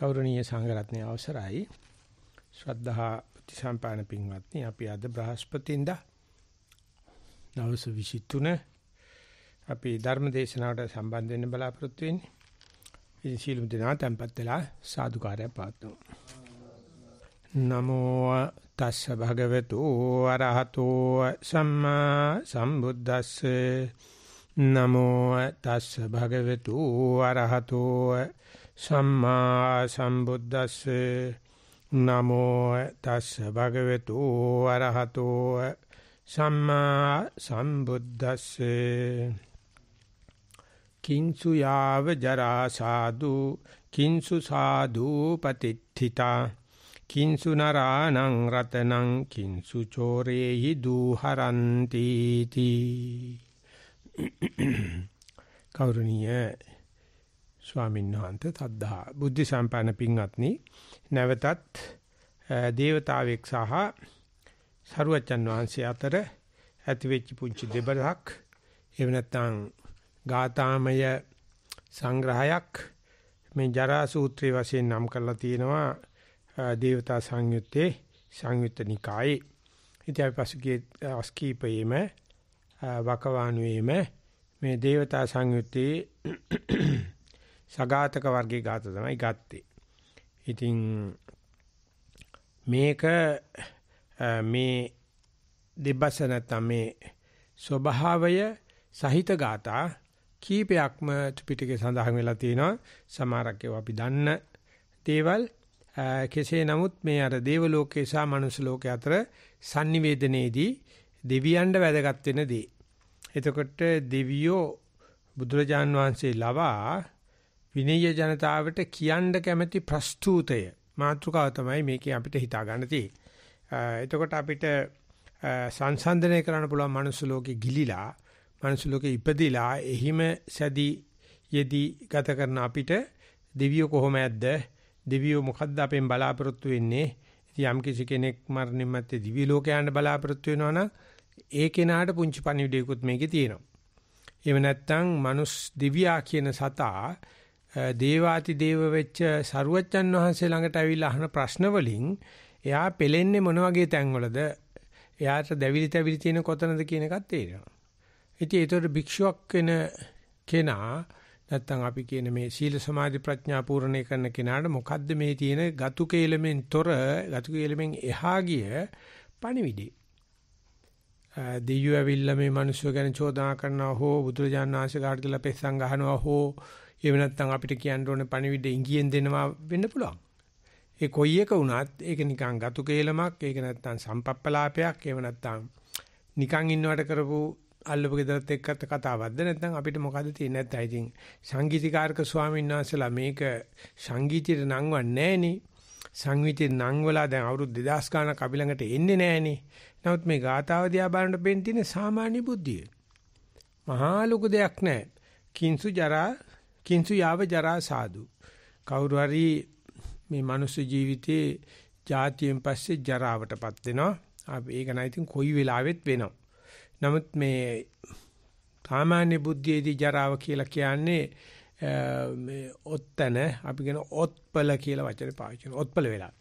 ගෞරවනීය සංඝරත්නය අවසරයි ශ්‍රද්ධහා ප්‍රතිසම්පාදන පින්වත්නි අපි අද බ්‍රහස්පතින්දා දවස් 23 අපි ධර්ම දේශනාවට සම්බන්ධ වෙන්න බලාපොරොත්තු වෙන්නේ. ඉතින් සීලමු දෙනා tempත් වෙලා සාදුකාරය පාත්තුමු. නමෝ තස්ස භගවතු අරහතෝ සම්මා සම්බුද්දස්සේ නමෝ තස්ස භගවතු අරහතෝ සම්මා සම්බුද්දස්ස නමෝ තස්ස භගවතු අරහතෝ සම්මා සම්බුද්දස්ස කිංසු යාව ජරා සාදු කිංසු සාදු පතිත්ථිතා කිංසු නරාණං රතනං කිංසු චෝරේහි දූහරಂತಿ තී කෞරණීය ස්වාමීන් වහන්සේ සද්ධා බුද්ධ සම්පන්න පින්වත්නි නැවතත් දේවතාවෙක් සහ සරුවචන් වහන්සේ අතර ඇතිවෙච්ච පුංචි දෙබරක් එහෙම නැත්නම් ගාතාමය සංග්‍රහයක් මේ ජරා සූත්‍රයේ වශයෙන් නම් කරලා තියෙනවා දේවතා සංයුත්තේ සංයුත්ත නිකායේ ඉතින් අපි පසුගිය අස්කීපයේම වකවානුවේම මේ දේවතා සංයුත්තේ සගාතක වර්ගයේ ગાත තමයි ගත්තේ. ඉතින් මේක මේ දෙබස නැත්නම් මේ ස්වභාවය සහිත ગાතා කීපයක්ම ත්‍රිපිටකේ සඳහන් වෙලා තියෙනවා. සමහරක් ඒවා අපි දන්න දේවල් කෙසේ නමුත් මේ අර දේව ලෝකේ සහ මනුස්ස ලෝකේ අතර sannivedanayedi දෙවියන්ට වැදගත් වෙන දේ. එතකොට දෙවියෝ බුදුරජාන් වහන්සේ ලවා විනීය ජනතාවට කියන්න කැමැති ප්‍රස්තුතය මාතෘකාව තමයි මේකේ අපිට හිතා ගන්න තියෙන්නේ. එතකොට අපිට සංසන්දනය කරන්න පුළුවන් මනුස්ස ලෝකේ ගිලිලා මනුස්ස ලෝකේ ඉපදිලා එහිම සැදී යෙදී ගත කරන අපිට දෙවියෝ කොහොම ඇද්ද? දෙවියෝ මොකද්ද අපෙන් බලාපොරොත්තු වෙන්නේ? ඉතින් යම් කිසි කෙනෙක් මරණින් මත්තේ දිවි ලෝකයට යන්න බලාපොරොත්තු වෙනවා නම් ඒ කෙනාට පුංචි පණිවිඩයකුත් මේකේ තියෙනවා. එහෙම නැත්නම් මනුස්ස දිවියා කියන සතා දේවාති දේව වෙච්ච සරුවච්චන් වහන්සේ ළඟට ඇවිල්ලා අහන ප්‍රශ්න වලින් එයා පෙලෙන්නේ මොන වගේ තැන්වලද? එයාට දැවිලි තැවිලි තියෙන කොතනද කියන එකත් තේරෙනවා. ඉතින් ඒතකොට භික්ෂුවක් වෙන කෙනා නැත්තම් අපි කියන මේ සීල සමාධි ප්‍රඥා පූර්ණේ කරන කෙනාට මොකද්ද මේ තියෙන ගතු කේලමෙන් තොර ගතු කේලමෙන් එහා ගිය පණිවිඩේ දෙවියෝ ඇවිල්ලා මේ මිනිස්සු ගැන චෝදනා කරනවා හෝ බුදුරජාණන් වහන්සේ කාට කියලා පෙස්සන් ගහනවා හෝ එහෙම නැත්නම් අපිට කියන්න ඕනේ පණිවිඩ ඉංගියෙන් දෙනවා වෙන්න පුළුවන්. ඒ කොයි එක වුණත් ඒක නිකන් ගතු කේලමක්, ඒක නැත්නම් සම්පප්පලාපයක්, එහෙම නැත්නම් නිකන් ඉන්නවට කරපු අල්ලපු ගෙදරත් එක්කත් කතාවක්ද නැත්නම් අපිට මොකද්ද තියෙන්නේ නැත්නම් ඉතින් සංගීතීකාරක ස්වාමීන් වහන්සේලා මේක සංගීතයට නංවන්නේ නැහනේ. සංවිතේ නංවලා දැන් අවුරුදු 2000 ගානක් අපි ළඟට එන්නේ නැහනේ. නමුත් මේ ගාතාව දිහා බලනකොට පෙන් තියෙන සාමාන්‍ය බුද්ධිය. මහා ලොකු දෙයක් නැහැ. කිංසු ජරා කිංසු යාව ජරා සාදු. කවුරු හරි මේ මනුස්ස ජීවිතේ ජාතියෙන් පස්සේ ජරාවටපත් වෙනවා. අපි ඒක නම් ඉතින් කොයි වෙලාවෙත් වෙනවා. නමුත් මේ සාමාන්‍ය බුද්ධියේදී ජරාව කියලා කියන්නේ මේ ඔත්තන අපි කියන ඔත්පල කියලා වචනේ පාවිච්චි කරනවා. ඔත්පල වෙලා.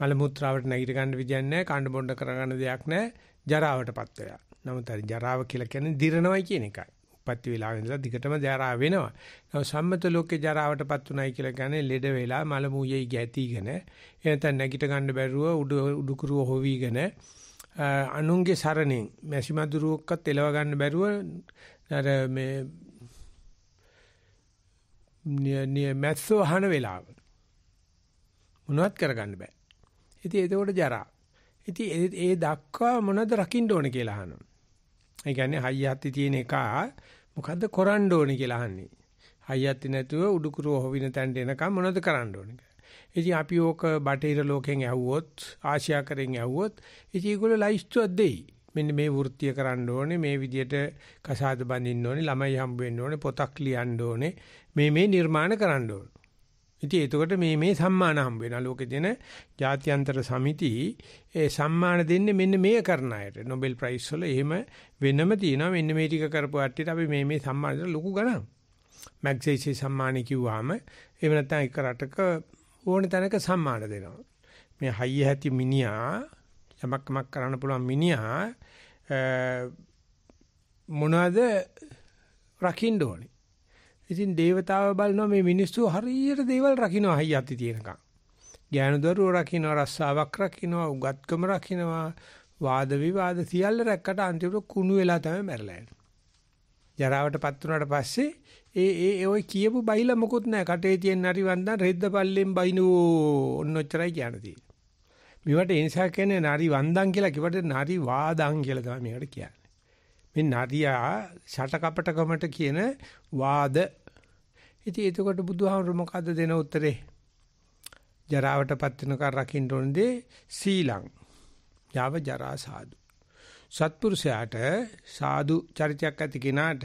මල මුත්‍රාවට නැගිට ගන්න විදියක් නැහැ. කණ්ඩ බොණ්ඩ කරගන්න දෙයක් නැහැ. ජරාවටපත් වෙලා. නමුත් හරි ජරාව කියලා කියන්නේ දිරනවයි කියන එකයි. උපත්ති වෙලාව ඉඳලා දිගටම ජරා වෙනවා. නමුත් සම්මත ලෝකේ ජරාවටපත් උනායි කියලා කියන්නේ ලෙඩ වෙලා මල මූයේ ගැටිගෙන එතන නැගිට ගන්න බැරුව උඩු උඩුකුරුව හොවිගෙන අනුන්ගේ සරණෙන් මැසි මදුරුවක්වත් එලව ගන්න බැරුව අර මේ නිය මැස්සෝ අහන වෙලාව මොනවත් කරගන්න බෑ. ඉතින් ඒකෝට ජරා. ඉතින් ඒ දක්වා මොනවද රකින්න ඕන කියලා අහනවා. ඒ කියන්නේ හයියත්ති තියෙන එක මොකද්ද කරන්න ඕනේ කියලා අහන්නේ. හයියත්ති නැතුව උඩුකුරෝ හොවින තැනට එනකම් මොනවද කරන්න ඕනේ ඉතින් අපි ඕක බටහිර ලෝකෙන් ඇහුවොත් ආසියා කරෙන් ඇහුවොත් ඉතින් ඒගොල්ලෝ ලයිස්තුවක් දෙයි. මෙන්න මේ වෘත්තිය කරන්න ඕනේ මේ විදියට කසාද බඳින්න ඕනේ ළමයි හම්බ වෙන්න ඕනේ පොතක් ලියන්න ඕනේ මේ මේ නිර්මාණ කරන්න ඕනේ. ඉතින් එතකොට මේ මේ සම්මාන හම්බ වෙනවා ලෝකේ දෙන ජාත්‍යන්තර සමිති ඒ සම්මාන දෙන්නේ මෙන්න මේ කරන අයට Nobel Prize වල එහෙම වෙනම තියෙනවා මෙන්න මේ ටික කරපු අට්ටියට අපි මේ මේ සම්මාන ලොකු ගණන්. මැග්සේසේ සම්මානය කිව්වහම එහෙම නැත්නම් එක රටක ඕන තැනක සම්මාන දෙනවා. මේ හයිය හැති මිනිහා යමක්මක් කරන්න පුළුවන් මිනිහා මොනවද රකින්න ඕනේ. ඉතින් దేవතාව බලනවා මේ මිනිස්සු හරියට දේවල් රකින්නවා හයිය ඇති තියෙනකම්. ඥානදරුව රකින්නවා රස්සාවක් රකින්නවා උගත්කම රකින්නවා වාද විවාද සියල්ල රැක්කට අන්තිමට කුණු වෙලා තමයි මැරලා යන්නේ. ජරාවටපත් වුණාට පස්සේ ඒ ඒ ඔය කියපු බයිලා මොකුත් නැහැ. කටේ තියෙන හරි වන්දන රෙද්ද පල්ලෙන් බයිනෝ. ඔන්න ඔච්චරයි කියන්න තියෙන්නේ. මේවට ඒ නිසා කියන්නේ nari වන්දන් කියලා කිව්වට nari වාදන් කියලා තමයි මේකට කියන්නේ. මේ නරියා ෂටකපටකමට කියන වාද. ඉතින් එතකොට බුදුහාමුදුරු මොකද්ද දෙන උත්තරේ? ජරාවටපත් වෙනකන් රකින්න ඕනේ සීලං. යව ජරා සාදු. සත්පුරුෂයාට සාදු චරිතයක් ඇති කෙනාට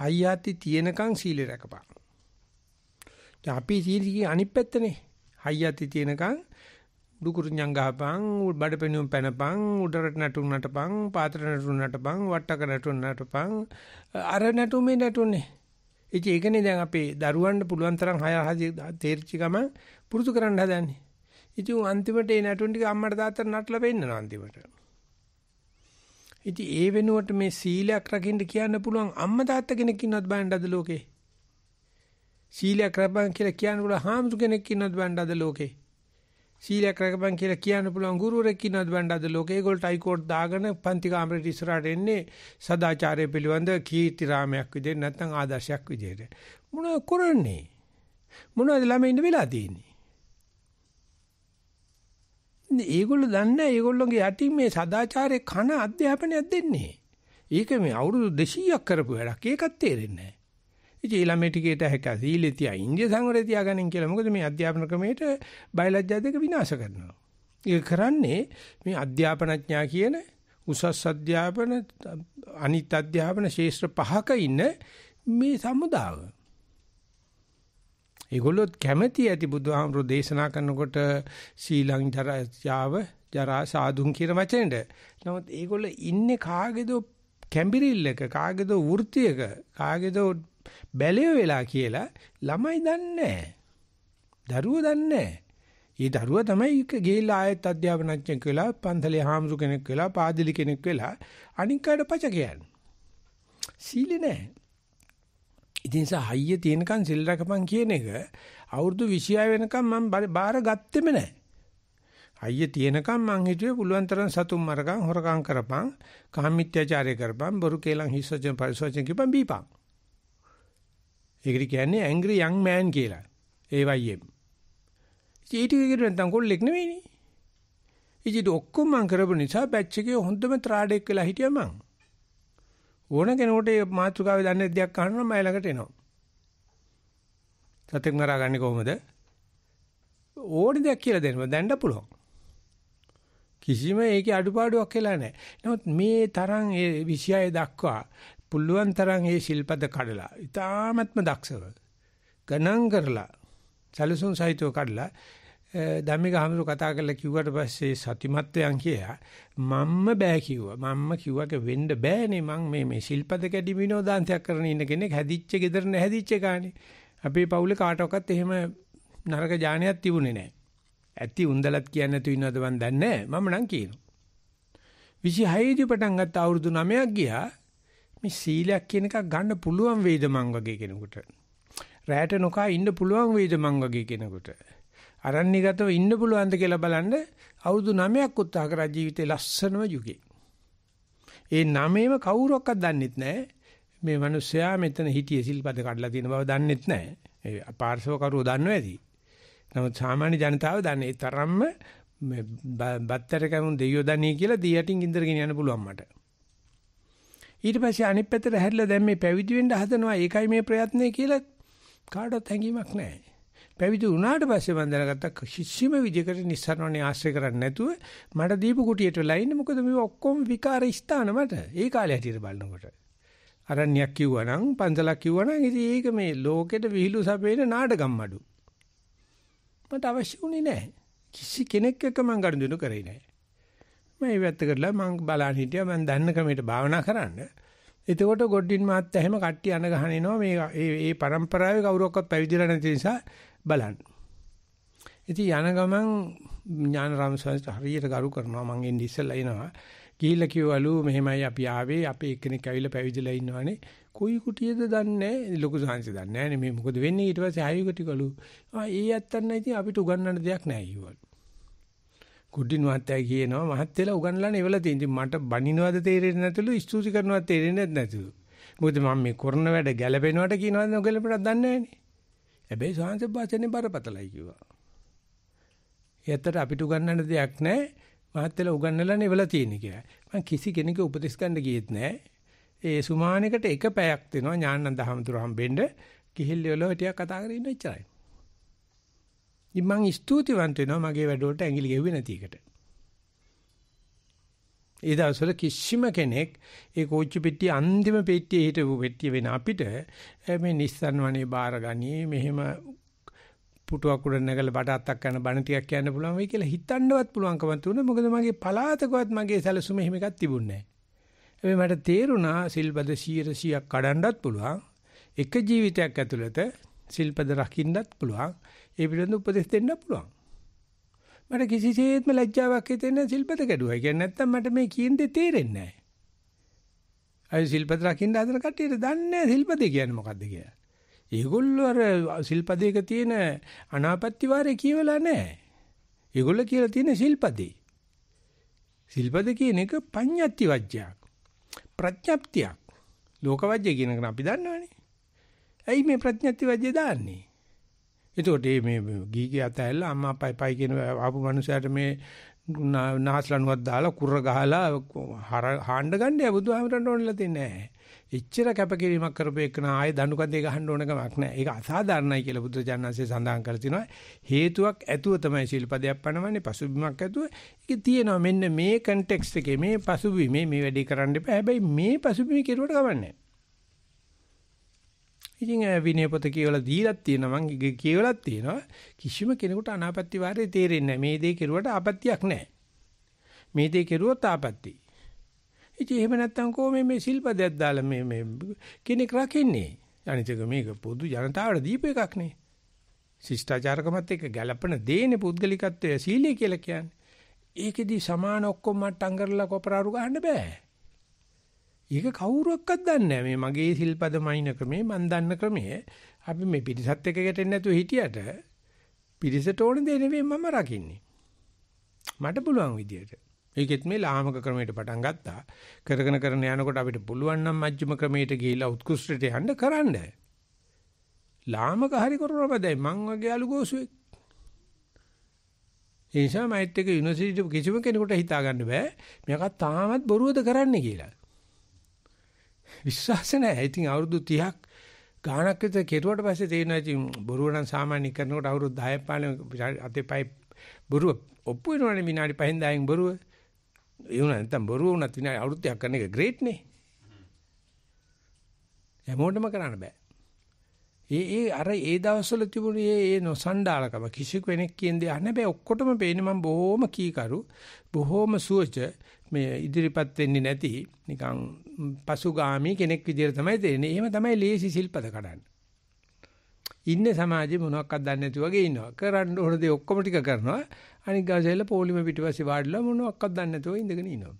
හයියාති තියෙනකන් සීලය රැකපන්. දැන් අපි සීලයේ අනිත් පැත්තනේ. හයියාති තියෙනකන් දුකුරුඤ්ඤං ගහපන්, බඩපෙනුම් පැනපන්, උඩරට නටුන් නටපන්, පාතර නටුන් නටපන්, වට්ටක නටුන් නටපන්, අර නටුමේ නටුන්නේ. ඉතින් ඒකනේ දැන් අපේ දරුවන්ට පුළුවන් තරම් හය හදි තේරිච්ච ගමන් පුරුදු කරන්න හදන්නේ. ඉතින් අන්තිමට ඒ නැටුන් ටික අම්මට තාත්තට නටලා පෙන්නනවා අන්තිමට. ඉතින් ඒ වෙනුවට මේ සීලයක් රකින්න කියන්න පුළුවන් අම්මා තාත්තා කෙනෙක් ඉන්නවත් බෑන්ඩ අද ලෝකේ. සීලයක් රැකපන් කියලා කියන්න පුළුවන් හාමුදුර කෙනෙක් ඉන්නවත් බෑන්ඩ අද ලෝකේ. සීලයක් රැකපන් කියලා කියන්න පුළුවන් ගුරුවරෙක් ඉන්නවත් බෑන්ඩ අද ලෝකේ. ඒගොල්ලෝ ටයිකෝඩ් දාගෙන පන්ති කාමරේට ඉස්සරහට එන්නේ සදාචාරය පිළිබඳ කීර්ති රාමයක් විදිහට නැත්නම් ආදර්ශයක් විදිහට. මොනව කරන්නේ? මොනවද ළමයින්ට වෙලා තියෙන්නේ? ඒගොල්ලෝ දන්නේ ඒගොල්ලෝගේ යටින් මේ සදාචාරයේ කන අධ්‍යාපනයක් දෙන්නේ. ඒක මේ අවුරුදු 200ක් කරපු වැඩක්. ඒකත් තේරෙන්නේ නැහැ. ඉතින් ළමයි ටිකේ තැහැක සීලේ තියා ඉන්දිය සංවරය තියාගන්න කියලා. මොකද මේ අධ්‍යාපන ක්‍රමයට බයලජ්ජා දෙක විනාශ කරනවා. ඒක කරන්නේ මේ අධ්‍යාපනඥා කියන උසස් අධ්‍යාපන අනිත් අධ්‍යාපන ශේෂ්ත්‍ර පහක ඉන්න මේ සමුදාව. ඒගොල්ලොත් කැමැති ඇති බුදුහාමුදුරු දේශනා කරනකොට සීලං ජරාව ජරා සාදුන් කියන වචනෙට. නමුත් ඒගොල්ල ඉන්නේ කාගේදෝ කැඹිරිල්ලක කාගේදෝ වෘත්තියක කාගේදෝ බැලේ වෙලා කියලා ළමයි දන්නේ දරුවෝ දන්නේ ඒ දරුවා තමයි ගිහිල්ලා ආයෙත් අධ්‍යාපනඥයෙක් වෙලා පන්සලේ හාමුදුර කෙනෙක් වෙලා පාදිලි කෙනෙක් වෙලා අනික් අයට පච කියන්නේ. සීලේ නැහැ. ඉතින් සා හයිය තියෙනකන් සිල් රැකපන් කියන එක අවුරුදු 26 වෙනකන් මම බාර ගත්තෙම නැහැ. අයිය තියෙනකම් මං හිතුවේ පුළුවන් තරම් සතුම් මරකම් හොරකම් කරපන් කාමීත්‍යචාරය කරපන් බොරු කේලම් හිස්සජන පරිසෝචන කිපන් බීපන් ඒකට කියන්නේ ඇංග්‍රි යං මෑන් කියලා ඒ වයිම් ඊට විතර නැත්නම් කොල්ලෙක් නෙවෙයිනේ ඉතින් ඔක්කොම මං කරපු නිසා බැච් එකේ හොඳම ත්‍රාඩෙක් වෙලා හිටියා මං ඕන කෙනෙකුට මේ මාතෘකාවේ දන්නේ දෙයක් අහනවා මම ළඟට එනවා. සතෙක් මරාගන්නේ කොහොමද? ඕනි දෙයක් කියලා දෙනවා. දැන්න පුළුවන්. කිසිම ඒකේ අඩුපාඩුවක් කියලා නැහැ. නමුත් මේ තරම් ඒ විෂයය දක්වා පුළුවන් තරම් ඒ ශිල්පද කඩලා, ඊ타ත්ම දක්ෂව ගණන් කරලා සැලසුම් සහිතව කඩලා ධම්මික හඳුරු කතා කරලා කිව්වට පස්සේ සතිමත්යන් කියලා මම්ම බෑ කිව්වා මම්ම කිව්වක වෙන්න බෑනේ මං මේ මේ ශිල්පද කැඩි විනෝදාන්තයක් කරන ඉන්න කෙනෙක් හැදිච්ච ගෙදර නැහැදිච්ච ගානේ අපේ පවුලේ කාටවත් එහෙම නරක ඥානයක් තිබුණේ නැහැ ඇති උන්දලත් කියන්නේ නැතු ඉන්නවද මන් දන්නේ මම නම් කියනවා 26 දී පටන් ගත්ත අවුරුදු 9ක් ගියා මේ සීලයක් කියන එකක් ගන්න පුළුවන් වේද මං වගේ කෙනෙකුට රැයට නොකා ඉන්න පුළුවන් වේද මං වගේ කෙනෙකුට අරණ්‍යගතව ඉන්න පුළුවන්ද කියලා බලන්න අවුරුදු 9ක් උත්සාහ කරා ජීවිතේ ලස්සනම යුගේ. ඒ නමේම කවුරක්වත් දන්නෙත් නැහැ. මේ මිනිස්සයා මෙතන හිටියේ සිල්පද කඩලා තියෙන බව දන්නෙත් නැහැ. ඒ පාර්ශව කරුවෝ දන්නව ඇති. නමුත් සාමාන්‍ය ජනතාව දන්නේ තරම්ම මේ බත්තර කමුන් දෙයියෝ දන්නේ කියලා දියටින් ඉන්දර ගෙන යන්න පුළුවන් මට. ඊට පස්සේ අනිත් පැත්තට හැරිලා දැන් මේ පැවිදි වෙන්න හදනවා ඒකයි මේ ප්‍රයත්නය කියලා කාටවත් හැඟීමක් නැහැ. පැවිදි වුණාට පස්සේ මම දැනගත්තා කිසිම විදිහකට නිස්සාරණේ ආශ්‍රය කරන්නේ නැතුව මට දීපු කුටියට වෙලා ඉන්නේ මොකද මේ ඔක්කොම විකාර ස්ථාන මට ඒ කාලේ හැටියට බලනකොට අරණ්‍යයක් කිව්වනම් පන්සලක් කිව්වනම් ඉතින් ඒක මේ ලෝකෙට විහිළු සපේන නාටකම් අඩු මට අවශ්‍ය උනේ නැහැ කිසි කෙනෙක් එක්ක මම ගනුදෙනු කරේ නැහැ මම ඒ වැත්ත කරලා මම බලන්න හිටියා මම දන්න ක්‍රමයට භාවනා කරන්න එතකොට ගොඩින් මාත් එහෙම කට්ටි අන ගහන එනවා මේ මේ මේ પરම්පරාවේ කවුරක්වත් පැවිදිලා නැති නිසා බලන්න. ඉතින් යන ගමන් ඥානරාම ස්වාමීන් හරියට ගරු කරනවා මං එන්නේ ඉස්සෙල්ලා එනවා. ගිහිල්ලා කිව්වලු මෙහෙමයි අපි ආවේ අපේ එක්කෙනෙක් ඇවිල්ලා පැවිදිලා ඉන්නවනේ. කොයි කුටියද දන්නේ ලොකු සංහස දන්නේ නැහැ මේ මොකද වෙන්නේ ඊට පස්සේ ආයුකටිකලු. ආ ඒ ඇත්තන් ඉතින් අපිට උගන්වන්න දෙයක් නැහැ ඊවලු. කුඩින් මහත්තයා කියනවා මහත්තයලා උගන්ලා නෙවලා තියෙන. ඉතින් මට බනිනවද තේරෙන්නේ නැතුළු ස්තුති කරනවද තේරෙන්නේ නැතුළු. මොකද මම මේ කරන වැඩ ගැළපෙනවට කියනවද නොගැළපෙනවද දන්නේ නැහනේ. හැබැයි සාංශ වාචනේ බරපතලයි කිව්වා. ඒත්තර අපිට උගන්වන්න දෙයක් නැහැ. මහත්තයලා උගන්වලා නෙවලා තියෙන්නේ කියලා. මම කිසි කෙනෙකුට උපදෙස් ගන්න ගියෙත් නැහැ. ඒ සුමානෙකට එක පැයක් දෙනවා ඥානන්ද හැමතුරු හම්බෙන්න කිහිල්ල වල ටිකක් කතා කරගෙන ඉන්න ඉච්චරයි. ඉතින් මං ස්තුතිවන්ත වෙනවා මගේ වැඩවලට ඇඟිලි ගෙව්වේ නැති එකට. ඒ දවස්වල කිසිම කෙනෙක් ඒ කෝච්චි පෙට්ටිය අන්තිම පෙට්ටියේ හිටපු පෙට්ටිය වෙන අපිට මේ Nissan වනේ බාරගනී මෙහෙම පුටුවක් උඩ නැගලා බඩත්තක් කරන බණ ටිකක් කියන්න පුළුවන් වෙයි කියලා හිතන්නවත් පුළුවන්කම තුනේ මොකද මගේ පලාතකවත් මගේ සැලසුම එහෙම එකක් තිබුණේ නැහැ. මට තේරුණා සිල්පද 100 100ක් කඩන්නත් පුළුවන්. එක ජීවිතයක් ඇතුළත සිල්පද රකින්නත් පුළුවන්. ඒ පිළිබඳ උපදෙස් දෙන්න පුළුවන්. මට කිසිසේත්ම ලැජ්ජාවක් හිතෙන්නේ නැහැ සිල්පද කැඩුවයි. කියන්නේ නැත්තම් මට මේ කියන දේ තේරෙන්නේ නැහැ. අය සිල්පද රකින්න හදන කට්ටියට දන්නේ නැහැ සිල්පදේ කියන්නේ මොකද්ද කියලා. ඒගොල්ලෝ අර සිල්පදයක තියෙන අනාපත්‍ති වාරේ කියවලා නැහැ. ඒගොල්ලෝ කියලා තියෙන සිල්පදේ. සිල්පද කියන එක පඤ්ඤත්ති වජ්ජයක්. ප්‍රඥප්තියක්. ලෝකවජ්‍ය කියන එක අපි දන්නවනේ. ඇයි මේ ප්‍රඥප්ති වජ්‍ය දාන්නේ? එතකොට මේ ගීගේ අතහැල්ලා අම්මා අප්පයි පයි කියන ආපු මනුස්සයාට මේ නාස්ලණුවක් දාලා කුර ගහලා හාණ්ඩ ගන්න යා බුදුහාමරන්ට ඕනෙලා තියන්නේ නැහැ. එච්චර කැපකිරීමක් කරපු එක නා ආයේ දණු කන්දේ ගහන්න ඕන කමක් නැහැ. ඒක අසාධාරණයි කියලා බුදුජානන්සේ සඳහන් කර තිනවා. හේතුවක් ඇතුව තමයි ශිල්පදයක් පනවන්නේ. පසුබිමක් ඇතුව. ඒක තියෙනවා මෙන්න මේ කන්ටෙක්ස්ට් එකේ මේ පසුබිමේ මේ වැඩේ කරන්න එපා. හැබැයි මේ පසුබිමේ කෙරුවට කමක් නැහැ. ඉතින් විනය පොත කියවලා දීලත් තියෙනවා මං කියවලත් තියෙනවා කිසිම කෙනෙකුට අනාපත්‍ති වාරේ තේරෙන්නේ නැහැ. මේ දේ කෙරුවට ආපත්‍යක් නැහැ. මේ දේ කෙරුවොත් ආපත්‍ති. ඉතින් එහෙම නැත්තම් කොහොම මේ සිල්පදයක් දාලා මේ මේ කෙනෙක් රකින්නේ? අනිතක මේක පොදු ජනතාවට දීප එකක් නේ. ශිෂ්ටාචාරකමත් එක්ක ගැළපෙන දේනේ පුද්ගලිකත්වය සීලය කියලා කියන්නේ. ඒකෙදි සමාන ඔක්කොම මට්ටම් කරලා කොපරාරු ගන්න බෑ. ඒක කවුරුවක්වත් දන්නේ නැහැ. මේ මගේ සිල්පද මයින ක්‍රමේ මම දන්න ක්‍රමයේ අපි මේ පිටිසත් එක ගැටෙන්නේ නැතුව හිටියට පිටිසට ඕන දේ නෙවෙයි මම රකින්නේ. මට පුළුවන් විදියට. ඒකෙත් මේ ලාමක ක්‍රමයට පටන් ගත්තා. කරගෙන කරන යනකොට අපිට පුළුවන් නම් මජ්ක්‍ධිම ක්‍රමයට ගිහිලා උත්කෘෂ්ඨයට යන්න කරන්න. ලාමක හරි කරනවා බදයි මං වගේ අලු ගෝසුවෙක්. ඒ නිසා මයිත් එක යුනිවර්සිටි කිසිම කෙනෙකුට හිතා ගන්න බෑ. මෙයාක තාමත් බොරුවද කරන්නේ කියලා. විශ්වාස නැහැ. ඉතින් අවුරුදු 30ක් ගාණක් විතර කෙරුවට පස්සේ තේරෙනවා ඉතින් බොරුව නම් සාමාන්‍ය කරනකොට අවුරුදු 10 15 අතේ පයි බොරුව ඔප්පු වෙනවනේ විනාඩි 5න් 10න් බොරුව. ඒ වුණා නැත්තම් බොරුව වුණත් විනාඩි අවුරුදු 30ක් කරන එක ග්‍රේට් නේ. හැමෝටම කරන්න බෑ. ඒ ඒ අර ඒ දවස්වල තිබුණේ ඒ ඒ නොසණ්ඩාලකම කිසි කෙනෙක් කියන දේ අහන්නේ බෑ ඔක්කොටම පේන්නේ මම බොහොම කීකරු බොහොම සුවච මේ ඉදිරිපත් වෙන්නේ නැති නිකන් පසුගාමි කෙනෙක් විදිහට තමයි තේරෙන්නේ. එහෙම තමයි ලේසි ශිල්පද කඩන්නේ. ඉන්නේ සමාජේ මොනවක්වත් දන්නේ නැති වගේ ඉන්නවා. කරන්න ඕන දේ ඔක්කොම ටික කරනවා. අනික ගාසෙල පොලිම පිටිපස්සේ වාඩිලා මොනවක්වත් දන්නේ නැතුව ඉඳගෙන ඉනවා.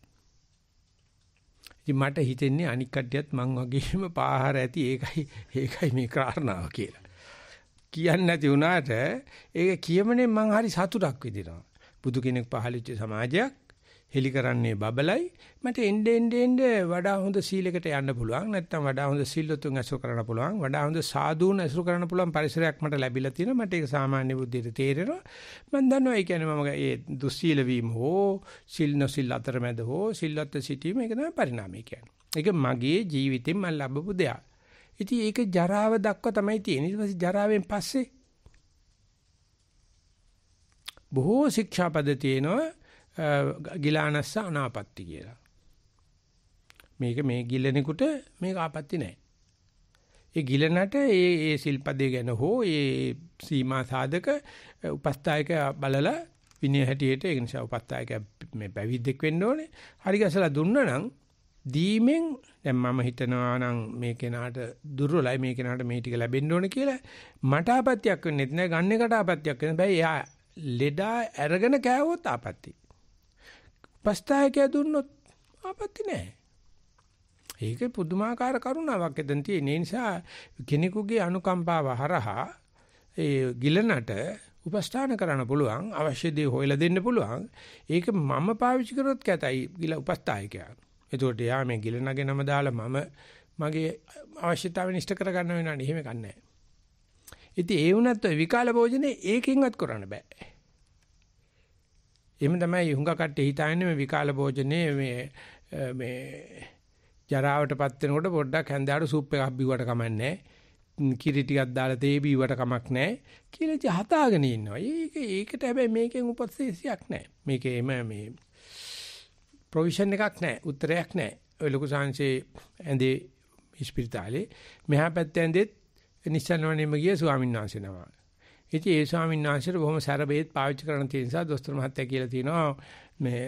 ඉතින් මට හිතෙන්නේ අනික් කට්ටියත් මං වගේම පාහර ඇති ඒකයි ඒකයි මේ කාරණාව කියලා. කියන්නේ නැති වුණාට ඒක කියමනේ මං හරි සතුටක් විඳිනවා. බුදු කෙනෙක් පහළ වෙච්ච සමාජයක් හෙලි කරන්නේ බබලයි මට එnde end end වඩා හොඳ සීලයකට යන්න පුළුවන් නැත්නම් වඩා හොඳ සීලතුන් ඇසුර කරන්න පුළුවන් වඩා හොඳ සාදුන් ඇසුර කරන්න පුළුවන් පරිසරයක් මට ලැබිලා තියෙනවා මට ඒක සාමාන්‍ය බුද්ධියට තේරෙනවා මම දන්නවා ඒ කියන්නේ මම ඒ දුස්සීල වීම හෝ සිල් නොසිල් අතරමැද හෝ සිල්වත් සිටීම ඒක තමයි පරිණාමය කියන්නේ ඒක මගේ ජීවිතෙන් මම ලැබපු දෙයක් ඉතින් ඒක ජරාව දක්වා තමයි තියෙන්නේ ඊට පස්සේ ජරාවෙන් පස්සේ බොහෝ ශික්ෂාපද තියෙනවා ගිලානස්ස අනාපත්‍ති කියලා. මේක මේ ගිලෙනෙකුට මේක ආපත්‍ති නැහැ. ඒ ගිලනට ඒ ඒ සිල්පදේ ගැන හෝ ඒ සීමා සාධක උපස්ථායක බලලා විනය හැටියට ඒ නිසා උපස්ථායක මේ පැවිද්දෙක් වෙන්න ඕනේ. හරි ගැසලා දුන්නා නම් දීමෙන් දැන් මම හිතනවා නම් මේ කෙනාට දුර්වලයි මේ කෙනාට මේ ටික ලැබෙන්න ඕනේ කියලා මට ආපත්‍යක් වෙන්නේ නැහැ. ගන්න එකට ආපත්‍යක් වෙන බෑ. එයා ලෙඩා අරගෙන කෑවොත් ආපත්‍යි. පස්තහකය දුන්නොත් ආපත්‍ති නැහැ. ඒක පුදුමාකාර කරුණාවක් එතන තියෙන නිසා කෙනෙකුගේ අනුකම්පාව හරහා ඒ ගිලනට උපස්ථාන කරන්න පුළුවන් අවශ්‍ය දේ හොයලා දෙන්න පුළුවන්. ඒක මම පාවිච්චි කරොත් කැතයි ගිල උපස්ථායකයා. එතකොට යා මේ ගිලනගේ නම දාලා මම මගේ අවශ්‍යතාවය නිෂ්ඨ කරගන්න වෙනවා නේ. එහෙම ගන්නෑ. ඉතින් ඒ වුණත් ඔය විකාල භෝජනේ ඒකෙන්වත් කරන්න බෑ. එහෙම තමයි හුඟ කට්ටේ හිතාන්නේ මේ විකාල භෝජනේ මේ මේ ජරාවටපත් වෙනකොට පොඩ්ඩක් හැන්දාට සූප් එකක් බිව්වට කමන්නේ කිරි ටිකක් දාලා තේ බිව්වට කමක් නැහැ කියලා ඉතින් හදාගෙන ඉන්නවා. ඒක ඒකට හැබැයි මේකෙන් උපසේසියක් නැහැ. මේකේම මේ ප්‍රොවිෂන් එකක් නැහැ. උත්තරයක් නැහැ. ඔය ලොකු සංශේ ඇඳේ ඉස්පිරිතාලේ මෙහා පැත්තේ ඇඳෙත් නිස්සනවණෙම ගිය ස්වාමීන් වහන්සේ නමක්. ඉතින් ඒ ස්වාමීන් වහන්සේට බොහොම සැරබේත් පාවිච්චි කරන තියෙන නිසා දොස්තර මහත්තයා කියලා තිනවා මේ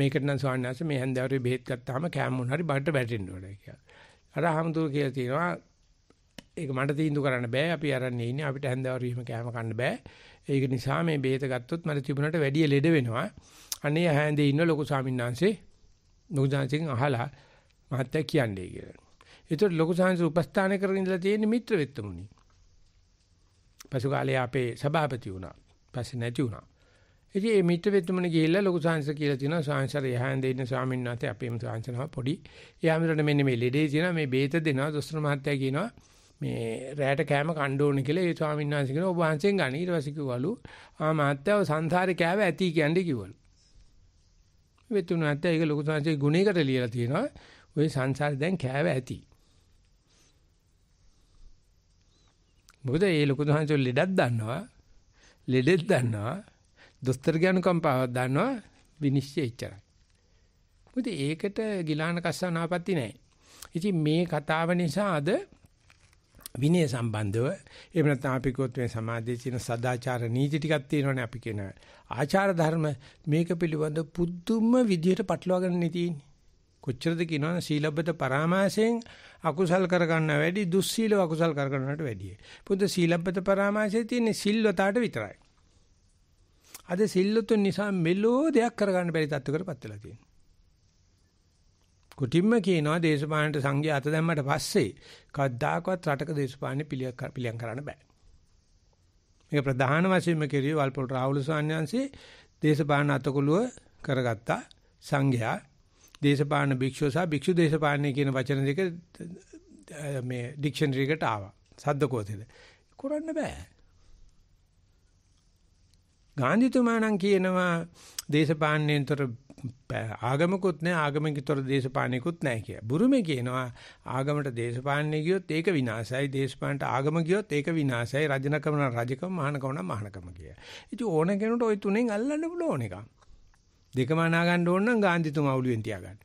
මේකට නම් ස්වාමීන් වහන්සේ මේ හැන්දෑවේ බෙහෙත් ගත්තාම කෑම මොන හරි බඩට වැටෙන්න ඕනේ කියලා. අර හමුදුර කියලා තිනවා ඒක මට තීන්දුව කරන්න බෑ අපි අරන් ඉන්නේ අපිට හැන්දෑවරීම කෑම කන්න බෑ. ඒක නිසා මේ බෙහෙත ගත්තොත් මට තිබුණට වැඩිය ලෙඩ වෙනවා. අනේ හැන්දේ ඉන්න ලොකු ස්වාමීන් වහන්සේ නුගුදාන්සින් අහලා මහත්තයා කියන්නේ කියලා. ඒතර ලොකු ස්වාමීන් වහන්සේ උපස්ථාන කරගෙන ඉඳලා තියෙන මිත්‍ර වෙත්තුමුනි. පසු කාලේ අපේ සභාපති වුණා. පස්සේ නැති වුණා. ඉතින් මේ මිත්‍රවෙතුමන ගිහිල්ලා ලොකු සාංශ කියලා තියෙනවා සාංශර යහන් දෙන්න ස්වාමීන් වහන්සේ අපේම සාංශනම පොඩි. යාමිරට මෙන්න මේ ලෙඩේ තියෙනවා මේ බේත දෙනවා දොස්තර මහත්තයා කියනවා මේ රැයට කෑම කන්න ඕනේ කියලා ඒ ස්වාමීන් වහන්සේ කියනවා ඔබ වහන්සෙන් ගන්න. ඊට පස්සේ කිව්වලු ආ මහත්තයව සංසාරේ කෑව ඇති කියන්නේ කිව්වලු. වෙතුන මහත්තයා ඒක ලොකු සාංශේ ගුණයකට ලියලා තියෙනවා. ඔය සංසාරේ දැන් කෑව ඇති. මොකද මේ ලොකු දහංශෝ ලෙඩක් දන්නවා. ලෙඩෙත් දන්නවා. දොස්තර ගැන කම්පාවක් දන්නවා. විනිශ්චය ඉච්චරයි. මොකද ඒකට ගිලාන කස්සනාපatti නැහැ. ඉතින් මේ කතාව නිසා අද විනය සම්බන්ධව එහෙම නැත්නම් අපි කිව්වොත් මේ සමාජයේ තියෙන සදාචාර නීති ටිකක් තියෙනවනේ අපි කියන ආචාර ධර්ම මේක පිළිබඳ පුදුම විදියට පටලවාගෙන ඉතින් කොච්චරද කියනවා සීලබ්බත පරාමාසයෙන් අකුසල් කරගන්න වැඩි දුස්සීලව අකුසල් කරගන්නට වැඩියි. බුද්ධ සීලබ්බත පරාමාසයේ තියෙන සිල්වතාවට විතරයි. අද සිල්ලුතුන් නිසා මෙලෝ දෙයක් කරගන්න බැරි තත්ත්වයකටපත් වෙලා තියෙනවා. කුටිම්ම කියනවා දේශපාලනට සංඝයා අත දැම්මට පස්සේ කවදාකවත් රටක දේශපාලන පිළියම් කරන්න බෑ. මේක ප්‍රධාන වශයෙන්ම කෙරුවේ වල්පොල් රාහුල ස්වාමීන් වහන්සේ දේශපාලන අතකොළුව කරගත්තා සංඝයා දේශපාලන භික්ෂුව සහ භික්ෂු දේශපාලනය කියන වචන දෙක මේ ඩික්ෂනරි එකට ආවා. සද්දකෝතේද. කරන්න බෑ. ගාන්ධිතුමා නම් කියනවා දේශපාලනයෙන්තර ආගමකුත් නැහැ ආගමකින්තර දේශපාලනිකුත් නැහැ කියලා. බුරුමේ කියනවා ආගමට දේශපාලනේ ගියොත් ඒක විනාශයි දේශපාලනට ආගම ගියොත් ඒක විනාශයි රජනකම රජකම මහානකම මහානකම කිය. ඉතින් ඕන කෙනෙකුට ওই තුනෙන් අල්ලන්න පුළුවන් එකක්. දෙකම අනා ගන්න ඕන නම් ගාන්ධි තුමා ඔළුවෙන් තියාගන්න.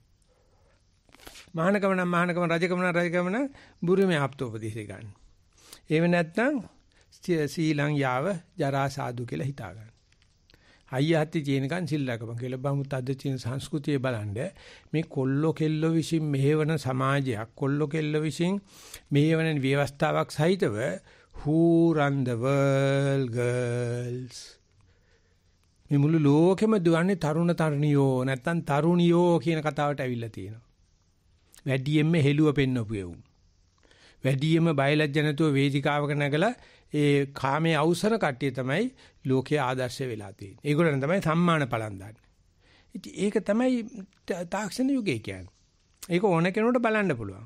මහානකම නම් මහානකම රජකම නම් රජකම නම් බුරුමේ ආප්තෝපදේශය ගන්න. එහෙම නැත්නම් සීලං යාව ජරා සාදු කියලා හිතා ගන්න. අයිය හත්ති ජීනකන් සිල්ලකම කියලා බමුත් අද තියෙන සංස්කෘතිය බලන්න මේ කොල්ලෝ කෙල්ලෝ විසින් මෙහෙවන සමාජයක් කොල්ලෝ කෙල්ලෝ විසින් මෙහෙවන ව්‍යවස්ථාවක් සහිතව who run the world girls මේ මුළු ලෝකෙම දුවන්නේ තරුණ තරුණියෝ නැත්තම් තරුණියෝ කියන කතාවට ඇවිල්ලා තියෙනවා. වැඩියෙන්ම හෙළුව පෙන්නපු එවුන්. වැඩියෙන්ම බයලජ්ජ නැතුව වේදිකාවක නැගලා ඒ කාමයේ අවසර කට්ටිය තමයි ලෝකයේ ආදර්ශය වෙලා තියෙන්නේ. ඒගොල්ලන් තමයි සම්මාන පලන් දාන්නේ. ඉතින් ඒක තමයි තාක්ෂණ යුගය කියන්නේ. ඒක ඕන කෙනෙකුට බලන්න පුළුවන්.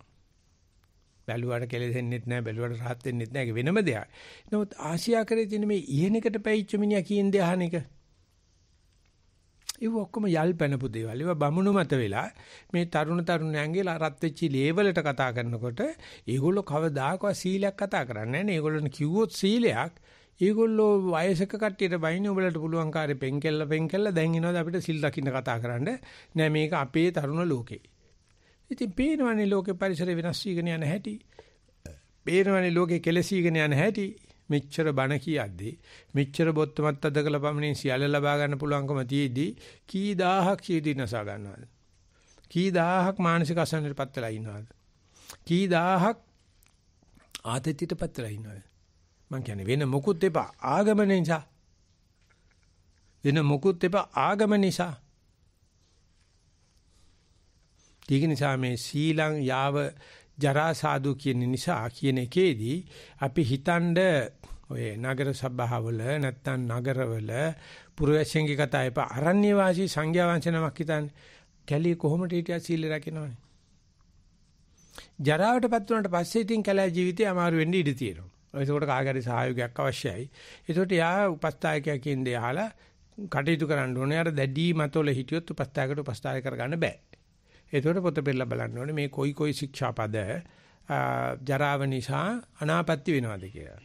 බැලුවාට කෙලෙසෙන්නෙත් නැහැ, බැලුවාට rahat වෙන්නෙත් නැහැ. ඒක වෙනම දෙයක්. නමුත් ආසියා කරේ තියෙන මේ ඉහෙනකට පැවිච්ච මිනිහා කියන දේ අහන එක ඒව ඔක්කොම යල් පැනපු දේවල්. ඒව බමුණු මත වෙලා මේ තරුණ තරුණයන්ගේ රත් වෙච්ච ලේවලට කතා කරනකොට ඒගොල්ලෝ කවදාකවත් සීලයක් කතා කරන්නේ නැහැ. ඒගොල්ලන් කිව්වොත් සීලයක් ඒගොල්ලෝ වයසක කට්ටියට බයිනේ ඔයාලට පුළුවන් කාර්ය පෙන්කෙල්ල පෙන්කෙල්ල දැන් එනවාද අපිට සිල් රකින්න කතා කරන්න නෑ මේක අපේ තරුණ ලෝකේ ඉතින් පේනවනේ ලෝකේ පරිසරය වෙනස් වීගෙන යන හැටි පේනවනේ ලෝකේ කෙලසීගෙන යන හැටි මෙච්චර බණ කියද්දී මෙච්චර බොත්තමත් අදකලා පමණින් සියල්ල ලබා ගන්න පුළුවන්කම තියේදී කී දහහක් ජීවිත නසා ගන්නවද? කී දහහක් මානසික අසහනයටපත් වෙලා ඉන්නවද? කී දහහක් ආතතියටපත් වෙලා ඉන්නවද? මං කියන්නේ වෙන මොකුත් එපා ආගම නිසා. වෙන මොකුත් එපා ආගම නිසා. ඒක නිසා මේ සීලං යාව ජරා සාදු කියන නිසා කියන එකේදී අපි හිතනද ඔය නගර සභාවල නැත්නම් නගරවල පුරවැසියන්ගේ කතා එපා අරණ්‍ය වාසී සංඝයා වංශ නමක් හිතන්නේ කැලේ කොහොමද හිටියා සීල රැකෙනවනේ ජරාවටපත් වුණාට පස්සේ ඉතින් කැලෑ ජීවිතේ අමාරු වෙන්න ඉඩ තියෙනවා ඒකට කාගරි සහයෝගයක් අවශ්‍යයි ඒකට යා උපස්ථායකයා කියන්නේ අහලා කටයුතු කරන්න ඕනේ අර දැඩි මතවල හිටියොත් උපස්ථායකට උපස්ථාය කරගන්න බෑ එතකොට පොත පෙරලා බලන්න ඕනේ මේ කොයි කොයි ශික්ෂාපද ජරාව නිසා අනාපත්‍ය වෙනවද කියලා.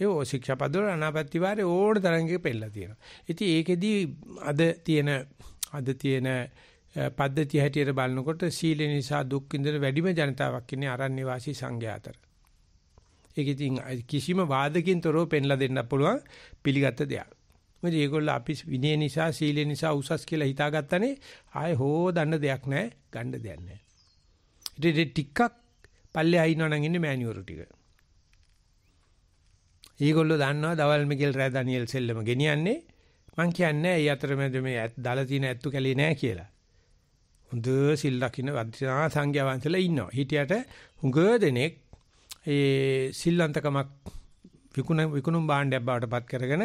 ඒ ඔය ශික්ෂාපද වල අනාපත්‍ය වාරේ ඕන තරංගේ පෙළලා තියෙනවා. ඉතින් ඒකෙදි අද තියෙන අද තියෙන පද්ධතිය හැටියට බලනකොට සීල නිසා දුක් විඳින වැඩිම ජනතාවක් ඉන්නේ අරණ්‍ය වාසී සංඝයා අතර. ඒක ඉතින් කිසිම වාදකින් තොරව පෙන්ලා දෙන්න පුළුවන් පිළිගත් දෙයක්. මොකද මේගොල්ලෝ අපි විනය නිසා සීලය නිසා උසස් කියලා හිතාගත්තනේ ආය හොදන්න දෙයක් නැහැ ගන්න දෙයක් නැහැ. ඉතින් ටිකක් පල්ලෙහා ඉන්නවා නම් ඉන්නේ මෑනියෝරු ටික. ඊගොල්ලෝ දන්නවා දවල් මිගෙල් රෑ ඩැනියෙල් සෙල්ලම ගෙනියන්නේ මං කියන්නේ ඒ අතරමැද මේ දල තියෙන ඇත්තු කැලේ නැහැ කියලා. හොඳ සිල් ලකින වදිනා සංඝයා වහන්සේලා ඉන්නවා. හිටියට හුඟ දෙනෙක් ඒ සිල්ලන්තකමක් විකුණ විකුණුම් භාණ්ඩයක් බවට පත් කරගෙන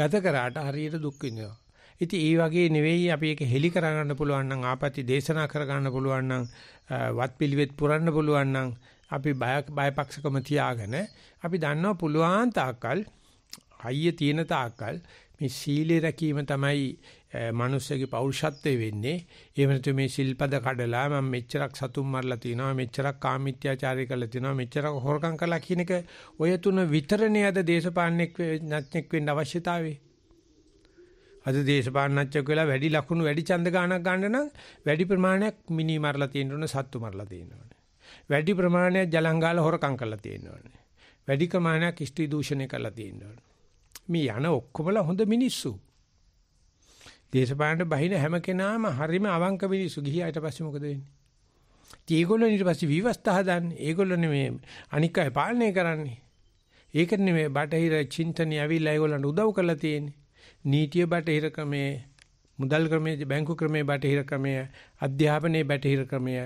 ගත කරාට හරියට දුක් විඳිනවා. ඉතින් ඒ වගේ නෙවෙයි අපි ඒක හෙලි කරගන්න පුළුවන් නම් ආපත්‍ය දේශනා කරගන්න පුළුවන් නම් වත්පිළිවෙත් පුරන්න පුළුවන් නම් අපි බය බයපක්ෂකම තියාගෙන අපි දන්නව පුළුවන් තාක්කල් හයිය තියෙන තාක්කල් මේ සීලේ රැකීම තමයි මිනිස්සෙගේ පෞරුෂත්වයේ වෙන්නේ එහෙම නැතු මේ ශිල්පද කඩලා මම මෙච්චරක් සතුම් මරලා තිනවා මෙච්චරක් කාමීත්‍යාචාරය කරලා තිනවා මෙච්චරක් හොරකම් කරලා කියන එක ඔය තුන විතරනේ අද දේශපාලනෙක් නැත්නෙක් වෙන්න අවශ්‍යතාවය අද දේශපාලනඥයෙක් වෙලා වැඩි ලකුණු වැඩි ඡන්ද ගාණක් ගන්න නම් වැඩි ප්‍රමාණයක් මිනි මරලා තියෙන්න ඕන සත්තු මරලා තියෙන්න ඕන වැඩි ප්‍රමාණයක් ජලංගාල හොරකම් කරලා තියෙන්න ඕන වැඩි ප්‍රමාණයක් ස්ත්‍රී දූෂණය කරලා තියෙන්න ඕන මේ යන ඔක්කොමලා හොඳ මිනිස්සු දේශපාලනට බහින හැම කෙනාම හරිම අවංක මිනිස්සු ගිහියාට පස්සේ මොකද වෙන්නේ? ඒගොල්ලෝ ඊට පස්සේ විවස්ථා හදන්නේ. ඒගොල්ලෝ නෙමේ අනික් අය පාලනය කරන්නේ. ඒක නෙමේ බටහිර චින්තනය ඇවිල්ලා ඒගොල්ලන්ට උදව් කරලා තියෙන්නේ. නීතිය බටහිර ක්‍රමයේ මුදල් ක්‍රමයේ බැංකු ක්‍රමයේ බටහිර ක්‍රමය අධ්‍යාපනයේ බටහිර ක්‍රමය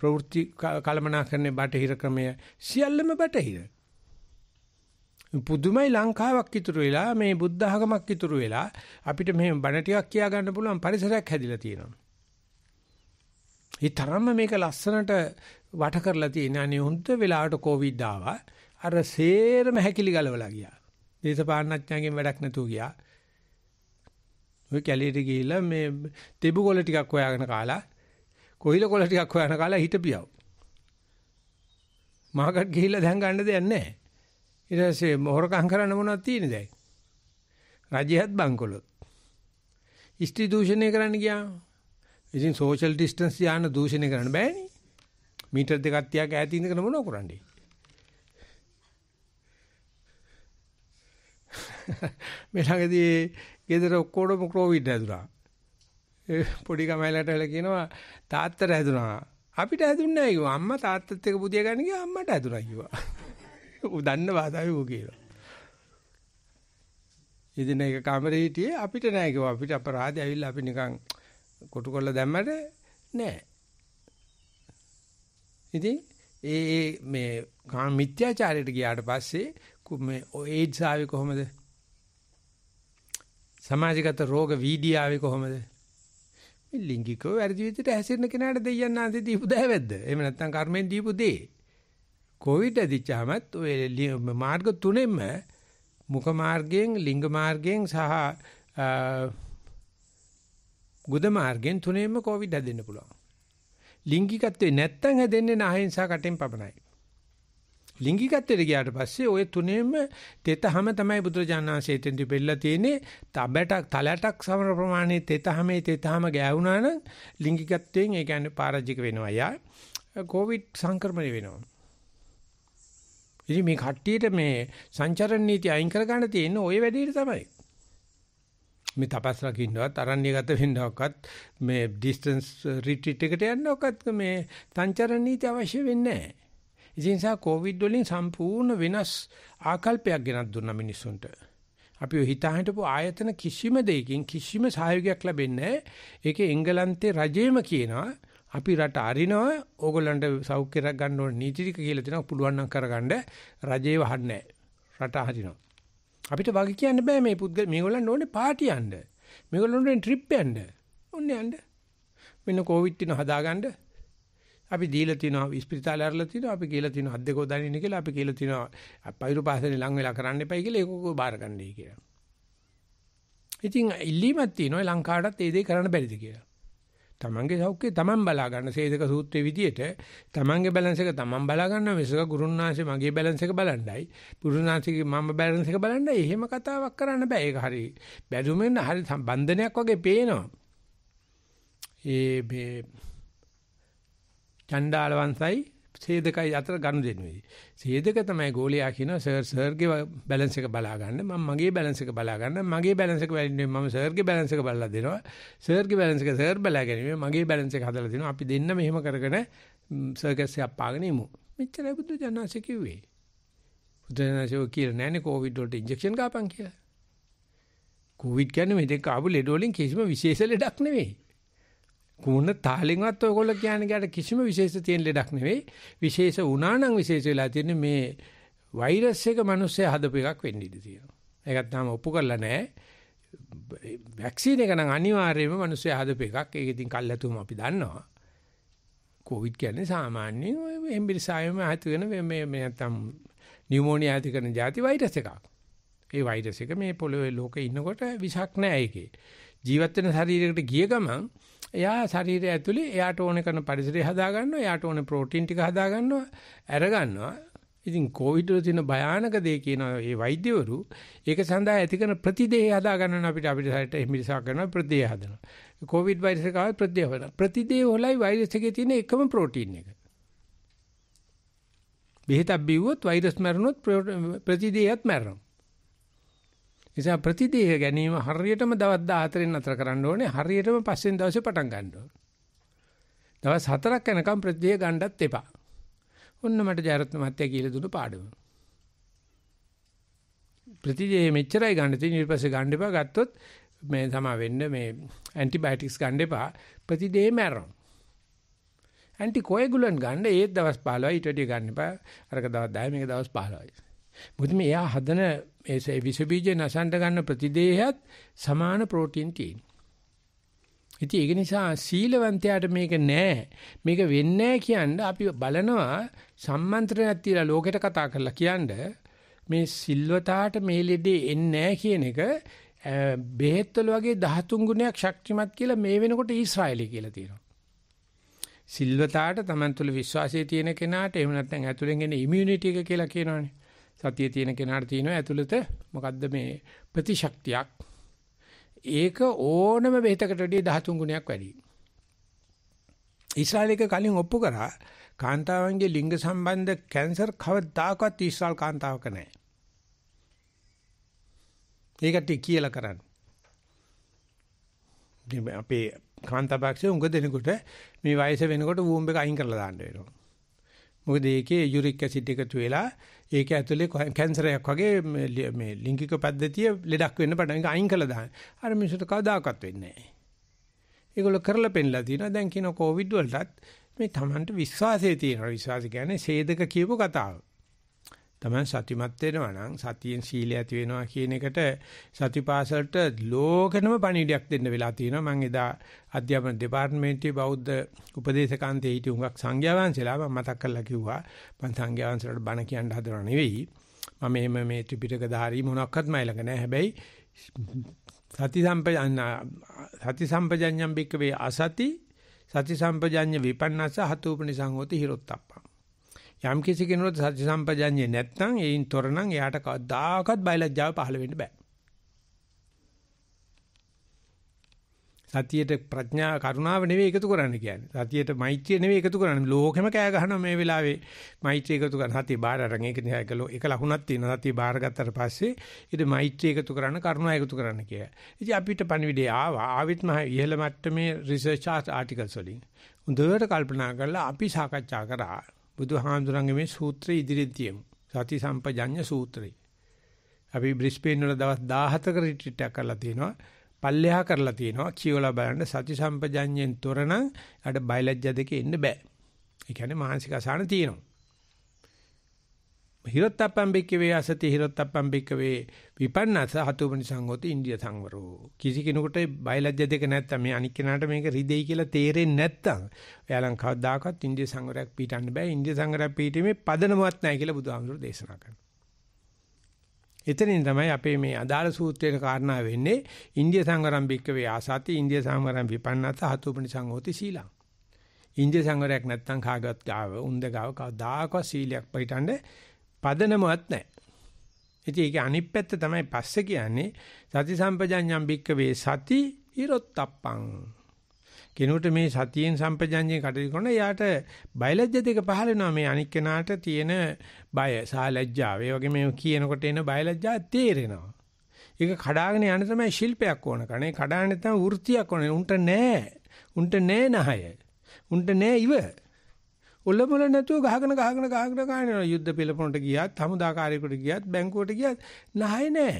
ප්‍රවෘත්ති කළමනාකරණයේ බටහිර ක්‍රමය සියල්ලම බටහිර පුදුමයි ලංකාවක් ඉතුරු වෙලා මේ බුද්ධ ධර්මයක් ඉතුරු වෙලා අපිට මෙහෙම බණ ටිකක් කියා ගන්න පුළුවන් පරිසරයක් හැදිලා තියෙනවා. ඒ තරම්ම මේක ලස්සනට වට කරලා තියෙන අනේ හොඳ වෙලාවට කොවිඩ් ආවා. අර සේරම හැකිලි ගලවලා ගියා. දේශපාලනඥයන්ගෙන් වැඩක් නැතුව ගියා. ඔය කැලේට ගිහිල්ලා මේ තෙබුකොළ ටිකක් හොයාගෙන කාලා කොහිල කොළ ටිකක් හොයාගෙන කාලා හිටපියව. මාකට ගිහිල්ලා දැන් ගන්න දෙයක් නැහැ. ඊට පස්සේ හොරකම් කරන්න මොනවද තියෙන්නේ දැන්? රජයත් බංකොලොත්. ස්ත්‍රී දූෂණය කරන්න ගියාම ඉතින් සෝෂල් ඩිස්ටන්ස් යාන දූෂණය කරන්න බෑනේ. මීටර් දෙකක් තියාක ඈතින් ඉඳගෙන මොනව කරන්නේ? මේ ළඟදී ගෙදර ඔක්කොම ක්‍රෝවිඩ් හැදුනා. පොඩි ගමයිලට වෙලා කියනවා තාත්තට හැදුනා. අපිට හැදුන්නේ නැහැ කිව්වා. අම්මා තාත්තත් එක්ක පුදිය ගන්න ගියා අම්මට හැදුනා කිව්වා. උදන්න භාෂාවේ ඌ කියලා. ඉතින් ඒක කාමරේ හිටියේ අපිට නෑ කිව්වා. අපිට අපරාධය ඇවිල්ලා අපි නිකන් කොටු කරලා දැම්මට නෑ. ඉතින් ඒ ඒ මේ කාම මිත්‍යාචාරයට ගියාට පස්සේ මේ ඒඩ්ස් ආවේ කොහමද? සමාජගත රෝග වීඩී ආවේ කොහමද? මේ ලිංගිකව වැඩි විදිහට හැසිරෙන කෙනාට දෙයයන් ආන්ති දීපු දෑවැද්ද. එහෙම නැත්නම් කර්මෙන් දීපු දේ. කොවිඩ් ඇදිච්චාමත් ඔය මාර්ග තුනෙම මුඛ මාර්ගයෙන් ලිංග මාර්ගයෙන් සහ ගුද මාර්ගයෙන් තුනෙම කොවිඩ් හැදෙන්න පුළුවන්. ලිංගිකත්වේ නැත්තම් හැදෙන්නේ නැහෙන් සහ කටෙන් පමණයි. ලිංගිකත්වයට ගියාට පස්සේ ඔය තුනේම තෙතහම තමයි බුදුරජාණන්සේ තෙන්දි බෙල්ලා තියෙන්නේ. තබටක් තලටක් සමර ප්‍රමාණයේ තෙතහමේ තෙතහම ගෑවුනා නම් ලිංගිකත්වයෙන් ඒ කියන්නේ පාරාජික වෙනවා යා. කොවිඩ් සංක්‍රමණය වෙනවා. ඉතින් මේ කට්ටියට මේ සංචරණ නීති අයින් කර ගන්න තියෙන්නේ ওই වැඩේට තමයි. මේ තපස් රකින්නවත් අරණ්‍ය ගත වෙන්නවක්වත් මේ ඩිස්ටන්ස් රිට්‍රීට් එකට යන්නවක්වත් මේ සංචරණ නීති අවශ්‍ය වෙන්නේ නැහැ. ඉතින් සා කොවිඩ් වලින් සම්පූර්ණ වෙනස් ආකල්පයක් ගෙනත් දුන්නා මිනිස්සුන්ට. අපි ඔය හිතා හිටපු ආයතන කිසිම දෙයකින් කිසිම සහයෝගයක් ලැබෙන්නේ නැහැ. ඒකේ එංගලන්තේ රජයේම කියනවා අපි රට අරිනවා ඕගොල්ලන්ට සෞඛ්‍යයක් ගන්න ඕන නීති ටික කියලා දෙනවා පුළුවන් නම් කරගන්න රජේ වහන්නේ රට හරිනවා අපිට වගේ කියන්න බෑ මේ පුද්ගල මේගොල්ලන් ඕනේ පාටි යන්න මේගොල්ලන්ට ට්‍රිප් යන්න ඕනේ යන්න මෙන්න කොවිඩ් තින හදාගන්න අපි දීලා තිනවා ඉස්පිරිතාලේ අරලා තිනවා අපි කියලා තිනවා අද්ද දෙකෝ දනින්න කියලා අපි කියලා තිනවා පයිරු පාසලේ ලඟ වෙලා කරන්න එපයි කියලා ඒක කොහොම බාර ගන්නයි කියලා ඉතින් ඉල්ලීමක් තියෙනවා ලංකාවටත් ඒ දේ කරන්න බැරිද කියලා තමන්ගේ සෞඛ්‍යය තමන් බලා ගන්න. සේදක සූත්‍රයේ විදියට තමන්ගේ බැලන්ස් එක තමන් බලා ගන්න මිසක ගුරුනාංශේ මගේ බැලන්ස් එක බලන්නයි. ගුරුනාංශේ මම බැලන්ස් එක බලන්නයි. එහෙම කතාවක් කරන්න බෑ. ඒක හරි බැඳුමෙන් හරි බන්ධනයක් වගේ පේනවා. ඒ මේ චණ්ඩාල වංශයි සේදකයි අතර ගනුදෙනුයි. සේදක තමයි ගෝලයා කියනවා සර් සර්ගේ බැලන්ස් එක බලා ගන්න. මම මගේ බැලන්ස් එක බලා ගන්න. මගේ බැලන්ස් එක වැලින්නේ මම සර්ගේ බැලන්ස් එක බලලා දෙනවා. සර්ගේ බැලන්ස් එක සර් බලා ගැනීම මගේ බැලන්ස් එක හදලා දෙනවා. අපි දෙන්න මෙහෙම කරගෙන සර්කස් එක අපාගෙන ඉමු. මෙච්චරයි බුදු ජානසෙ කිව්වේ. බුදු ජානසෙ කියලා නෑනේ කොවිඩ් වලට ඉන්ජෙක්ෂන් ගාපන් කියලා. කොවිඩ් කියන්නේ මේ දෙක ආපු ලෙඩ වලින් කිසිම විශේෂ ලෙඩක් නෙවෙයි. කුමුණ තාලෙන්වත් ඔයගොල්ලෝ කියන්නේ ගැට කිසිම විශේෂ තියෙන ලෙඩක් නෙවෙයි. විශේෂ වුණා නම් විශේෂ වෙලා තියෙන්නේ මේ වෛරස් එක මිනිස්සේ හදපු එකක් වෙන්න ඉඩ තියෙනවා. ඒකත් තාම ඔප්පු කරලා නැහැ. වැක්සින් එක නම් අනිවාර්යයෙන්ම මිනිස්සේ හදපු එකක්. ඒක ඉතින් කල්ැතුම අපි දන්නවා. කොවිඩ් කියන්නේ සාමාන්‍යයෙන් ඔය එම්බිරිසාවෙම ඇති වෙන මේ මේ නැත්තම් නියුමෝනියා ඇති කරන ಜಾති වෛරස් එකක්. ඒ වෛරස් එක මේ පොළොවේ ලෝකේ ඉන්නකොට විෂක් නෑ ඒකේ. ජීවත් වෙන ශරීරයකට ගිය ගමන් එයා ශරීරය ඇතුලේ එයාට ඕන කරන පරිසරය හදා ගන්නවා. එයාට ඕන ප්‍රෝටීන් ටික හදා ගන්නවා. අර ගන්නවා. ඉතින් කොවිඩ් වල තියෙන භයානක දේ කියනවා මේ වෛද්‍යවරු ඒක සඳහා ඇති කරන ප්‍රතිදේහ හදා ගන්න අපිට අපිට සැරට හිමිසා කරනවා ප්‍රතිදේහ හදනවා කොවිඩ් වෛරස් එක ආවත් ප්‍රතිදේහ හදනවා ප්‍රතිදේහ වලයි වෛරස් එකේ තියෙන එකම ප්‍රෝටීන් එක බෙහෙතක් බිව්වොත් වෛරස් මැරුණොත් ප්‍රතිදේහයත් මැරෙනවා නිසා ප්‍රතිදේහ ගැනීම හරියටම දවස් 14න් අතර කරන්න ඕනේ. හරියටම පස්වෙනි දවසේ පටන් ගන්න ඕනේ. දවස් 4ක් යනකම් ප්‍රතිදේහ ගන්නත් එපා. ඔන්න මට ජයරත්න මහත්තයා කියලා දුන්න පාඩම. ප්‍රතිදේහ මෙච්චරයි ගන්න තියෙන ඊට පස්සේ ගන්න එපා ගත්තොත් මේ තමයි වෙන්නේ මේ ඇන්ටිබයොටික්ස් ගන්න එපා ප්‍රතිදේහ මැරෙනවා. ඇන්ටිකෝයගුලන් ගන්න ඒත් දවස් 15යි ඊට වැඩිය ගන්න එපා. අරක දවස් 10 මේක දවස් 15යි. මොකද මේ එයා හදන ඒ විස බීජ නසන්ඩ ගන්න ප්‍රතිදේහයත් සමාන ප්‍රෝටීන් තියෙනවා. ඉතින් ඒක නිසා සීලවන්තයාට මේක නෑ මේක වෙන්නේ නෑ කියන්න අපි බලනවා සම්මන්ත්‍රණයක් තියලා ලෝකෙට කතා කරලා කියන්න මේ සිල්වතාට මේ ලෙඩේ එන්නේ නෑ කියන එක බෙහෙත්වල වගේ 13 ගුණයක් ශක්තිමත් කියලා මේ වෙනකොට ඊශ්‍රායෙලි කියලා තියෙනවා. සිල්වතාට Taman තුල විශ්වාසය තියෙන කෙනාට එහෙම නැත්නම් ඇතුලෙන් එන ඉමුනිටි එක කියලා කියනවනේ. සතිය තියෙන කෙනාට තියෙනවා ඇතුළත මොකද්ද මේ ප්‍රතිශක්තියක්. ඒක ඕනම බෙහෙතකට වඩා 13 ගුණයක් වැඩි. ඊශ්‍රායලයක කලින් ඔප්පු කරා කාන්තාවන්ගේ ලිංග සම්බන්ධ කැන්සර් කවදාකවත් ඊශ්‍රායල් කාන්තාවක නැහැ. ඒකට කියලා කරන්නේ. අපේ කාන්තාපක්ෂයේ උඟ දෙනකොට මේ වයස වෙනකොට වූම්බ් එක අයින් කරලා දාන්න වෙනවා. මොකද ඒකේ යුරික් ඇසිඩ් එකතු වෙලා ඒක ඇතුලේ කැන්සරයක් වගේ මේ ලිංගික පද්ධතිය ලෙඩක් වෙන්න පටන් ඒක අයින් කළා දාන. අර මිනිස්සුන්ට කවදාකවත් වෙන්නේ නැහැ. ඒගොල්ලෝ කරලා පෙන්නලා තිනවා දැන් කියන කොවිඩ් වලටත් මේ Tamanට විශ්වාසය තියෙනවා. විශ්වාසය කියන්නේ සේදක කියපු කතාව. Taman සතිමත් වෙනවා නම් සතියෙන් සීලය ඇති වෙනවා කියන එකට සතිපාසලට ලෝකෙනම පණිවිඩයක් දෙන්න වෙලා තියෙනවා. මම එදා අධ්‍යාපන දෙපාර්තමේන්තුවේ බෞද්ධ උපදේශකාන්තයේ හිටි හුඟක් සංඝයා වහන්සේලා මම මතක් කරලා කිව්වා. මම සංඝයා වහන්සේලාට බණ කියන්න හදනව නෙවෙයි. මම එහෙම මේ ත්‍රිපිටක ධාරී මොනක්වත් මයි ළඟ නැහැ. හැබැයි සති සම්පජඤ්ඤ සති සම්පජඤ්ඤම් බික්කවේ අසති සති සම්පජඤ්ඤ විපන්නස හතූපනි සංහෝති හිරොත්තප්පං යම් කිසි කෙනෙකුට සති සම්පජඤ්ඤේ නැත්නම් ඒයින් තොර නම් එයාට කවදාකවත් බයලජ්ජාව පහළ වෙන්න බෑ. සතියට ප්‍රඥා කරුණාව නෙවෙයි එකතු කරන්න කියන්නේ. සතියට මෛත්‍රිය නෙවෙයි එකතු කරන්න. ලෝකෙම කෑ ගහනවා මේ වෙලාවේ. මෛත්‍රිය එකතු කරන සතිය බාර අරන් ඒක දිහා එකලෝ එක ලකුණක් තියෙනවා. සතිය බාර ගත්තට පස්සේ ඊට මෛත්‍රිය එකතු කරන්න කරුණාව එකතු කරන්න කියලා. ඉතින් අපිට පණිවිඩය ආවා. ආවිත් මහ ඉහළ මට්ටමේ රිසර්ච් ආර්ටිකල්ස් වලින්. හොඳට කල්පනා කරලා අපි සාකච්ඡා කරා. බුදුහාමුදුරන්ගේ මේ සූත්‍රය ඉදිරියෙන් තියමු. සති සම්පජඤ්ඤ සූත්‍රය. අපි බ්‍රිස්බේන් වල දවස් 17ක රිට්‍රීට් එකක් කරලා තියෙනවා. පල්ලෙහා කරලා තියෙනවා. කියවලා බලන්න සති සම්පජඤ්ඤෙන් තොරනම් අර බයලජ්ජා දෙකේ ඉන්න බෑ. ඒ කියන්නේ මානසික අසහන තියෙනවා. හිරත්තප්පම් බික්කවේ අසති හිරත්තප්පම් බික්කවේ විපන්නස හතුමනි සංඝෝති ඉන්දිය සංවරෝ කිසි කෙනෙකුට බයලජ්‍ය දෙක නැත්තම් මේ අනික් කෙනාට මේක රිදෙයි කියලා තේරෙන්නේ නැත්තම් එයාලන් කවදාකවත් ඉන්දිය සංවරයක් පීටන්න බෑ ඉන්දිය සංවරයක් පීටීමේ පදනමක් නැහැ කියලා බුදුහාමුදුරු දේශනා කරනවා එතනින් තමයි අපේ මේ අදාළ සූත්‍රයේ කාරණා වෙන්නේ ඉන්දිය සංවරම් බික්කවේ ආසති ඉන්දිය සංවරම් විපන්නස හතුමනි සංඝෝති සීලං ඉන්දිය සංවරයක් නැත්තම් කාගවත් ගාව උන්ද ගාව කවදාකවත් සීලයක් පිටන්නේ පදනමවත් නැහැ. ඉතින් ඒක අනිත් පැත්ත තමයි පස්සේ කියන්නේ සති සම්පජඤ්ඤම් බික්කවේ සති ඉරොත්තප්පං. කෙනෙකුට මේ සතියෙන් සම්පජඤ්ඤේ කටයුතු කරන එයාට බයලජ්‍ය දෙක පහල වෙනවා මේ අනික් කෙනාට තියෙන බය සහ ලැජ්ජාව. ඒ වගේ මේ කියනකොට එන බයලජ්ජා තේරෙනවා. ඒක කඩාගෙන යන්න තමයි ශිල්පයක් ඕන කරන්නේ. කඩාගෙන තමයි වෘත්තියක් ඕන. උන්ට නෑ. උන්ට නෑ නහය. උන්ට නෑ ඉව. ඔලමුල නැතුව ගහගෙන ගහගෙන ගහගෙන ගහනවා යුද්ධ පෙළපොනට ගියත් හමුදාකාරයෙකුට ගියත් බැංකුවට ගියත් නැහැ නෑ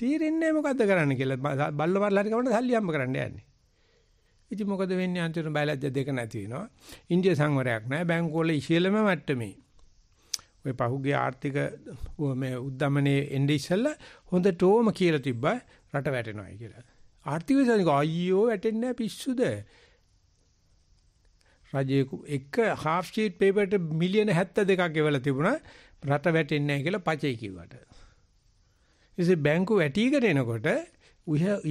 තීරෙන්නේ මොකද්ද කරන්න කියලා බල්ල බල්ලා හරි කවන්න සල්ලි හම්බ කරන්න යන්නේ ඉතින් මොකද වෙන්නේ අන්තිම බයලජ්‍ය දෙක නැති වෙනවා ඉන්දිය සංවරයක් නැහැ බැංකුවල ඉහළම මට්ටමේ ඔය පහුගිය ආර්ථික මේ උද්දමනයේ එන්නේ ඉස්සෙල්ලා හොඳටම කියලා තිබ්බා රට වැටෙනවායි කියලා ආර්ථික විද්‍යාවනික අයියෝ වැටෙන්නේ නැහැ පිස්සුද රජයේ එක half sheet paper එකට මිලියන 72ක් ගෙවලා තිබුණා රට වැටෙන්නේ නැහැ කියලා පචේ කිව්වට. ඉතින් බැංකු වැටිගෙන එනකොට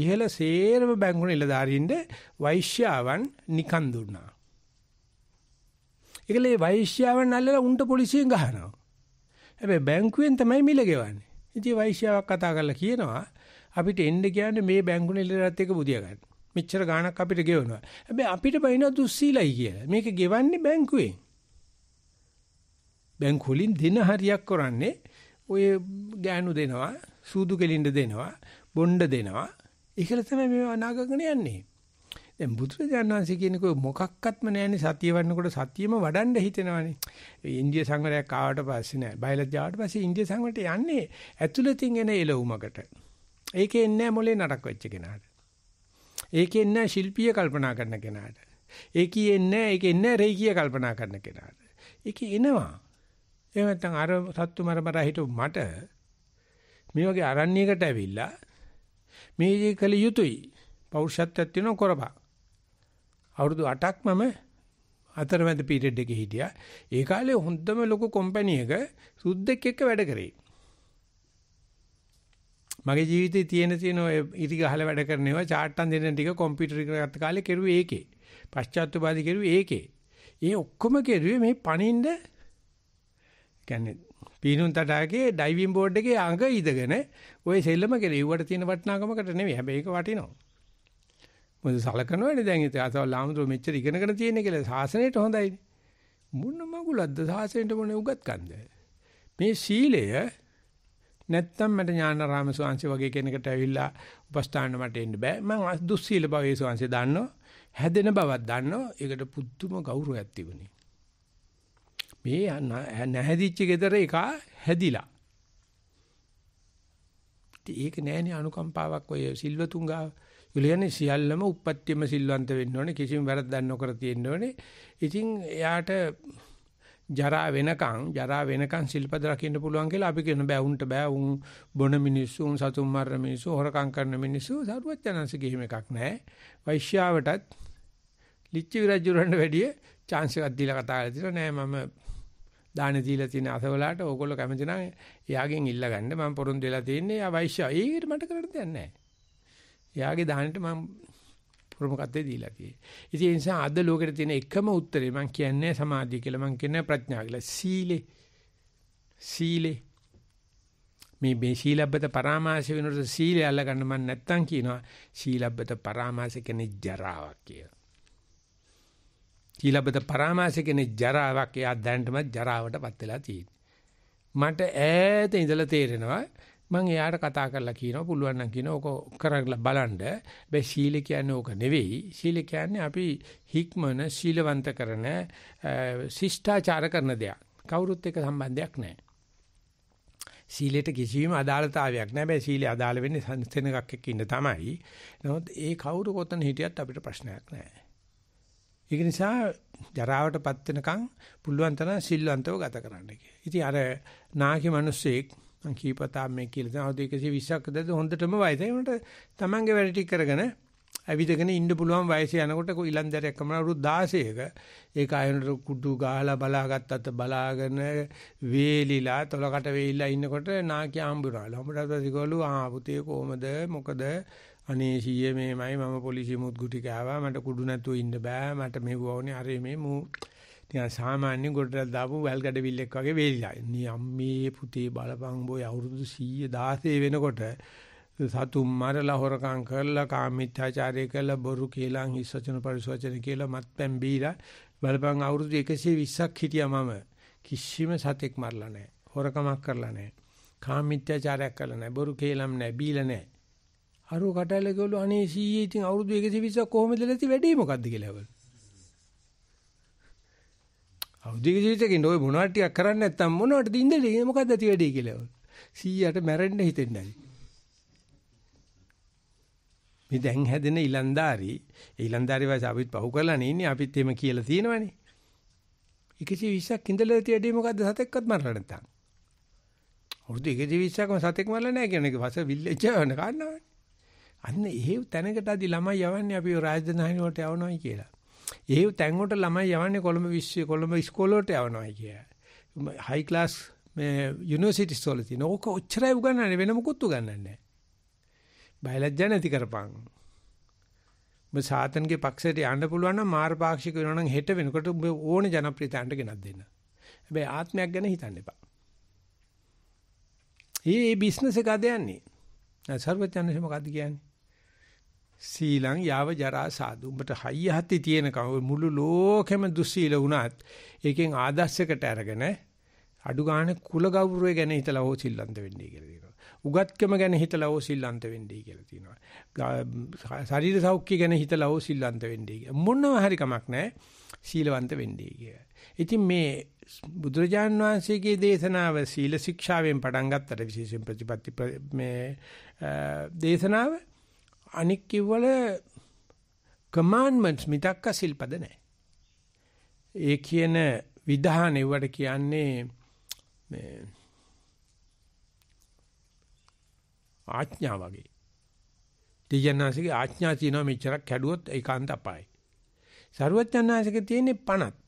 ඉහළ සේරම බැංකුන ඉලදාරින්ද වෛශ්‍යාවන් නිකන් දුන්නා. ඒකලේ වෛශ්‍යාවන් අල්ලලා උන්ට පොලිසියෙන් ගහනවා. හැබැයි බැංකුවෙන් තමයි මිල ගෙවන්නේ. ඉතින් වෛශ්‍යාවක් කතා කරලා කියනවා අපිට එන්න කියන්නේ මේ බැංකුන ඉලදාරත් එක්ක බුදියා ගන්න. මෙච්චර ගාණක් අපිට ගෙවනවා. හැබැයි අපිට බයින දුස්සීලයි කියලා. මේක ගෙවන්නේ බැංකුවෙන්. බැංකුවලින් දින හරියක් කරන්නේ ඔය ගෑනු දෙනවා, සූදු කෙලින්ද දෙනවා, බොණ්ඩ දෙනවා. ඒකල තමයි මේව නාගගෙන යන්නේ. දැන් බුදුරජාණන් වහන්සේ කියනකො මොකක්වත්ම නැන්නේ සතිය වන්නකොට සතියම වඩන්න හිතෙනවානේ. ඉන්දිය සංවරයක් ආවට පස්සේ නෑ. බයලජ් ආවට පස්සේ ඉන්දිය සංවරයට යන්නේ ඇතුළතින් එන එළවුමකට. ඒකේ එන්නේ මොලේ නරක වෙච්ච කෙනාට. ඒකේ නැහැ ශිල්පීය කල්පනා කරන කෙනාට. ඒකේ නැහැ ඒකේ නැහැ රේකීය කල්පනා කරන කෙනාට. ඒකේ එනවා. එහෙම නැත්නම් අර සත්තු මර මර හිටු මට මේ වගේ අරණ්‍යයකට ඇවිල්ලා මේ දේ කළ යුතුයි. පෞරුෂත්වයක් තියෙනවා කරපන්. අවුරුදු 8ක් මම අතරමැද පීරියඩ් එකේ හිටියා. ඒ කාලේ හොඳම ලොකු කම්පැනි එක සුද්දෙක් එක්ක වැඩ කරේ. මගේ ජීවිතේ තියෙන තියෙන ඔය ඉරි ගහලා වැඩ කරන ඒවා චාට්ටම් දෙන ටික කම්පියුටර් එකකට කාලේ කෙරුවේ ඒකේ. පශ්චාත්තුපාදි කෙරුවේ ඒකේ. ඒ ඔක්කොම කෙරුවේ මේ පණින්න කියන්නේ පීනුම් තටාකේ ඩයිවිං බෝඩ් එකේ අඟ ඉදගෙන ওই සෙල්ලම කෙරෙව්වට තියෙන වටිනාකමකට නෙවෙයි. හැබැයි ඒක වටිනවා. මොකද සලකනවනේ දැන් ඉතින් අතව ලාමතුරු මෙච්චර ඉගෙනගෙන තියෙන කියලා සාසනයට හොඳයිනේ. මොන මගුලක්ද සාසනයට මොන උගත් කන්ද? මේ සීලය නැත්තම් මට ඥානාරාම ස්වාමීන් වගේ කෙනෙකුට ඇවිල්ලා උපස්ථාන මට එන්න බෑ. මම දුස්සීල භවයේ ස්වාමීන් දන්නවා. හැදෙන බවක් දන්නවා. ඒකට පුදුම ගෞරවයක් තිබුණේ. මේ නැහැදිච්ච gedare එක හැදිලා. ඒක නෑනේ අනුකම්පාවක් ඔය සිල්වතුන් ගාව. ඉලියනේ සියල්ලම උප්පත්තියම සිල්වන්ත වෙන්න ඕනේ. කිසිම වැරද්දක් නොකර තියෙන්න ඕනේ. ඉතින් එයාට ජරා වෙනකන් ජරා වෙනකන් ශිල්පද රකින්න පුළුවන් කියලා අපි කියන බෑ උන්ට බෑ උන් බොන මිනිස්සු උන් සතුන් මරන මිනිස්සු හොරකම් කරන මිනිස්සු සරුවචනanse කිහිම එකක් නෑ වෛශ්‍යාවටත් ලිච්ඡ විරජුරන්ට වැඩිය chance එකක් දීලා කතා කරලා තියෙනවා නෑ මම දාන දීලා තියෙන අසවලාට ඕගොල්ලෝ කැමති නම් එයාගෙන් ඉල්ල ගන්න මම පොරොන්දු වෙලා තියෙන්නේ ආ වෛශ්‍යාව ඒකට මට කරන්න දෙයක් නෑ එයාගේ දානෙට මම ප්‍රමුඛත්වය දීලා තියෙන්නේ. ඉතින් ඒ නිසා අද ලෝකෙට තියෙන එකම උත්තරේ මම කියන්නේ සමාධිය කියලා මම කියන්නේ ප්‍රඥා කියලා. සීලේ සීලේ මේ මේ සීලබ්බත පරාමාස වෙනකොට සීලය අල්ලගන්න මම නැත්තම් කියනවා සීලබ්බත පරාමාස කියන්නේ ජරාවක් කියලා. සීලබ්බත පරාමාස කියන්නේ ජරාවක්. එයා දැනටමත් ජරාවටපත් වෙලා තියෙන්නේ. මට ඈත ඉඳලා තේරෙනවා මම එයාට කතා කරලා කියනවා පුළුවන් නම් කියනවා ඕක කරලා බලන්න. හැබැයි සීල කියන්නේ ඕක නෙවෙයි. සීල කියන්නේ අපි හික්මන සීලවන්ත කරන ශිෂ්ටාචාර කරන දෙයක්. කවුරුත් එක්ක සම්බන්ධයක් නැහැ. සීලයට කිසිම අදාළතාවයක් නැහැ. හැබැයි සීලය අදාළ වෙන්නේ සංසෙනකක් එක්ක ඉන්න තමයි. නමුත් ඒ කවුරු කොතන හිටියත් අපිට ප්‍රශ්නයක් නැහැ. ඒක නිසා ජරාවටපත් වෙනකන් පුළුවන් තරම් සිල්වන්තව ගත කරන්න කියලා. ඉතින් අර නාකි මිනිස්සෙක් මං කීපතා මේ කියලා දැන් හොද 120ක් දැද හොඳටම වයසයි උන්ට තමන්ගේ වැඩ ටික කරගෙන ඇවිදගෙන ඉන්න පුළුවන් වයසේ යනකොට ඉලන්දරයක් කමන අවුරුදු 16ක ඒ කායනට කුඩු ගහලා බලාගත්තත් බලාගෙන වේලිලා තොලකට වේලිලා ඉන්නකොට නාකිය හම්බුනාලු. හම්බුනත් ඒගොල්ලෝ ආ පුතේ කොහමද මොකද අනේ සීයේ මේමයි මම පොලිසිය මුත් ගුටි කෑවා මට කුඩු නැතුව ඉන්න බෑ මට මෙව වුණේ අරේ මේ මූ නිකන් සාමාන්‍ය ගොඩරල් දාපු වැල් ගැඩවිල්ලෙක් වගේ වේලිලා. නියම්මේ පුතේ බලපං බොයි අවුරුදු 100 16 වෙනකොට සතුම් මරලා හොරකම් කරලා කාමීත්‍යාචාරය කළා බොරු කියලා හිස්සචන පරිසවචන කියලා මත්පැන් බීලා බලපං අවුරුදු 120ක් හිටියා මම. කිසිම සතෙක් මරලා නැහැ. හොරකමක් කරලා නැහැ. කාමීත්‍යාචාරයක් කළා නැහැ. බොරු කේලම් නැහැ. බීලා නැහැ. අර කටල ගලු අනේ 100 ඉතින් අවුරුදු 120ක් කොහොමද ලැති වැඩේ මොකද්ද කියලා හැවලු. අවුදික ජීවිතකින් ඔය මොනවට ටිකක් කරන්නේ නැත්තම් මොනවටද ඉඳලේ මොකද්ද ඇති වැඩේ කියලා. 100ට මැරෙන්න හිතෙන්නේ නැහැ. මේ දැන් හැදෙන ඊලන්දාරි ඊලන්දාරි වාස අපිත් පහු කරලානේ ඉන්නේ අපිත් එහෙම කියලා තියෙනවනේ 120ක් ඉඳලා තියෙදී මොකද්ද සතෙක්වත් මරලා නැත්තම් වෘද්ධ 120ක්ම සතෙක් මරලා නැහැ කියන එක වාස විල්ලෙච්ච වෙන කන්නවනේ අන්න එහෙව් තැනකට අදි ළමයි යවන්නේ අපි රාජධානි වලට යවනවායි කියලා ඒ තැන් වලට ළමයි යවන්නේ කොළඹ විශ්වවිද්‍යාල කොළඹ ඉස්කෝලේට යවනවායි කිය. හයි ක්ලාස් මේ යුනිවර්සිටිස් වල තියෙන ඕක ඔච්චරයි උගන්වන්නේ වෙන මොකුත් උගන්වන්නේ නැහැ. බයලජ්ජා නැති කරපන්. ඔබ සාතන්ගේ පක්ෂයට යන්න පුළුවන් නම් මාර් පාක්ෂික වෙනවා නම් හෙට වෙනකොට ඔබ ඕන ජනප්‍රියතාවන්ට ගෙනත් දෙන්න. හැබැයි ආත්මයක් ගැන හිතන්න එපා. මේ බිස්නස් එක අද යන්නේ. සර්වඥාන්සේ මොකද්ද කියන්නේ? සීලං යාව ජරා සාදු. උඹට හයිය හති තියෙනකම මුළු ලෝකෙම දුස්සීල වුණත් ඒකෙන් ආදර්ශයකට අරගෙන අඩු ගන්න කුල ගෞරවය ගැන හිතලා ඕ සිල්ලන්ත වෙන්නේ කියලා තියෙනවා. උගත්කම ගැන හිතලා ඕ සිල්ලන්ත වෙන්නේ කියලා තියෙනවා. ශරීර සෞඛ්‍ය ගැන හිතලා ඕ සිල්ලන්ත වෙන්නේ කියලා. මොනම හරි කමක් නැහැ. සීලවන්ත වෙන්නේ කියලා. ඉතින් මේ බුදුරජාන් වහන්සේගේ දේශනාව සීල ශික්ෂාවෙන් පටන් ගත්තට විශේෂයෙන් ප්‍රතිපatti මේ දේශනාව අනික් කිව්වල කමාන්ඩ්මන්ට්ස් මිදක්ක සිල්පද නැහැ. ඒ කියන විධාන ඒවට කියන්නේ මේ ආඥා වගේ. දෙයන්නාසිකේ ආඥා තියෙනවා මෙච්චරක් කැඩුවොත් ඒකාන්ත අපායි. සරුවත්ඥානාසිකේ තියෙන්නේ පණත්.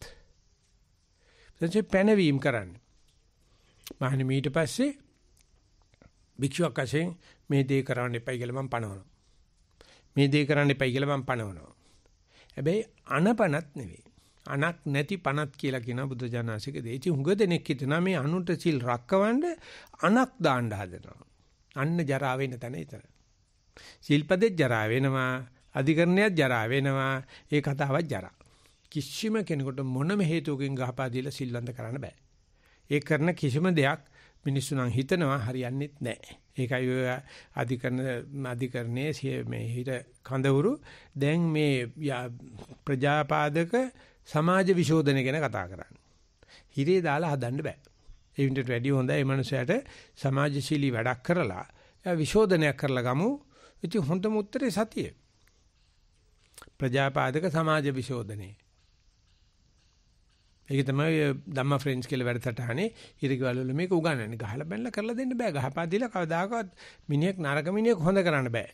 එතකොට පැනවීම කරන්න. මහණ මීට පස්සේ භික්ෂුවක් වශයෙන් මේ දේ කරන්න එපයි කියලා මම පනවනවා. මේ දේ කරන්න එපයි කියලා මම පනවනවා. හැබැයි අනපනත් නෙවෙයි. අනක් නැති පනත් කියලා කියන බුදුජානසික දේ. ඉතින් හුඟ දෙනෙක් හිතනවා මේ අනුන්ට සිල් රක්කවන්න අනක් දාන්න හදනවා. අන්න ජරා වෙන තැන ඊතර. සිල්පදෙත් ජරා වෙනවා, අධිකරණයත් ජරා වෙනවා, ඒ කතාවත් ජරා. කිසිම කෙනෙකුට මොනම හේතුවකින් ගහපා දීලා සිල්වන්ත කරන්න බෑ. ඒ කරන කිසිම දෙයක් මිනිස්සු නම් හිතනවා හරියන්නේත් නැහැ. ඒකයි ඔය අධිකරණ අධිකරණයේ මේ හිත කඳවුරු දැන් මේ ප්‍රජාපාදක සමාජ විශෝධන ගැන කතා කරන්නේ. හිරේ දාලා හදන්න බෑ. ඒ විදිහට වැඩි හොඳයි මේ මනුස්සයාට සමාජශීලී වැඩක් කරලා විශෝධනයක් කරලා ගමු. ඉතින් හොඳම උත්තරේ සතිය. ප්‍රජාපාදක සමාජ විශෝධනේ. ඒක තමයි ධම්ම ෆ්‍රෙන්ඩ්ස් කියලා වැඩසටහනේ ඉරිගවල වල මේක උගන්වන්නේ. ගහලා බැලලා කරලා දෙන්න බෑ. ගහපා දීලා කවදාකවත් මිනිහෙක් නරක මිනිහෙක් හොඳ කරන්න බෑ.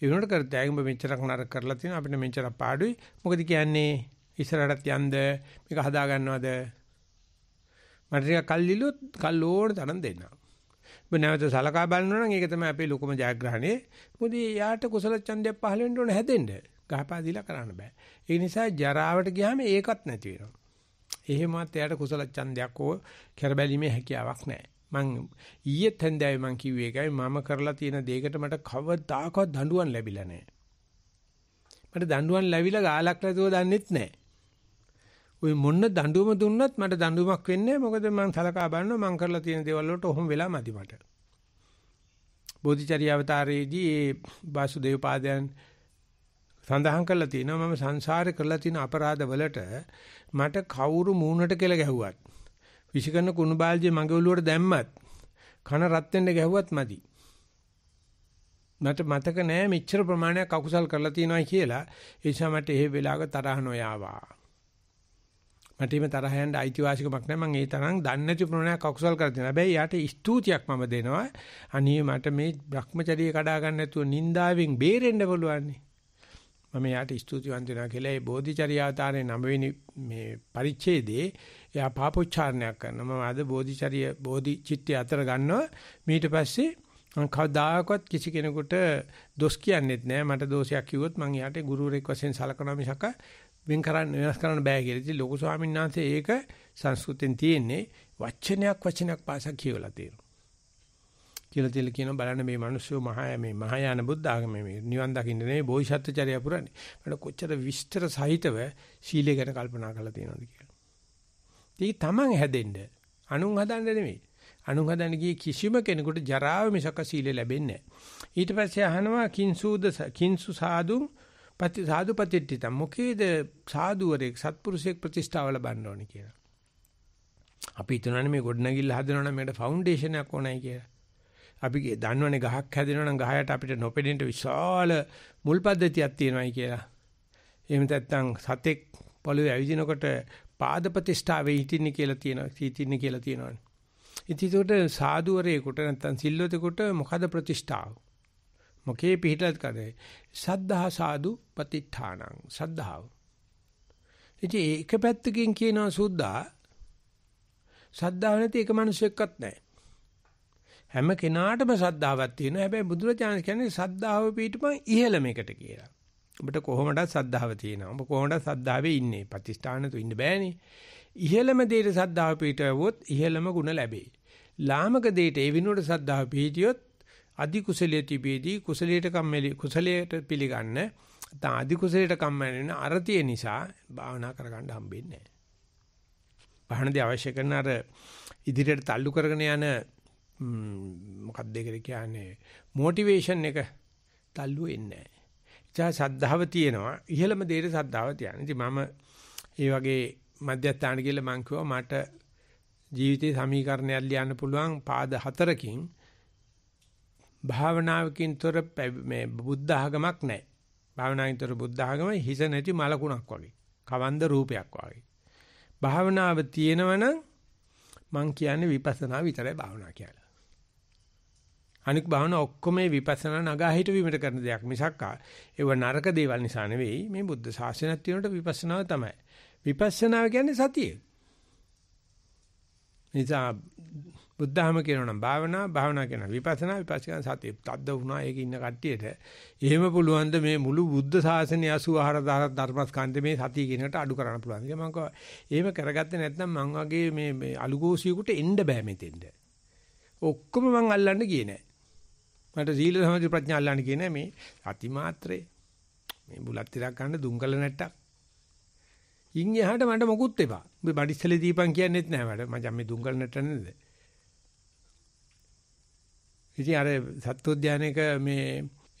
ඒ වුණාට කරත් යාගම මෙච්චරක් නරක කරලා තියෙනවා අපිට මෙච්චරක් පාඩුයි. මොකද කියන්නේ ඉස්සරහටත් යන්ද මේක හදා ගන්නවද? මට ටිකක් කල්ලිලුත් කල් ඕන තරම් දෙන්න. ඔබ නැවත සලකා බලනවා නම් ඒක තමයි අපේ ලොකුම ජයග්‍රහණය. මොකද යාට කුසල ඡන්දයක් පහළ වෙන්න ඕන හැදෙන්න. ගහපා දීලා කරන්න බෑ. ඒ නිසා ජරාවට ගියාම ඒකත් නැති වෙනවා. එහෙමත් එයාට කුසල ඡන්දයක් ඕ කරබැලීමේ හැකියාවක් නැහැ. මං ඊයේ තෙන්දෑවේ මං කිව්වේ එකයි මම කරලා තියෙන දෙයකට මට කවදාකවත් දඬුවම් ලැබිලා නැහැ. මට දඬුවම් ලැබිලා ගාලක් නැතුව දන්නෙත් නැහැ. ওই මොන්න දඬුවම දුන්නත් මට දඬුවමක් වෙන්නේ මොකද මං සලකා බලනවා මං කරලා තියෙන දේවල් වලට ඔහොම වෙලා මදි මට. බෝධිචර්ය අවතාරයේදී ඒ වාසුදේව පාදයන් සඳහන් කරලා තියෙනවා මම සංසාරේ කරලා තියෙන අපරාධ වලට මට කවුරු මූණට කියලා ගැහුවත් විසිකරන කුණු බාල්දිය මගේ ඔළුවට දැම්මත් කන රත් වෙන්න ගැහුවත් මදි මට මතක නෑ මෙච්චර ප්‍රමාණයක් අකුසල් කරලා තියෙනවා කියලා ඒ නිසා මට එහෙ වෙලාවක තරහ නොයාවා මට මේ තරහ යන්න අයිතිවාසිකමක් නෑ මම ඒ තරම් දන්නේ නැති ප්‍රමාණයක් අකුසල් කරලා තියෙනවා හැබැයි යාට ස්තුතියක් මම දෙනවා අනේ මට මේ Brahmacharya කඩා ගන්න නැතුව නින්දාවෙන් බේරෙන්න බලවන්නේ මම එයාට ස්තුතිවන්ත වෙනවා කියලා ඒ බෝධිචර්යාවතාරේ 9 වෙනි මේ පරිච්ඡේදයේ එයා පාපොච්චාරණයක් කරනවා මම අද බෝධිචර්ය බෝධිචිත්තය අතර ගන්නවා ඊට පස්සේ මම කවදාකවත් කිසි කෙනෙකුට දොස් කියන්නේත් නෑ මට දෝෂයක් කිව්වොත් මම එයාට ගුරුවරයෙක් වශයෙන් සලකනවා මිසක වෙන් කරන්න වෙනස් කරන්න බෑ කියලා. ඉතින් ලොකු ස්වාමීන් වහන්සේ ඒක සංස්කෘතෙන් තියෙන්නේ වචනයක් වචනයක් පාසා කියවලා තියෙනවා. කියලා තියලා කියනවා බලන්න මේ මිනිස්සු මහා මේ මහායාන බුද්ධ ආගමේ මේ නිවන් දකින්න නෙමෙයි බෝධිසත්වචර්ය පුරන්නේ. මට කොච්චර විස්තර සහිතව සීලය ගැන කල්පනා කරලා තියෙනවද කියලා. ඒක තමන් හැදෙන්න. අනුන් හදන්න නෙමෙයි. අනුන් හදන්න ගිය කිසිම කෙනෙකුට ජරාව මිසක සීලය ලැබෙන්නේ නැහැ. ඊට පස්සේ අහනවා කින්සුද කින්සු සාදුම් පති සාදු පතිට්ඨිත මොකේද සාදුවරෙක් සත්පුරුෂයෙක් ප්‍රතිෂ්ඨාව ලබන්න ඕනේ කියලා. අපි හිතනවානේ මේ ගොඩනැගිල්ල හදනවනම් මේකට ෆවුන්ඩේෂන් එකක් ඕනයි කියලා. අපි දන්නවනේ ගහක් හැදෙනවා නම් ගහයට අපිට නොපෙනෙන විශාල මුල් පද්ධතියක් තියෙනවායි කියලා. එහෙම නැත්නම් සතෙක් පොළවේ ඇවිදිනකොට පාද ප්‍රතිෂ්ඨාවේ හිටින්නේ කියලා තියෙනවා. හිටින්නේ කියලා තියෙනවනේ. ඉතින් ඒකට සාදුවරේකට නැත්නම් සිල්වතෙකුට මොකද ප්‍රතිෂ්ඨාව? මොකේ පිහිටලත් කරේ? සද්ධා සාදු පතිඨානං සද්ධාව. ඉතින් ඒක පැත්තකින් කියනවා සුද්ධා සද්ධාව නැති එක මිනිසෙක්වත් නැහැ. හැම කෙනාටම සද්ධාවක් තියෙනවා. හැබැයි බුදුරජාණන් කියන්නේ සද්ධාව පිටපන් ඉහළම එකට කියලා. ඔබට කොහොමද සද්ධාව තියෙනවා? ඔබ කොහොමද සද්ධාවේ ඉන්නේ? ප්‍රතිස්ථාන තු ඉන්න බෑනේ. ඉහළම දෙයට සද්ධාව පිටවුවොත් ඉහළම ಗುಣ ලැබෙයි. ලාමක දෙයට ඒ විනෝඩ සද්ධාව පිටියොත් අදි කුසලයේ තිබේදී කුසලයට කම්මැලි කුසලයට පිළිගන්න නැත්නම් අදි කුසලයට කම්මැලි වෙන අරතිය නිසා භාවනා කරගන්න හම්බෙන්නේ නැහැ. භාවනදී අවශ්‍ය කරන අර ඉදිරියට තල්ලු කරගෙන යන මොකක්ද ඒකට කියන්නේ මොටිවේෂන් එක තල්ලු වෙන්නේ නැහැ. ශ්‍රද්ධාව තියෙනවා. ඉහළම දෙයට ශ්‍රද්ධාව තියන්නේ. ඉතින් මම ඒ වගේ මධ්‍යස්ථාන කියලා මං කිව්වා මට ජීවිතේ සමීකරණයක් ලියන්න පුළුවන් පාද හතරකින් භාවනාවකින් තොර මේ බුද්ධ ආගමක් නැහැ. භාවනාවෙන් තොර බුද්ධ ආගම හිස නැති මලකුණක් වගේ. කවන්ද රූපයක් වගේ. භාවනාව තියෙනවනම් මං කියන්නේ විපස්සනා විතරයි භාවනා කියලා. අනික භාවනා ඔක්කොම විපස්සනා නගා හිටවීමට කරන දෙයක් මිසක් ඒව නරක දේවල් නිසා නෙවෙයි මේ බුද්ධ ශාසනයක් තියෙනට විපස්සනාව තමයි. විපස්සනාව කියන්නේ සතිය. නිසා බුද්ධහම කියනනම් භාවනා භාවනා කියන විපස්සනා විපස්සනා සතිය තද්ද වුණා ඒක ඉන්න කට්ටියට එහෙම පුළුවන් ද මේ මුළු බුද්ධ ශාසනය 84000 ධර්මස්කන්ධ මේ සතිය කියන එකට අඩු කරන්න පුළුවන්. ඒක මම කිව්වා එහෙම කරගත්තේ නැත්නම් මං වගේ මේ අලුගෝසියෙකුට එන්න බෑ මෙතෙන්ට. ඔක්කොම මං අල්ලන්න ගියේ නෑ. මට සීල සමාධි ප්‍රඥා අල්ලන්න කියන්නේ මේ අතිමාත්‍රේ මේ බුලත් ටිකක් ගන්න දුංගල නැට්ටක් ඉන් එහාට මට මොකුත් එපා ඔබ බඩිස්සලේ දීපන් කියන්නේත් නෑ මට මචං මේ දුංගල නැට්ට නේද ඉතින් අර සත්වෝද්‍යානයක මේ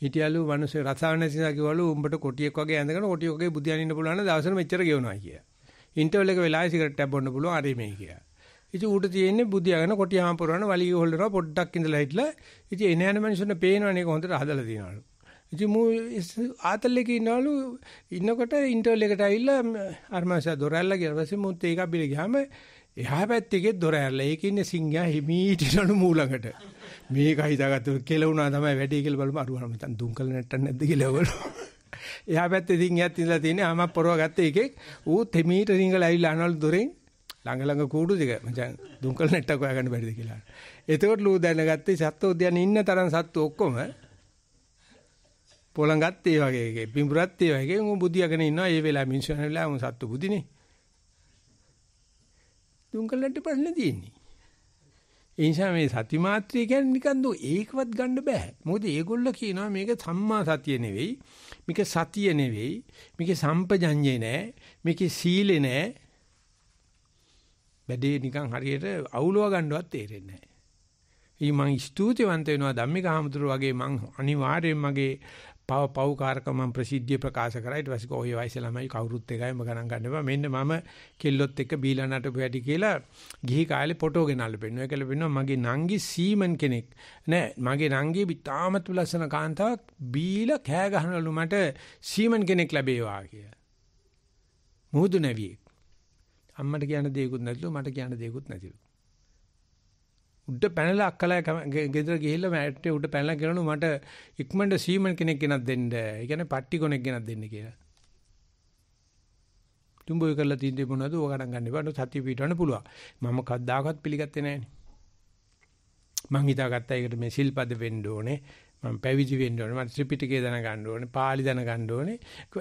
හිටියලු මිනිස්සු රසාව නැතිලා කිව්වලු උඹට කොටියක් වගේ ඇඳගෙන කොටියක් වගේ බුදියන් ඉන්න පුළුවන් නම් දවසට මෙච්චර ගෙවනවා කියලා ඉන්ටර්වල් එක වෙලාවේ සිගරට් එකක් බොන්න පුළුවන් අර මේ කියලා ඉතින් ඌට තියෙන්නේ බුදියාගෙන කොටියාම පුරවන වලිය හොල්ලනවා පොඩ්ඩක් ඉඳලා හිටලා ඉතින් එන යන මිනිස්සුන්ට පේනවනේ කොහොඳට හදලා තියනවලු. ඉතින් මූ ආතල් එකේ ඉන්නවලු ඉන්නකොට ඉන්ටර්වල් එකට ඇවිල්ලා අර්මාෂා දොරැල්ල ගියා. ඊපස්සේ මුත් ඒක අපිල ගියාම එහා පැත්තේ දොරැල්ල. ඒකේ ඉන්නේ සිංහයා හිමීටිනලු මූලකට. මේක හිතාගත්ත කෙලුණා තමයි වැඩි කියලා බලමු අරුවා මතන් දුම්කල නැට්ටක් නැද්ද කියලා වලු. එහා පැත්තේ සිංහයාත් ඉඳලා තියෙන්නේ ආම පොරව ගත්ත එකෙක් ඌ තෙමීට සිංහල ඇවිල්ලා අනවලු දොරෙන් ළඟ ළඟ කූඩු දෙක මචං දුම්කල නැට්ටක් හොයාගන්න බැරිද කියලා. එතකොට ලූ දැනගත්තේ සත්ත්ව උද්‍යානයේ ඉන්න තරම් සත්තු ඔක්කොම පොළඟත් ඒ වගේ එකේ පිඹුරත් ඒ වගේ උන් බුදියාගෙන ඉන්නවා. ඒ වෙලාව මිනිස්සු යන වෙලාව උන් සත්තු බුදිනේ. දුම්කල නැට්ට ප්‍රශ්න තියෙන්නේ. ඒ නිසා මේ සති මාත්‍රිය කියන්නේ නිකන් දෝ ඒකවත් ගන්න බෑ. මොකද ඒගොල්ලෝ කියනවා මේක සම්මා සතිය නෙවෙයි. මේක සතිය නෙවෙයි. මේක සම්පජඤ්ඤේ නෑ. මේක සීලේ නෑ. වැඩේ නිකන් හරියට අවුලව ගන්නවත් තේරෙන්නේ නැහැ. ඊ මං ස්තුතිවන්ත වෙනවා ධම්මික හාමුදුරු වගේ මං අනිවාර්යෙන් මගේ පව පව්කාරකම ප්‍රසිද්ධිය ප්‍රකාශ කරා ඊට පස්සේ ඔය වයසේ ළමයි කවුරුත් එකයි මම ගණන් ගන්න එපා මෙන්න මම කෙල්ලොත් එක්ක බීලා නටපු හැටි කියලා ගිහි කාලේ ෆොටෝ ගෙනල්ල පෙන්නුවා කියලා පෙන්නුවා මගේ නංගි සීමන් කෙනෙක් නෑ මගේ නංගි පිටාමත් ලස්සන කාන්තාවක් බීලා කෑ ගහනවලු මට සීමන් කෙනෙක් ලැබේවා කියලා මුහුදු නැවියෙක් අම්මට කියන්න දෙයක්වත් නැතිලු මට කියන්න දෙයක්වත් නැතිලු. උඩ පැනලා අක්කලා ගෙදර ගිහිල්ලා මෑට්ටේ උඩ පැනලා කරනු මට ඉක්මනට සීමන් කෙනෙක් ගෙනත් දෙන්න. ඒ කියන්නේ පට්ටි කෙනෙක් ගෙනත් දෙන්න කියලා. තුඹය කරලා තින්දේ මොනවද ඕක ගණන් ගන්න එපා. සත්‍ය පිටවන්න පුළුවන්. මම කවදාකවත් පිළිගත්තේ නැහැ. මං හිතාගත්තා ඒකට මේ සිල්පද වෙන්න ඕනේ. මම පැවිදි වෙන්න ඕනේ. මම ත්‍රිපිටකය දැනගන්න ඕනේ. පාලි දැනගන්න ඕනේ.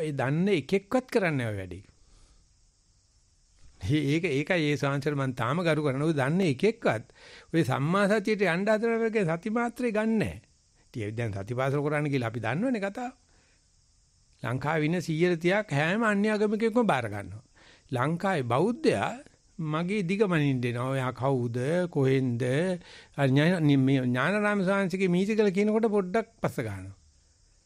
ඒ දන්න එකෙක්වත් කරන්නේ නැහැ වැඩේ. ඒක ඒකයි ඒ සාංශර මම තාම ගරු කරනවා. ඔය දන්නේ එකෙක්වත් ඔය සම්මා සතියට යන්න හදනවගේ සති මාත්‍රේ ගන්නෑ. ඉතින් දැන් සතිපාසල කරන්න කියලා අපි දන්නවනේ කතාව. ලංකාවේ ඉන්න 130ක් හැම අන්‍යගමිකයෙක්ම බාර ගන්නවා. ලංකාවේ බෞද්ධයා මගේ දිගමනින් දෙනවා. ඔයා කවුද? කොහෙන්ද? ඥානරාම සාංශිකේ මීතිකල කියනකොට පොඩ්ඩක් පස්ස ගන්නවා.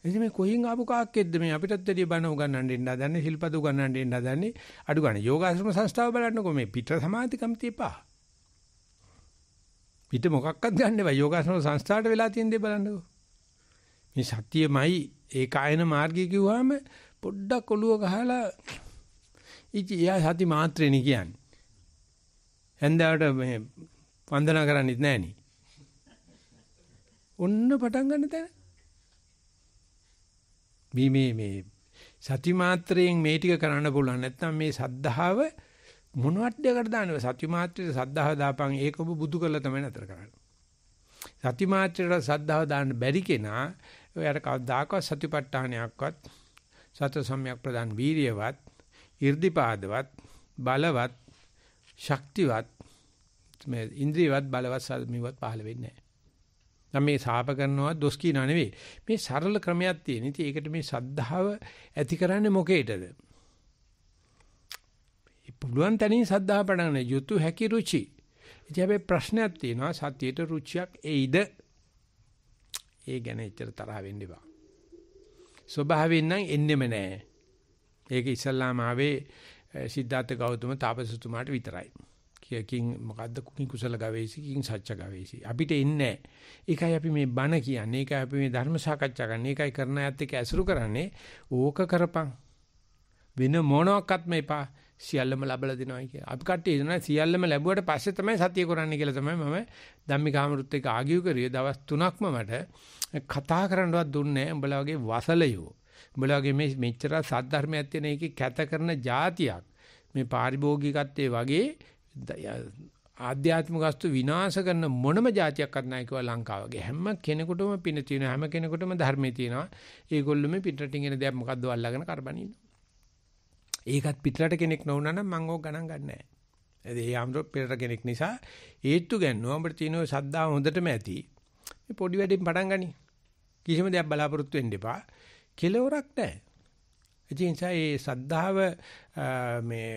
ඉතින් මේ කොහෙන් ආපු කාක්කෙද්ද මේ අපිටත් දෙවිය බණ උගන්වන්න දෙන්න හදන්නේ ශිල්පද උගන්වන්න දෙන්න හදන්නේ අඩු ගන්න යෝගාශ්‍රම සංස්ථාව බලන්නකෝ මේ පිට සමාධි කමිටිය පහ පිට මොකක්වත් ගන්න එපා යෝගාශ්‍රම සංස්ථාවට වෙලා තියෙන දේ බලන්නකෝ මේ සත්‍යමයි ඒකායන මාර්ගය කිව්වම පොඩ්ඩක් ඔළුව ගහලා ඉති එයා සති මාත්‍රේනේ කියන්නේ හැන්දාවට මේ වන්දනා කරන්නේත් නැහෙනි ඔන්න පටන් ගන්න තැන මේ මේ මේ සති මාත්‍රයෙන් මේ ටික කරන්න පුළුවන් නැත්නම් මේ සද්ධාව මොනවටදකට දාන්නේ සති මාත්‍රයට සද්ධාව දාපන් ඒක ඔබ බුදු කරලා තමයි නතර කරන්නේ සති මාත්‍රයට සද්ධාව දාන්න බැරි කෙනා ඔයාට කවදාකවත් සතිපට්ඨානයක්වත් සත සම්‍යක් ප්‍රදාන් වීරියවත් irdipaadවත් බලවත් ශක්තිවත් මේ ඉන්ද්‍රියවත් බලවත් සල්මිවත් පහළ වෙන්නේ නැහැ නම් මේ සාප කරනවා දොස් කියනා නෙවෙයි. මේ සරල ක්‍රමයක් තියෙන. ඉතින් ඒකට මේ සද්ධාව ඇති කරන්නේ මොකේද? පුළුවන් තැනින් සද්ධාව පඩන යුතු හැකි රුචි. ඉතින් හැබැයි ප්‍රශ්නයක් තියෙනවා සත්‍යයට රුචියක් එයිද? ඒ ගැන එච්චර තරහ වෙන්න එපා. ස්වභාවයෙන් නම් එන්නෙම නෑ. ඒක ඉස්සල්ලාම ආවේ සිද්ධාර්ථ ගෞතම තාපසතුමාට විතරයි. කියකින් මොකද්ද කුකින් කුසල ගවේසි කින් සත්‍ය ගවේසි අපිට ඉන්නේ ඒකයි අපි මේ බණ කියන්නේ ඒකයි අපි මේ ධර්ම සාකච්ඡා කරන්නේ ඒකයි කරන අයත් එක්ක ඇසුරු කරන්නේ ඕක කරපන් වෙන මොනක්වත් මේපා සියල්ලම ලැබලා දෙනවයි කියලා අපි කට්ටිය ඉන්නවා සියල්ලම ලැබුවට පස්සේ තමයි සතිය කරන්නේ කියලා තමයි මම ධම්මිකාමරුත් එක්ක ආගියු කරේ දවස් 3ක්ම මට කතා කරන්නවත් දුන්නේ උඹලා වගේ වසලයෝ උඹලා වගේ මේ මෙච්චර සත්‍ය ධර්මයක් තියෙන එකේ කැත කරන જાතියක් මේ පාරිභෝගිකත්වයේ වගේ ආධ්‍යාත්මික වස්තු විනාශ කරන මොනම જાතියක්වත් නැහැ කියලා ලංකාව වගේ හැම කෙනෙකුටම පින තියෙනවා හැම කෙනෙකුටම ධර්මයේ තියෙනවා ඒගොල්ලෝ මේ පිටරටින් එන දේක් මොකද්ද අල්ලගෙන කරබනින්න ඒකත් පිටරට කෙනෙක් නොවුනා නම් මම ඕක ගණන් ගන්නෑ ඒ ආම්ර පිටරට කෙනෙක් නිසා හේතු ගන්නවා අපිට තියෙන ඔය සද්දා හොඳටම ඇති මේ පොඩි වැඩින් පටන් ගනි කිසිම දෙයක් බලාපොරොත්තු වෙන්න එපා කෙලවරක් නැහැ ඒ නිසා මේ සද්ධාව මේ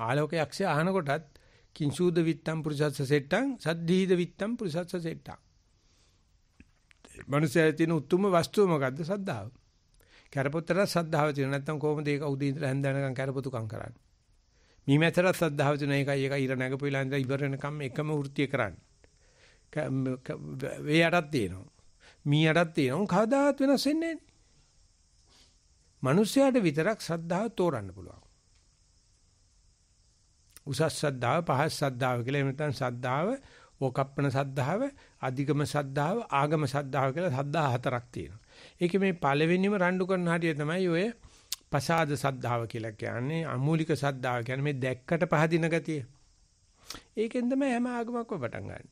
ආලෝක යක්ෂය අහන කොටත් කිංසූද විත්තම් පුරුසස්ස සෙට්ටං සද්ධීද විත්තම් පුරුසස්ස සෙට්ටං. මනුස්සයෙ තියෙන උතුම්ම වස්තුව මොකද්ද? සද්ධාව. කැරපොත්තට සද්ධාව තියෙන නැත්නම් කොහොමද ඒක උදේ ඉඳලා හැන්දනකම් කැරපොතුකම් කරන්නේ? මීමැතරත් සද්ධාව තියෙන එකයි ඒක ඉර නැගපු ඉලා ඉඳලා ඉවර වෙනකම් එකම වෘත්තිය කරන්නේ. වේ යටක් තියෙනවා. මී යටක් තියෙනවා. කවදාත් වෙනස් වෙන්නේ නැහැ. මිනිස්යාට විතරක් ශ්‍රද්ධාව තෝරන්න පුළුවන්. උසස් සද්ධාව පහස් සද්ධාව කියලා එහෙම නැත්නම් සද්ධාව ඕකප්පන සද්ධාව අධිගම සද්ධාව ආගම සද්ධාව කියලා සද්ධා හතරක් තියෙනවා. ඒකේ මේ පළවෙනිම රණ්ඩු කරන හැටි තමයි ඔය පසාද සද්ධාව කියලා කියන්නේ අමූලික සද්ධාව කියන්නේ මේ දැක්කට පහදින ගතිය. ඒකෙන් තමයි හැම ආගමක්ම පටන් ගන්න.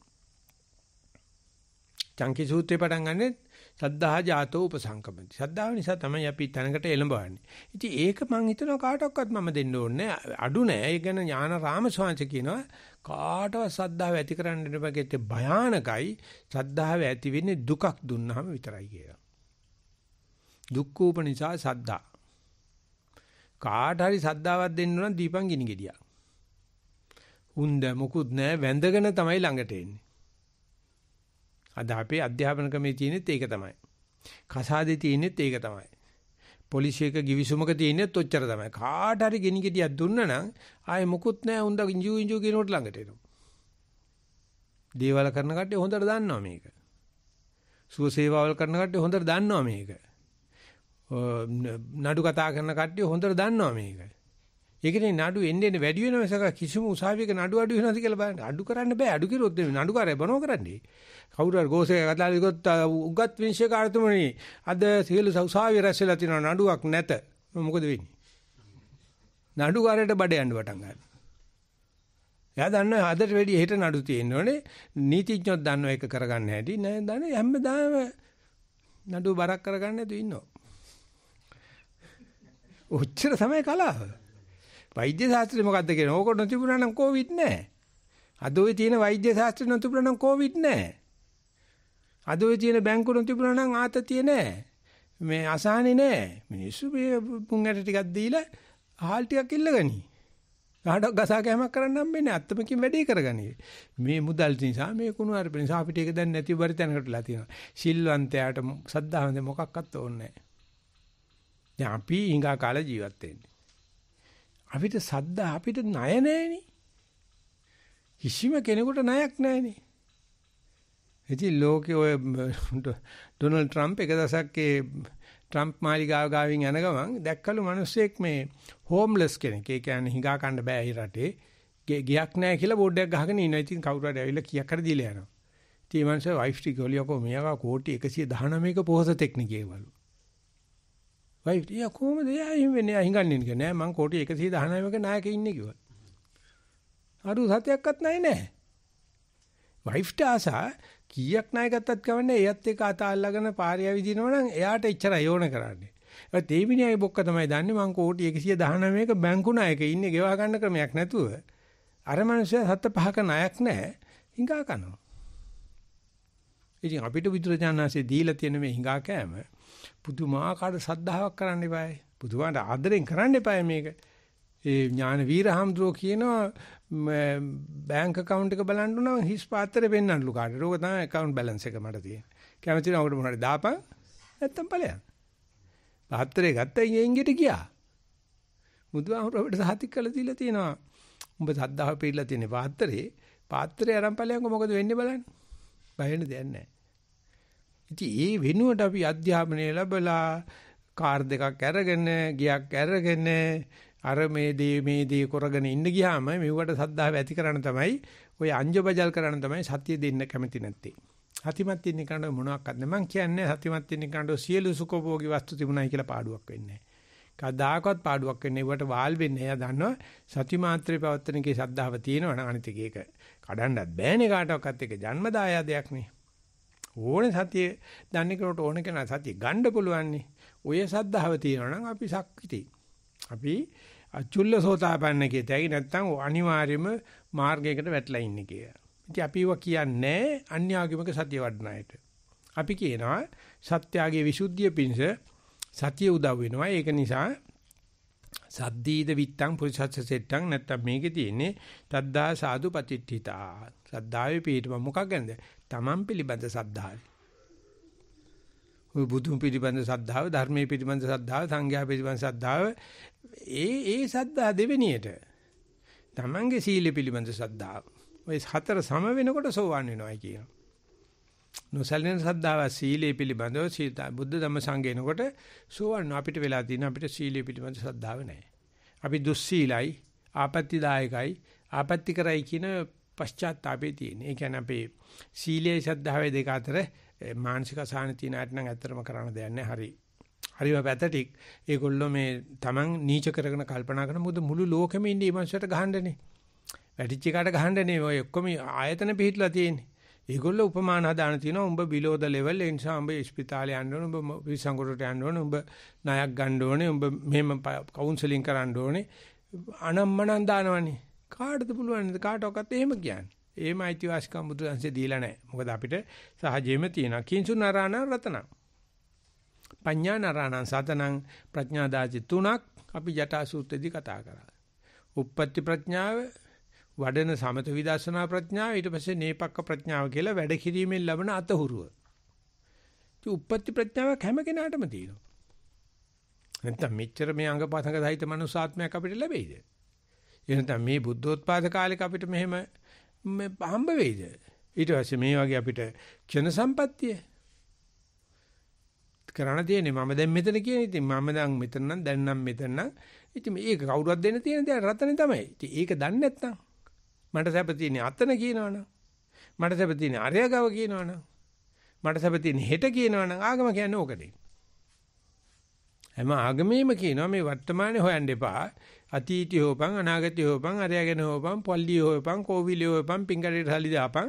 චංකි සූත්‍රේ පටන් ගන්නෙත් සද්ධා ජාතෝ උපසංකමති. සද්ධාව නිසා තමයි අපි තැනකට එළඹවන්නේ. ඉතින් ඒක මං හිතනවා කාටවත් මම දෙන්න ඕනේ අඩු නෑ. ඒ ගැන ඥාන රාමසෝංශ කියනවා කාටවත් සද්ධාව ඇති කරන්න දෙපැකෙත් භයානකයි. සද්ධාව ඇති වෙන්නේ දුකක් දුන්නාම විතරයි කියලා. දුක්ඛූප නිසා සද්ධා. කාට හරි සද්ධාවක් දෙන්න නම් දීපන් ගිනි ගෙඩියක්. උන්ද මොකුත් නෑ වැඳගෙන තමයි ළඟට එන්නේ. අද අපේ අධ්‍යාපන ක්‍රමේ තියෙනෙත් ඒක තමයි. කසාදේ තියෙනෙත් ඒක තමයි. පොලිසියක givisumක තියෙනෙත් ඔච්චර තමයි. කාට හරි ගෙනි ගෙඩියක් දුන්නනම් ආයේ මුකුත් නැහැ උන්ද ඉංජු ඉංජු කියනකොට ළඟට එනවා. දේවල් කරන කට්ටිය හොඳට දන්නවා මේක. සුව සේවාවල් කරන කට්ටිය හොඳට දන්නවා මේක. නඩු කතා කරන කට්ටිය හොඳට දන්නවා මේක. ඒකනේ නඩු එන්න එන්න වැඩි වෙනව මිසක කිසිම උසාවියක නඩු අඩු වෙනවද කියලා බලන්න. අඩු කරන්න බෑ. අඩු කිරුවොත් නඩුකාරය බනෝ කරන්නේ. කවුරු හරි ගෝසෙක කතා කරගොත් උගත් විනිශ්චයකාරතුමනි අද සියලු උසාවිය රැස් වෙලා තියෙනවා නඩුවක් නැත. මොකද වෙන්නේ? නඩුකාරයට බඩ යන්න පටන් ගන්නවා. එයා දන්නවා අදට වැඩි හෙට නඩු තියෙන්න ඕනේ. නීතිඥයොත් දන්නවා ඒක කරගන්න හැටි. නෑ දන්නේ හැමදාම නඩුව බරක් කරගන්න නැතුව ඉන්නවා. ඔච්චර තමයි කලාව. වෛද්‍ය ශාස්ත්‍රය මොකද්ද කියන්නේ? ඕක නොතිබුණා නම් කොවිඩ් නැහැ. අද ඔය තියෙන වෛද්‍ය ශාස්ත්‍රය නොතිබුණා නම් කොවිඩ් නැහැ. අද ඔය තියෙන බැංකු නොතිබුණා නම් ආතතිය නැහැ. මේ අසහනේ නැහැ. මිනිස්සු මේ පුංගට ටිකක් දීලා හාල් ටිකක් ඉල්ලගනි. ගහඩක් ගසා කැමක් කරන්න හම්බෙන්නේ නැහැ. අත්තමකින් වැඩේ කරගන්නේ. මේ මුදල් නිසා මේ කුණු අරප නිසා අපිට ඒක දැන් නැතිව බරි තැනකටලා තියෙනවා. සිල්වන්තයාට සද්ධාවන්ත මොකක්වත් ඕනේ නැහැ. දැන් අපි හිඟා කාලේ ජීවත් වෙන්නේ. අපිට සද්දා අපිට ණය නැහෙනේ. කිසිම කෙනෙකුට ණයක් නැහෙනේ. ඉතින් ලෝකේ ඔය ඩොනල්ඩ් ට්‍රම්ප් එක දසක් ඒ ට්‍රම්ප් මාලිගාව ගාවින් යන ගමන් දැක්කලු මිනිස්සෙක් මේ හෝම්ලස් කෙනෙක්. ඒ කියන්නේ හිඟා කන්න බෑ ඒ රටේ. ගියක් නැහැ කියලා බෝඩ් එකක් ගහගෙන ඉනවා. ඉතින් කවුරු හරි ඇවිල්ලා කීයක් හරි දීලා යනවා. ඉතින් මේ මිනිස්සු වයිෆ්ටි ගෝලියකෝ මෙයාගේ කෝටි 119ක පොහොසතෙක් නේ කියවලු. වයි ටිය කොහමද එයා එහෙම වෙන්නේ? එයා හංගන්නේ නේද? නෑ මං කෝටි 119ක නායකයෙක් ඉන්නේ කිව්වා. අරු සත්‍යයක්වත් නැහැ නෑ. වයිෆ්ට ආසා කීයක් ණය ගත්තත් කවන්නේ එයත් එක අත අල්ලගෙන පාරේ ඇවිදිනවා නම් එයාට එච්චරයි ඕන කරන්නේ. ඒ තේමිනියයි බොක්ක තමයි දන්නේ මං කෝටි 119ක බැංකු ණයක ඉන්නේ ගෙවා ගන්න ක්‍රමයක් නැතුව. අර මනුස්සයා සත්ත පහක ණයක් නැහැ. හිඟා කනවා. ඉතින් අපිට විදුරජානන්සේ දීලා තියෙන මේ හිඟා කෑම පුදුමාකාර සද්ධාාවක් කරන්න eBay. පුදුමාට ආදරෙන් කරන්න eBay මේක. ඒ ඥාන වීරහම්දෝ කියනවා බැංක account එක බලන්න උනම හිස් පාත්‍රේ පෙන්වන්නලු කාටද. ඕක තමයි account balance එක මට තියෙන්නේ. කැමති නම් ඔකට මොනවාරි දාපන්. නැත්තම් ඵලයන්. පාත්‍රේ ගත්තා යෙන්ගෙට ගියා. බුදුහාමුදුරුවෝ සහතික කළ දීලා තියෙනවා. උඹ සද්ධාව පිළිලා තියෙන පාත්‍රේ පාත්‍රේ අරන් ඵලයන් මොකද වෙන්නේ බලන්න. බය වෙන්න දෙයක් නැහැ. ඉතින් ඒ වෙනුවට අපි අධ්‍යාපනය ලැබලා කාර් දෙකක් අරගෙන ගියක් අරගෙන අර මේ දේ මේ දේ කරගෙන ඉන්න ගියාම මෙවට සද්ධාව ඇති කරන්න තමයි ඔය අංජබජල් කරන්න තමයි සතිය දෙන්න කැමති නැත්තේ. සතිමත් ඉන්න කෙනාට මොනවාක්වත් නෑ මං කියන්නේ සතිමත් ඉන්න කෙනාට සියලු සුඛභෝගී වස්තු තිබුණයි කියලා පාඩුවක් වෙන්නේ කදාකවත් පාඩුවක් වෙන්නේ ඒවට වාල් වෙන්නේ එයා දන්නවා සති මාත්‍රේ පවත්තනකේ සද්ධාව තියෙනවා නම් අනිතික ඒක කඩන්නත් බෑනේ කාටවත් එක ජන්මදායදයක් නේ ඕනේ සතිය දන්නේ කෙනාට ඕන කෙනා සතිය ගන්න පුළුවන්නේ. ඔය සද්ධාව තියෙනවා නම් අපි සක්විති. අපි අචුල්ල සෝතාපන්න කියත හැකි නැත්නම් අනිවාර්යයෙන්ම මාර්ගයකට වැටලා ඉන්නේ කියලා. ඉතින් අපි ඒවා කියන්නේ අන්‍යාගමික සතිය වඩන අයට. අපි කියනවා සත්‍යාගයේ විසුද්ධිය පිණිස සතිය උදව් වෙනවා. ඒක නිසා සද්දීද විත්තං පුරිසස්ස සෙට්ටං නැත්තම් මේකේ තියෙන්නේ තද්දා සාදු පතිට්ඨිතා. සද්දාවේ පිටම මොකක් ගැනද? Taman පිළිබඳ සද්ධාව. ඔය බුදුන් පිළිබඳ සද්ධාව, ධර්මයේ පිළිබඳ සද්ධාව, සංඝයා පිළිබඳ සද්ධාව ඒ ඒ සද්ධා දෙවෙනියට තමන්ගේ සීල පිළිබඳ සද්ධාව. ඔය හතර සම වෙනකොට සෝවන් වෙනවා කියනවා. නොසැලෙන සද්ධාව සීලයේ පිළිබඳව සීතා බුද්ධ ධම්ම සංගේනකොට සෝවන් අපිට වෙලා තියෙන අපිට සීලයේ පිළිබඳ සද්ධාව නැහැ. අපි දුස්සීලයි, ආපත්‍තිදායකයි, ආපත්‍ති කරයි කියන පශ්චාත්තාපේ තියෙන. ඒ කියන්නේ අපේ සීලයේ ශද්ධාවේ දෙක අතර මානසික සාහන තියෙන අයට නම් ඇත්තටම කරන්න දෙයක් නැහැ. හරි. හරිම පැතටික්. ඒගොල්ලෝ මේ Taman නීච කරගෙන කල්පනා කරන මොකද මුළු ලෝකෙම ඉන්නේ මනුස්සයට ගහන්නනේ. වැටිච්ච එකට ගහන්නනේ. ඔය ඔක්කොම ආයතන පිහිටලා තියෙන්නේ. ඒගොල්ලෝ උපමාන හදාන තියෙනවා උඹ below the level ඒ නිසා උඹ ස්පිතාලේ යන්න ඕනේ උඹ විසංගොඩට යන්න ඕනේ උඹ ණයක් ගන්න ඕනේ උඹ මෙහෙම කවුන්සලින් කරන්න ඕනේ අනම්මනම් දානවනේ කාටද පුළුවන් නේද කාට ඔක්කත් එහෙම කියන්නේ. එහෙම අයිතිවාසිකම් බුදුන්සේ දීලා නැහැ. මොකද අපිට සහජෙම තියෙනවා. කිංසු නරාණ රතන. පඤ්ඤා නරාණ සතනං ප්‍රඥා දාසි තුනක් අපි ජටා සූත්‍රයේදී කතා කරා. උප්පත්ති ප්‍රඥාව වඩන සමත විදර්ශනා ප්‍රඥාව ඊට පස්සේ නේපක්ක ප්‍රඥාව කියලා වැඩ කිරීමෙන් ලබන අතහුරුව. ඒ උප්පත්ති ප්‍රඥාවක් හැම කෙනාටම තියෙනවා. නැත්තම් මෙච්චර මේ අංගපසංග සහිත මනුසාත්මයක් අපිට ලැබෙයිද? එහෙනම් මේ බුද්ධෝත්පාද කාලෙක අපිට මෙහෙම හම්බ වෙයිද? ඊට පස්සේ මේ වගේ අපිට ක්ෂණ සම්පත්තිය කරණ තියෙන්නේ මම දැන් මෙතන කියන ඉතින් මම දැන් මෙතන නම් දැන් නම් මෙතන නම් ඉතින් මේක කවුරුවත් දෙන්න තියෙන දේ රතනේ තමයි. ඉතින් ඒක දන්නේ නැත්නම් මට සැප තියෙන්නේ අතන කියනවනම් මට සැප තියෙන්නේ අරය ගව කියනවනම් මට සැප තියෙන්නේ හෙට කියනවනම් ආගම කියන්නේ ඕකද. හැම ආගමේම කියනවා මේ වර්තමානයේ හොයන්න එපා. අතීතය හොපන් අනාගතය හොපන් අරයාගෙන හොපන් පල්ලි හොපන් කෝවිලි හොපන් පිංගරේට හලි දාපන්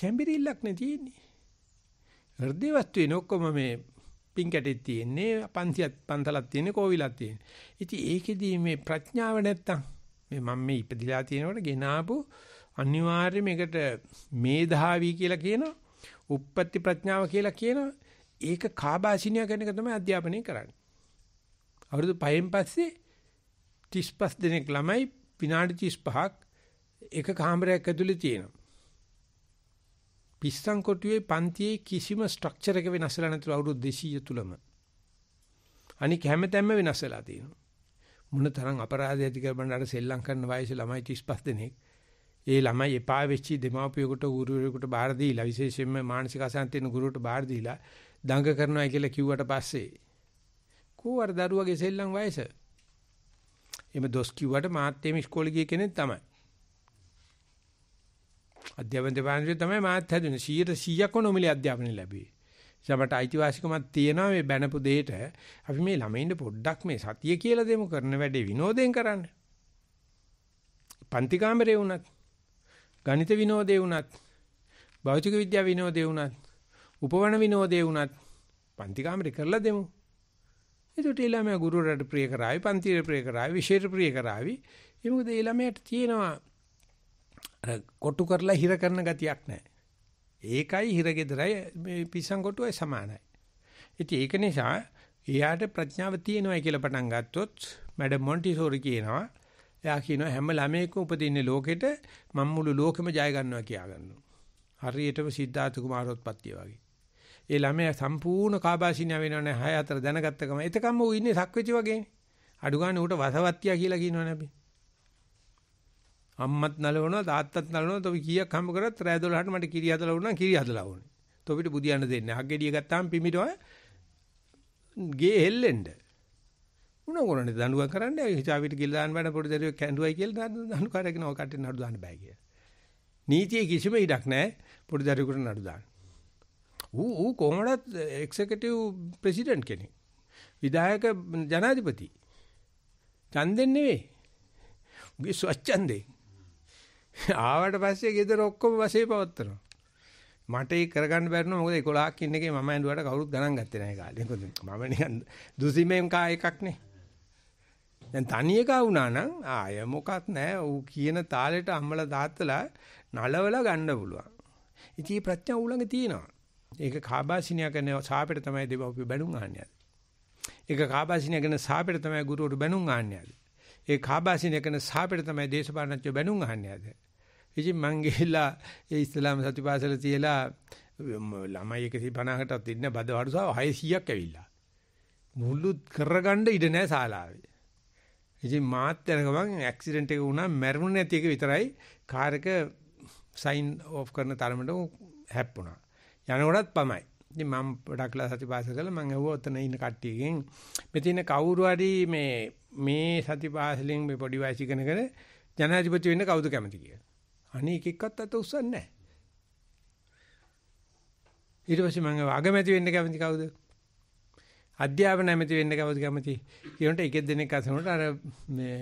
කැඹිරිල්ලක් නේ තියෙන්නේ. හෘදේ වස්තුවේ ඔක්කොම මේ පිංකටෙත් තියෙන්නේ පන්තියක් පන්තලක් තියෙන්නේ කෝවිලක් තියෙන්නේ. ඉතින් ඒකෙදී මේ ප්‍රඥාව නැත්තම් මේ මම මේ ඉපදිලා තියෙනකොට ගෙනාපු අනිවාර්යම එකට මේධාවි කියලා කියනවා. උප්පත්ති ප්‍රඥාව කියලා කියනවා. ඒක කාබාසිනියා කියන එක තමයි අධ්‍යාපනය කරන්නේ. අවුරුදු 5න් පස්සේ 35 දෙනෙක් ළමයි විනාඩි 35ක් එක කාමරයක් ඇතුලේ තියෙනවා. පිස්සන් කොටුවේ පන්තියේ කිසිම ස්ට්‍රක්චර් එක වෙනස් වෙලා නැතුව අවුරුදු 200 තුලම. අනික හැමතැනම වෙනස් වෙලා තියෙනවා. මොන තරම් අපරාධය ඇති කරන අර සෙල්ලම් කරන වයසේ ළමයි 35 දෙනෙක්. ඒ ළමයි එපා වෙච්චි දෙමාපියෙකුට ගුරුවරයෙකුට බාර දීලා විශේෂයෙන්ම මානසික අසහන ගුරුවරට බාර දීලා දඟ කරනවා කියලා කිව්වට පස්සේ කෝ අර දරුවගේ සෙල්ලම් වයසේ එimhe දොස් කිව්වට මාත් එimhe ඉස්කෝලේ ගිය කෙනෙක් තමයි. අධ්‍යාපන දෙපාර්තමේන්තුවේ තමයි මාත් හැදුනේ 100 100ක් නොමිලේ අධ්‍යාපනය ලැබුවේ. සමට අයිතිවාසිකමක් තියෙනවා මේ බැනපු දෙයට. අපි මේ ළමයින්ට පොඩ්ඩක් මේ සතිය කියලා දෙමු කරන වැඩේ විනෝදයෙන් කරන්න. පන්ති කාමරේ වුණත්, ගණිත විනෝදේ වුණත්, භෞතික විද්‍යාව විනෝදේ වුණත්, උපවන විනෝදේ වුණත් පන්ති කාමරේ කරලා දෙමු. ඒකට ඒ ළමයා ගුරුවරයාට ප්‍රිය කරાવી, පන්තියට ප්‍රිය කරાવી, විෂයට ප්‍රිය කරાવી. ඒ මොකද ඒ ළමයාට තියෙනවා අර කොටු කරලා හිර කරන ගතියක් නැහැ. ඒකයි හිරගෙදරයි මේ පිසන් කොටුවයි සමානයි. ඉතින් ඒක නිසා එයාට ප්‍රඥාව තියෙනවායි කියලා පටන් ගත්තොත් මැඩම් මොන්ටිසෝරි කියනවා එයා කියනවා හැම ළමයෙක්ම උපදින්නේ ලෝකෙට මම මුළු ලෝකෙම ජය ගන්නවා කියලා ගන්නවා. හරියටම සිද්ධාර්ථ කුමාරෝත්පත්තිය වගේ. ඒ ළමයා සම්පූර්ණ කාබාසිනිය වෙනවනේ 6 4 දැනගත්ත ගම. එතකම්ම ඌ ඉන්නේ සක්විති වගේනේ. අඩු ගන්න ඌට වසවත්තිය කියලා කියනවනේ අපි. අම්මත් නලවනවා තාත්තත් නලවනවා තොපි කීයක් හම්බ කරත් රෑ 12ට මට කිරි හදලා වුණා කිරි හදලා වුණේ. තොපිට බුදියන්න දෙන්නේ. අග්ගෙඩිය ගත්තාම පිමිටව ගේ හෙල්ලෙන්න. උන කොරන්නේ දඬුවම් කරන්න හිතාවිට ගිල්ලාන් වැඩ පොඩි දරුවෙක් කැඳුවයි කියලා දඬු කරගෙන ඔය කටේ නඩු දාන්න බෑ කියලා. නීතියේ කිසිම ඉඩක් නැහැ පොඩි දරුවෙකුට නඩු දාන්න. ඌ ඌ කොහොමද එක්සිකියුටිව් ප්‍රෙසිඩන්ට් කෙනෙක්. විධායක ජනාධිපති. ඡන්දෙන් නෙවෙයි. උගේ ස්වච්ඡන්දේ. ආවට පස්සේ ගෙදර ඔක්කොම වශේ පවත්තරනවා. මට ඒක කරගන්න බැරි නෝ මොකද 11ක් ඉන්න එකේ මම ඇඬුවට කවුරුත් ගණන් ගත්තේ නැහැ කාලේ. මොකද මම නිකන් දුසිමෙන් කා එකක් නේ. දැන් තනි එක වුණා නම් ආය මොකක් නැහැ. ඌ කියන තාලෙට අම්මලා තාත්තලා නලවලා ගන්න පුළුවන්. ඉතී ප්‍රඥාව ඌ ළඟ තියෙනවා. ඒක කාබාසිනියා කරන සාපේට තමයි දෙවපිය බැනුම් ආන්නේ. ඒක කාබාසිනියා කරන සාපේට තමයි ගුරුවරු බැනුම් ආන්නේ. ඒ කාබාසිනියා කරන සාපේට තමයි දේශපාලනඥයෝ බැනුම් ආන්නේ. ඉතින් මං ගිහිල්ලා ඒ ඉස්ලාම සතිපාසල තියලා ළමයි 150කටත් ඉන්න බද වඩුසාව 600ක් ඇවිල්ලා. මුළු කරගන්න ඉඩ නැහැ ශාලාවේ. ඉතින් මාත් යන ගමන් ඇක්සිඩන්ට් එක වුණා මැරුණ නැති එක විතරයි කාර් එක සයින් ඕෆ් කරන තරමට හැප්පුණා. යනකොටත් පමයි. ඉතින් මම ගොඩක් ලා සතිපාස කළා මම ඇහුවා ඔතන ඉන්න කට්ටියගෙන් මෙතන කවුරු හරි මේ මේ සතිපාසලෙන් මේ පොඩි වයස ඉගෙන ගන ජනාධිපති වෙන්න කවුද කැමති කියලා. අනේ එක එක්කත් අත උස්සන්නේ නැහැ. ඊට පස්සේ මම අගමැති වෙන්න කැමති කවුද? අධ්‍යාපන ඇමති වෙන්න කවුද කැමති? කියනට එක දෙනෙක් අසනකොට අර මේ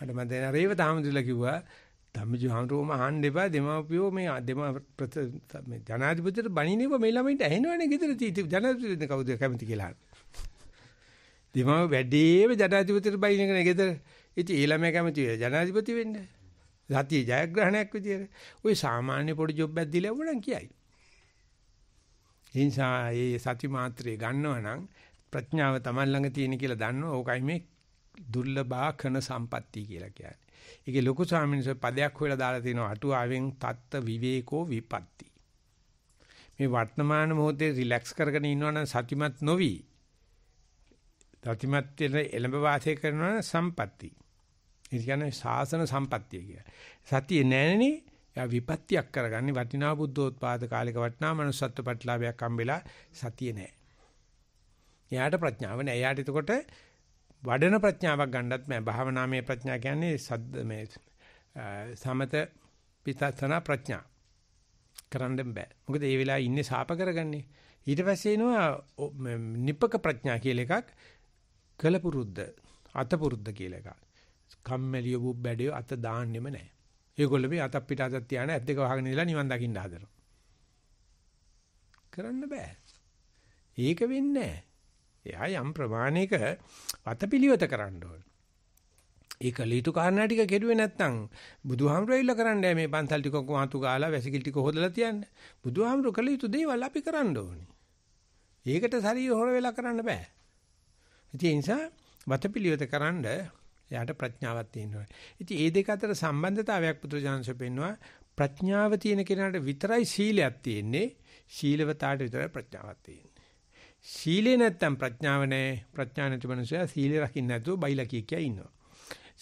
මට මම දැන රේවත හාමුදුරුවෝ කිව්වා ධම්මජහන්රෝම අහන්න එපා දෙමාපියෝ මේ දෙම මේ ජනාධිපතිට බණිනේව මේ ළමයින්ට ඇහෙනවනේ ගෙදර තීති ජනාධිපතිද කවුද කැමති කියලා. දෙමාව වැඩිම ජනාධිපතිට බයින එක ගෙදර. ඉතින් ඒ ළමයා කැමති වෙයි ජනාධිපති වෙන්න. සතිය ජයග්‍රහණයක් විදියට. ওই සාමාන්‍ය පොඩි ජොබ් එකක් දීලා වුණා කියයි. එනිසා ඒ සති මාත්‍රේ ගන්නව නම් ප්‍රඥාව Taman ළඟ තියෙන කියලා දන්නව. ඕකයි මේ දුර්ලභාකන සම්පatti කියලා කියන්නේ. ඒකේ ලොකු ස්වාමීන් පදයක් හොයලා දාලා තිනවා අටුවාවෙන් තත්ත විවේකෝ විපatti. මේ වර්තමාන මොහොතේ රිලැක්ස් කරගෙන ඉන්නවනම් සතිමත් නොවි. සතිමත් එළඹ වාසය කරනවා සම්පatti. ඒ කියන්නේ සාසන සම්පත්තිය කියලා. සතිය නැණනේ යා විපත්තියක් කරගන්නේ වටිනා බුද්ධෝත්පාද කාලයක වටිනා manussත්ව ප්‍රතිලාභයක් හම්බෙලා සතිය නැහැ. එයාට ප්‍රඥාව නැහැ. එයාට එතකොට වඩන ප්‍රඥාවක් ගන්නත් මේ භාවනාමය ප්‍රඥා කියන්නේ සද්ද මේ සමත පිටසන ප්‍රඥා කරන්න බෑ. මොකද ඒ වෙලාවේ ඉන්නේ සාප කරගන්නේ. ඊට පස්සේ එනවා නිපක ප්‍රඥා කියලා එකක් කලපුරුද්ද අතපුරුද්ද කියලා එකක්. කම්මැලිය බුබ් බැඩේ අත දාන්නෙම නැහැ. ඒගොල්ලෝ මේ අතක් පිට අතක් තියාන ඇත් දෙක වහගෙන ඉඳලා නිවන් දකින්න හදනවා. කරන්න බෑ. ඒක වෙන්නේ නැහැ. එයා යම් ප්‍රමාණයක වතපිලිවෙත කරන්න ඕන. ඒ කළ යුතු කාරණා ටික කෙරුවේ නැත්නම් බුදුහාමුදුරවිල්ලා කරන්නේ මේ පන්සල් ටික කොහොමතු ගාලා වැසිකිලි ටික හොදලා තියන්න. බුදුහාමුදුර කළ යුතු දේවල් අපි කරන්න ඕනේ. ඒකට ශරීර හොර වෙලා කරන්න බෑ. ඒ නිසා වතපිලිවෙත කරන්න එයාට ප්‍රඥාවක් තියෙන්න ඕනේ. ඉතින් මේ දෙක අතර සම්බන්ධතාවයක් පුදුජානස පෙන්නවා. ප්‍රඥාව තියෙන කෙනාට විතරයි සීලයක් තියෙන්නේ. ශීලවතාවට විතරයි ප්‍රඥාවක් තියෙන්නේ. සීලේ නැත්තම් ප්‍රඥාව නැහැ. ප්‍රඥා නැති මනුස්සයා සීලේ රකින්න නැතුව බයිලා කිය කිය ඉන්නවා.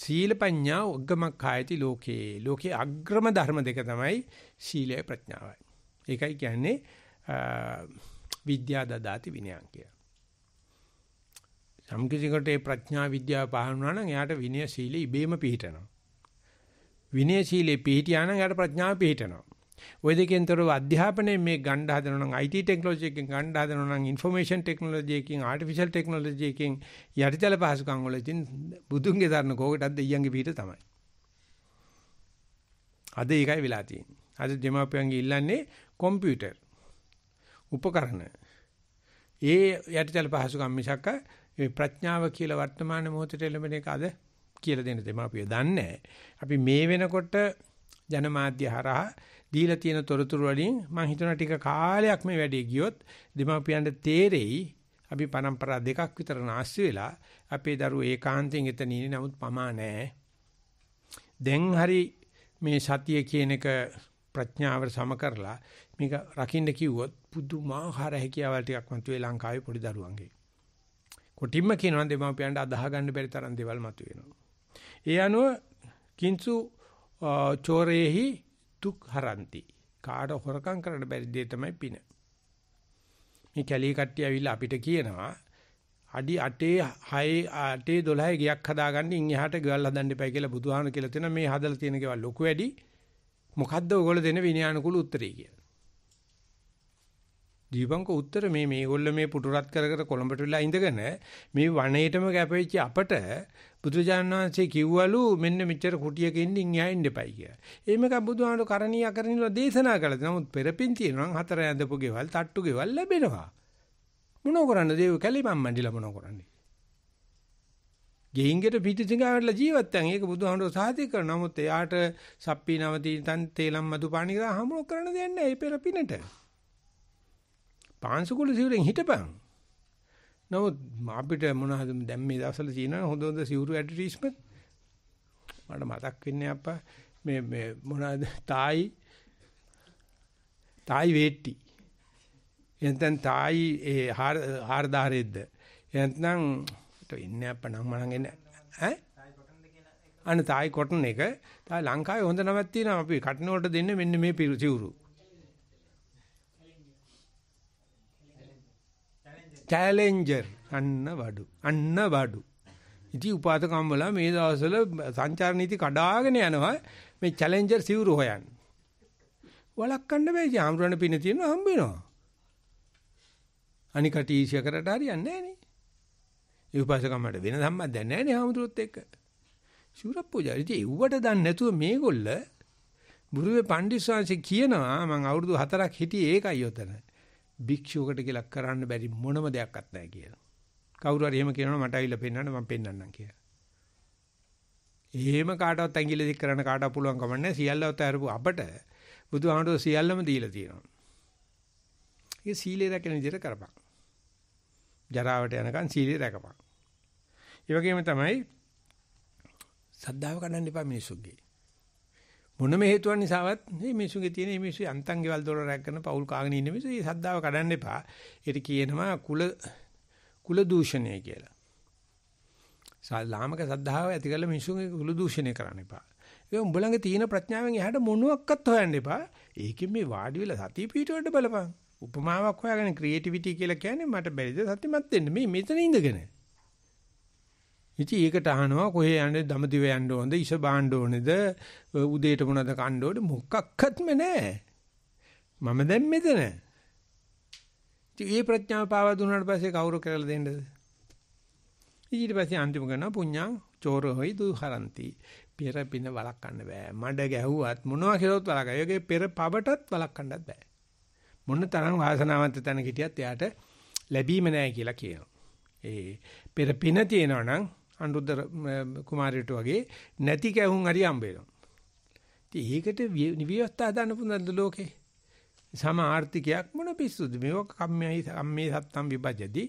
සීල පඤ්ඤා උග්ගමක් කායති ලෝකේ. ලෝකේ අග්‍රම ධර්ම දෙක තමයි සීලය ප්‍රඥාවයි. ඒකයි කියන්නේ විද්‍යා දදාති විනයං කියලා. සම්කිසිකට ඒ ප්‍රඥා විද්‍යාව පහළ වුණා නම් එයාට විනය සීලෙ ඉබේම පිහිටනවා. විනය සීලෙ පිහිටියා නම් එයාට ප්‍රඥාව පිහිටනවා. ওই දෙකෙන්තරව අධ්‍යාපනයේ මේ ගණ්ඩ හදනවා නම් IT ටෙක්නොලොජි එකකින් ගණ්ඩ හදනවා නම් ඉන්ෆර්මේෂන් ටෙක්නොලොජි එකකින් ආටිෆිෂල් ටෙක්නොලොජි එකකින් යටිතල පහසුකම් වලදී බුදුන්ගේ ධර්ම කෝකටත් දෙයියන්ගේ පිට තමයි. අද ඒකයි වෙලා තියෙන්නේ. අද දෙමාපියන්ගේ ඉල්ලන්නේ කම්පියුටර් උපකරණ. ඒ යටිතල පහසුකම් මිසක් ප්‍රඥාව කියලා වර්තමාන මොහොතේ ලැබෙන එක අද කියලා දෙන දෙමාපිය දන්නේ අපි මේ වෙනකොට ජනමාධ්‍ය හරහා දීලා තියෙන තොරතුරු වලින් මම හිතනවා ටික කාලයක් මේ වැඩේ ගියොත් දෙමාපියන්ට තේරෙයි අපි પરම්පරා දෙකක් විතර නැස්ති වෙලා අපේ දරුවෝ ඒකාන්තයෙන් එතන ඉන්නේ නමුත් පමා නැහැ. දැන් හරි මේ සතිය කියන එක ප්‍රඥාව සම කරලා මේක රකින්න කිව්වොත් පුදුමාකාර හැකියාවල් ටිකක් මතුවේ ලංකාවේ පොඩි දරුවන්ගේ. කොටිම්ම කියනවා දෙමාපියන්ට අදාහ ගන්න බැරි තරම් දේවල් මතුවෙනවා. ඒ අනුව කිංසු චෝරේහි දුක් හරන්ති. කාට හොරකම් කරන්න බැරි දේ තමයි පින. මේ කැලේ කට්ටිය ඇවිල්ලා අපිට කියනවා අඩි 8 6 8 12 ගියක් හදාගන්න ඉන් එහාට ගෙවල් හදන්න එපා කියලා බුදුහාමුදුරු කියලා තියෙනවා මේ හදලා තියෙන ගෙවල් ලොකු වැඩි මොකද්ද ඔයගොල්ලෝ දෙන විනයානුකූල උත්තරේ කියලා. දීපංක උත්තර මේ මේගොල්ලෝ මේ පුටුරත් කර කර කොළඹට විලා ඉඳගෙන මේ වනයේටම කැපෙච්ච අපට බුදුජානන වහන්සේ කිව්වලු මෙන්න මෙච්චර කුටියක ඉඳින් එහා ඉන්න එපයි කියලා. එහෙමක බුදුහාමර කරණීය කරණීය දේශනා කළා. නමුත් පෙරපින් තියෙනවා හතර ඇඳපු ගෙවල්, තට්ටු ගෙවල් ලැබෙනවා. මොනෝ කරන්නේ? දේව කැලේ මම්මන්ඩිලා මොනෝ කරන්නේ? ගෙහින්ගෙට පිටිසිඟාවටලා ජීවත් වෙන. ඒක බුදුහාමුදුරුවෝ සාධි කරන. නමුත් එයාට සප්පි නවතින තන් තේලම් මදුපාණි කරා හමුව කරන දෙයක් නැහැ. ඒ පෙර පිනට. පාංශුකුළු සිවුරෙන් හිටපන්. නමුත් අපිට මොනවද දැන් මේ දවස්වල තියෙනවා හොඳ හොඳ සිවුරු ඇඩ්වර්ටයිස්මන්ට් මට මතක් වෙන්නේ අප්පා මේ මේ මොනවද තායි තායි වේටි එතෙන් තායි ඒ හාර හාර දාරෙද්ද එතනම් ඉන්නේ අප්පා නම් මනම් එන්නේ ඈ අන්න තායි කොටන් එක තායි ලංකාවේ හොඳ නමක් තියෙනවා අපි කටන වලට දෙන්නේ මෙන්න මේ සිවුරු චැලෙන්ජර් අන්න වඩු. අන්න වඩු. ඉති උපාතකම් වල මේ දවස්වල සංචාර නීති කඩාගෙන යනවා මේ චැලෙන්ජර් සිවුරු හොයන්න. වලක්වන්න බෑ ඉතින් ආම්රණ පින තියෙනවා හම්බ වෙනවා. අනිකට ඊශ්‍ය කරට හරියන්නේ නෑනේ. ඒ උපාසකම්මට වෙන සම්බන්ධයක් නෑනේ ආම්රුත් එක්ක. ශූර පූජා. ඉතින් ඒවට දන්නේ නැතුව මේගොල්ල බුරුවේ පණ්ඩිස්වාංශ කියනවා මම අවුරුදු 4ක් හිටියේ ඒකයි උතන. භික්ෂුවකට කියලා කරන්න බැරි මොනම දෙයක්වත් නැහැ කියලා. කවුරු හරි එහෙම කියනවා මට අවිල පෙන්වන්න මම පෙන්වන්නම් කියලා. එහෙම කාටවත් ඇඟිලි දික් කරන්න කාටවත් පුළුවන් කමක් නැහැ. සියල්ලවත් අරපු අපට බුදුහාමුදුරුවෝ සියල්ලම දීලා තියෙනවා. ඒක සීලේ රැකෙන විදිහට කරපන්. ජරාවට යනකම් සීලේ රැකපන්. ඒ වගේම තමයි සද්ධාව කඩන්න එපා මිනිසුන්ගේ. මොනම හේතුවක් නිසාවත් මේ මිනිසුන්ගේ තියෙන මේ මිනිස්සු අන්තන් ගෙවල් දොර රැක් කරන පවුල් කාගෙන ඉන්න මිනිස්සු මේ සද්දාව කඩන්න එපා. ඒට කියනවා කුල කුල දූෂණය කියලා. සාලාමක සද්ධාව ඇති කරලා මිනිසුන්ගේ කුල දූෂණය කරන්න එපා. ඒ උඹ ළඟ තියෙන ප්‍රඥාවෙන් එහාට මොනවත් හොයන්න එපා. ඒකෙන් මේ වාඩි වෙලා සතිය පිටවන්න බලපන්. උපමාවක් හොයාගෙන ක්‍රියේටිවිටි කියලා කියන්නේ මට බැරිද සත්‍යමත් වෙන්න. මේ මෙතන ඉඳගෙන. ඉතින් ඒකට අහනවා කොහේ යන්නේ දමදිව යන්න ඕනද ඉස බාන්න ඕනේද උදේට මොනද කන්න ඕනේ මොකක්වත්ම නැහැ මම දැන් මෙතන ඉතින් මේ ප්‍රඥාව පාවා දුන්නාට පස්සේ කවුරු කරලා දෙන්නද ඊට පස්සේ අන්තිම කරනවා පුඤ්ඤං චෝරෝයි දුහරಂತಿ පෙර පින වළක්වන්න බෑ මඩ ගැහුවත් මොනවා කෙරුවත් වළක්වයි ඒකේ පෙර පබටත් වළක්වන්නත් බෑ මොන තරම් වාසනාවන්ත තැනක හිටියත් එයාට ලැබීම නැහැ කියලා කියනවා ඒ පෙර පින තියෙනවා නම් අනුරුද්ධ කුමාරයට වගේ නැති කැහුම් හරි හම්බ වෙනවා. ඉතින් ඒකට විවස්ථා දාන්න පුඳන්ද ලෝකේ. සම ආර්ථිකයක් මොන පිස්සුද මේක කම්මයි කම්මේ සත්තම් විභජති.